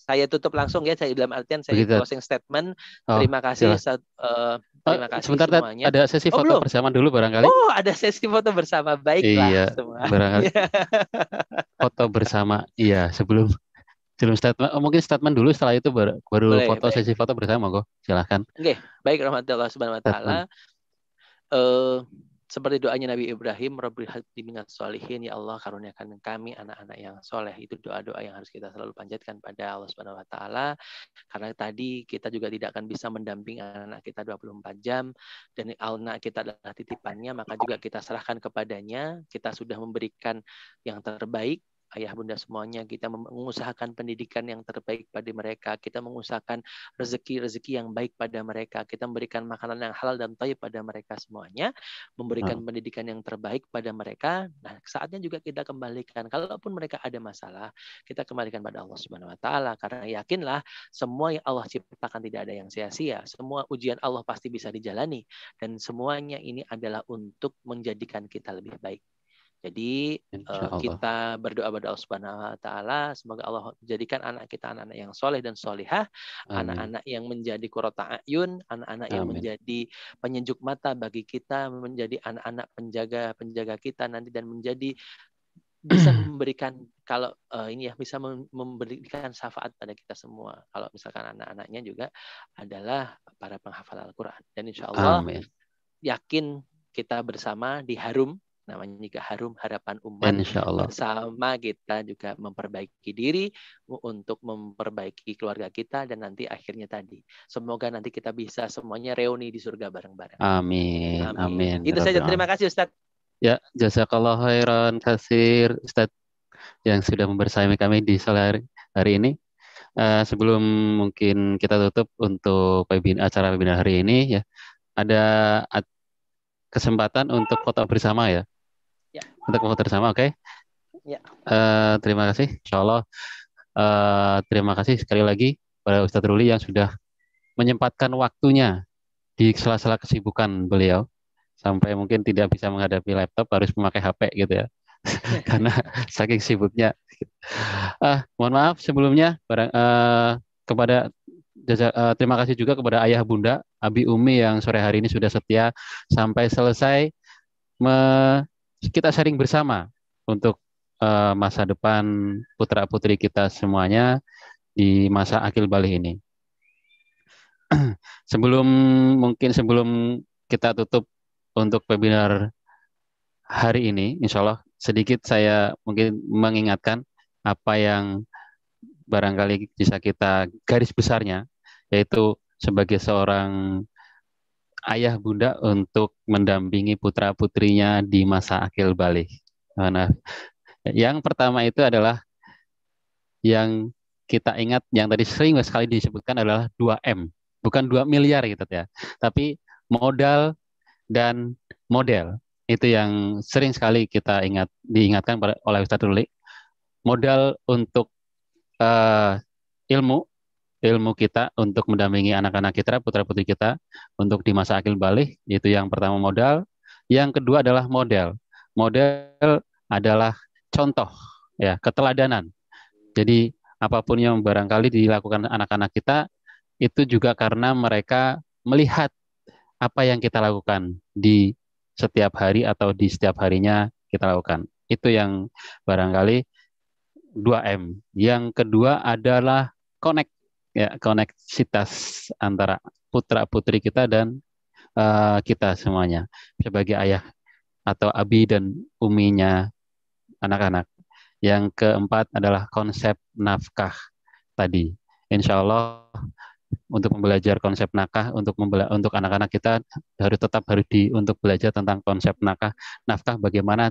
saya tutup langsung ya saya dalam artian saya Begitu. closing statement. Oh, terima kasih Ustaz, uh, terima kasih sebentar semuanya. ada sesi oh, foto belum?
bersama dulu barangkali. Oh,
ada sesi foto bersama baiklah iya, semua. Barangkali.
foto bersama. Iya, sebelum sebelum statement, oh, mungkin statement dulu setelah itu baru, baru Boleh, foto baik. sesi foto bersama kok. Silahkan.
Oke, okay. baik rahmatullah Subhanahu wa taala. Eh, seperti doanya Nabi Ibrahim, Rabbi hati solihin ya Allah karuniakan kami anak-anak yang soleh. Itu doa-doa yang harus kita selalu panjatkan pada Allah Subhanahu Wa Taala. Karena tadi kita juga tidak akan bisa mendamping anak-anak kita 24 jam dan anak kita adalah titipannya, maka juga kita serahkan kepadanya. Kita sudah memberikan yang terbaik, ayah bunda semuanya kita mengusahakan pendidikan yang terbaik pada mereka kita mengusahakan rezeki rezeki yang baik pada mereka kita memberikan makanan yang halal dan taib pada mereka semuanya memberikan nah. pendidikan yang terbaik pada mereka nah saatnya juga kita kembalikan kalaupun mereka ada masalah kita kembalikan pada Allah Subhanahu wa taala karena yakinlah semua yang Allah ciptakan tidak ada yang sia-sia semua ujian Allah pasti bisa dijalani dan semuanya ini adalah untuk menjadikan kita lebih baik jadi eh, kita berdoa pada Allah Subhanahu wa taala semoga Allah jadikan anak kita anak-anak yang soleh dan solehah, anak-anak yang menjadi kurota ayun, anak-anak yang menjadi penyejuk mata bagi kita, menjadi anak-anak penjaga-penjaga kita nanti dan menjadi bisa memberikan kalau uh, ini ya bisa memberikan syafaat pada kita semua. Kalau misalkan anak-anaknya juga adalah para penghafal Al-Qur'an dan insya Allah yakin kita bersama di harum namanya juga Harum Harapan Umat. Insyaallah. Bersama kita juga memperbaiki diri untuk memperbaiki keluarga kita dan nanti akhirnya tadi. Semoga nanti kita bisa semuanya reuni di surga bareng-bareng.
Amin. Amin. Amin. Itu saja. Terima kasih Ustadz. Ya, jazakallah khairan kasir Ustadz yang sudah membersamai kami di sore hari, ini. Uh, sebelum mungkin kita tutup untuk webin acara webinar hari ini ya, ada kesempatan untuk foto bersama ya untuk waktu bersama, oke? Okay? Ya. Uh, terima kasih, Insya Allah. Uh, terima kasih sekali lagi pada Ustadz Ruli yang sudah menyempatkan waktunya di sela-sela kesibukan beliau sampai mungkin tidak bisa menghadapi laptop harus memakai HP gitu ya karena saking sibuknya. Uh, mohon maaf sebelumnya barang, uh, kepada jaja, uh, terima kasih juga kepada ayah bunda Abi Umi yang sore hari ini sudah setia sampai selesai me kita sharing bersama untuk uh, masa depan putra putri kita semuanya di masa akil balik ini. sebelum mungkin sebelum kita tutup untuk webinar hari ini, insya Allah sedikit saya mungkin mengingatkan apa yang barangkali bisa kita garis besarnya, yaitu sebagai seorang ayah bunda untuk mendampingi putra putrinya di masa akil balik. Nah, nah, yang pertama itu adalah yang kita ingat yang tadi sering sekali disebutkan adalah 2M, bukan 2 miliar gitu ya, tapi modal dan model itu yang sering sekali kita ingat diingatkan oleh Ustadz Ruli modal untuk uh, ilmu ilmu kita untuk mendampingi anak-anak kita, putra-putri kita untuk di masa akil balik, itu yang pertama modal, yang kedua adalah model. Model adalah contoh, ya, keteladanan. Jadi apapun yang barangkali dilakukan anak-anak kita itu juga karena mereka melihat apa yang kita lakukan di setiap hari atau di setiap harinya kita lakukan. Itu yang barangkali 2M. Yang kedua adalah connect ya koneksitas antara putra putri kita dan uh, kita semuanya sebagai ayah atau abi dan uminya anak-anak. Yang keempat adalah konsep nafkah tadi. Insya Allah untuk belajar konsep nafkah untuk membela untuk anak-anak kita harus tetap harus di untuk belajar tentang konsep nafkah nafkah bagaimana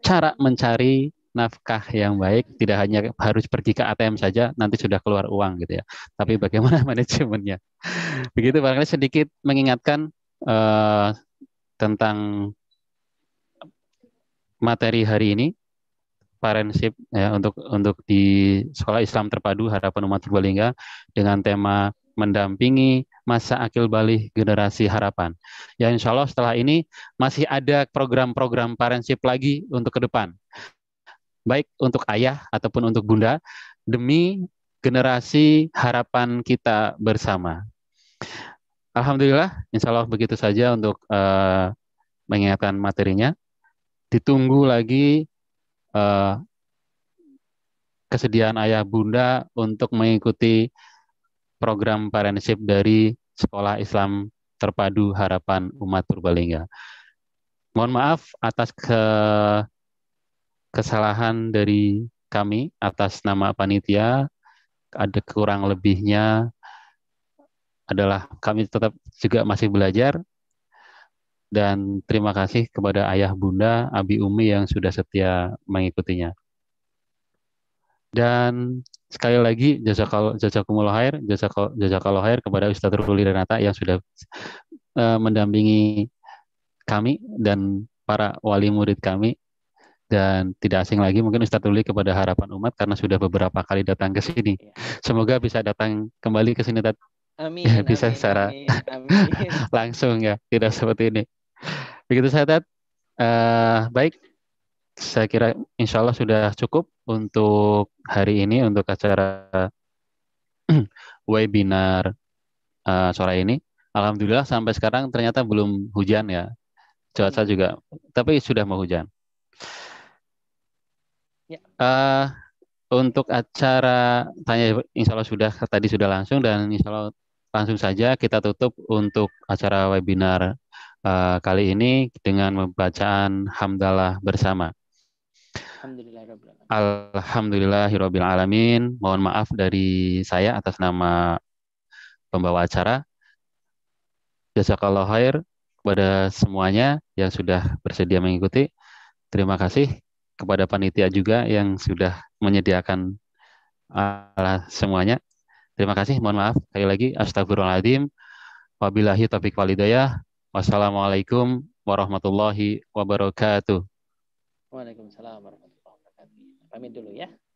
cara mencari nafkah yang baik tidak hanya harus pergi ke ATM saja nanti sudah keluar uang gitu ya tapi bagaimana manajemennya begitu barangkali sedikit mengingatkan uh, tentang materi hari ini parentship ya untuk untuk di sekolah Islam terpadu harapan umat Purbalingga dengan tema mendampingi masa akil balik generasi harapan. Ya insya Allah setelah ini masih ada program-program parentship lagi untuk ke depan baik untuk ayah ataupun untuk bunda, demi generasi harapan kita bersama. Alhamdulillah, insya Allah begitu saja untuk uh, mengingatkan materinya. Ditunggu lagi uh, kesediaan ayah bunda untuk mengikuti program parentship dari Sekolah Islam Terpadu Harapan Umat Purbalingga. Mohon maaf atas ke kesalahan dari kami atas nama panitia ada kurang lebihnya adalah kami tetap juga masih belajar dan terima kasih kepada ayah bunda Abi Umi yang sudah setia mengikutinya. Dan sekali lagi jasa jasa khair, jasa jasa khair kepada Ustaz Ruli Renata yang sudah eh, mendampingi kami dan para wali murid kami dan tidak asing lagi mungkin Ustadz Uli kepada harapan umat karena sudah beberapa kali datang ke sini. Iya. Semoga bisa datang kembali ke sini Amin. Ya, bisa amin, secara amin, amin. langsung ya, tidak seperti ini. Begitu saya Tad. Uh, eh, baik, saya kira insya Allah sudah cukup untuk hari ini untuk acara webinar uh, sore ini. Alhamdulillah sampai sekarang ternyata belum hujan ya. Cuaca iya. juga, tapi sudah mau hujan. Ya. Uh, untuk acara tanya insya Allah sudah tadi sudah langsung dan insya Allah langsung saja kita tutup untuk acara webinar uh, kali ini dengan membacaan hamdalah bersama. Alhamdulillahirabbil alamin. Mohon maaf dari saya atas nama pembawa acara. Jazakallah khair kepada semuanya yang sudah bersedia mengikuti. Terima kasih kepada panitia juga yang sudah menyediakan uh, semuanya. Terima kasih, mohon maaf. Sekali lagi, astagfirullahaladzim. Wabilahi topik walidayah. Wassalamualaikum warahmatullahi wabarakatuh.
Waalaikumsalam warahmatullahi wabarakatuh. Pamit dulu ya.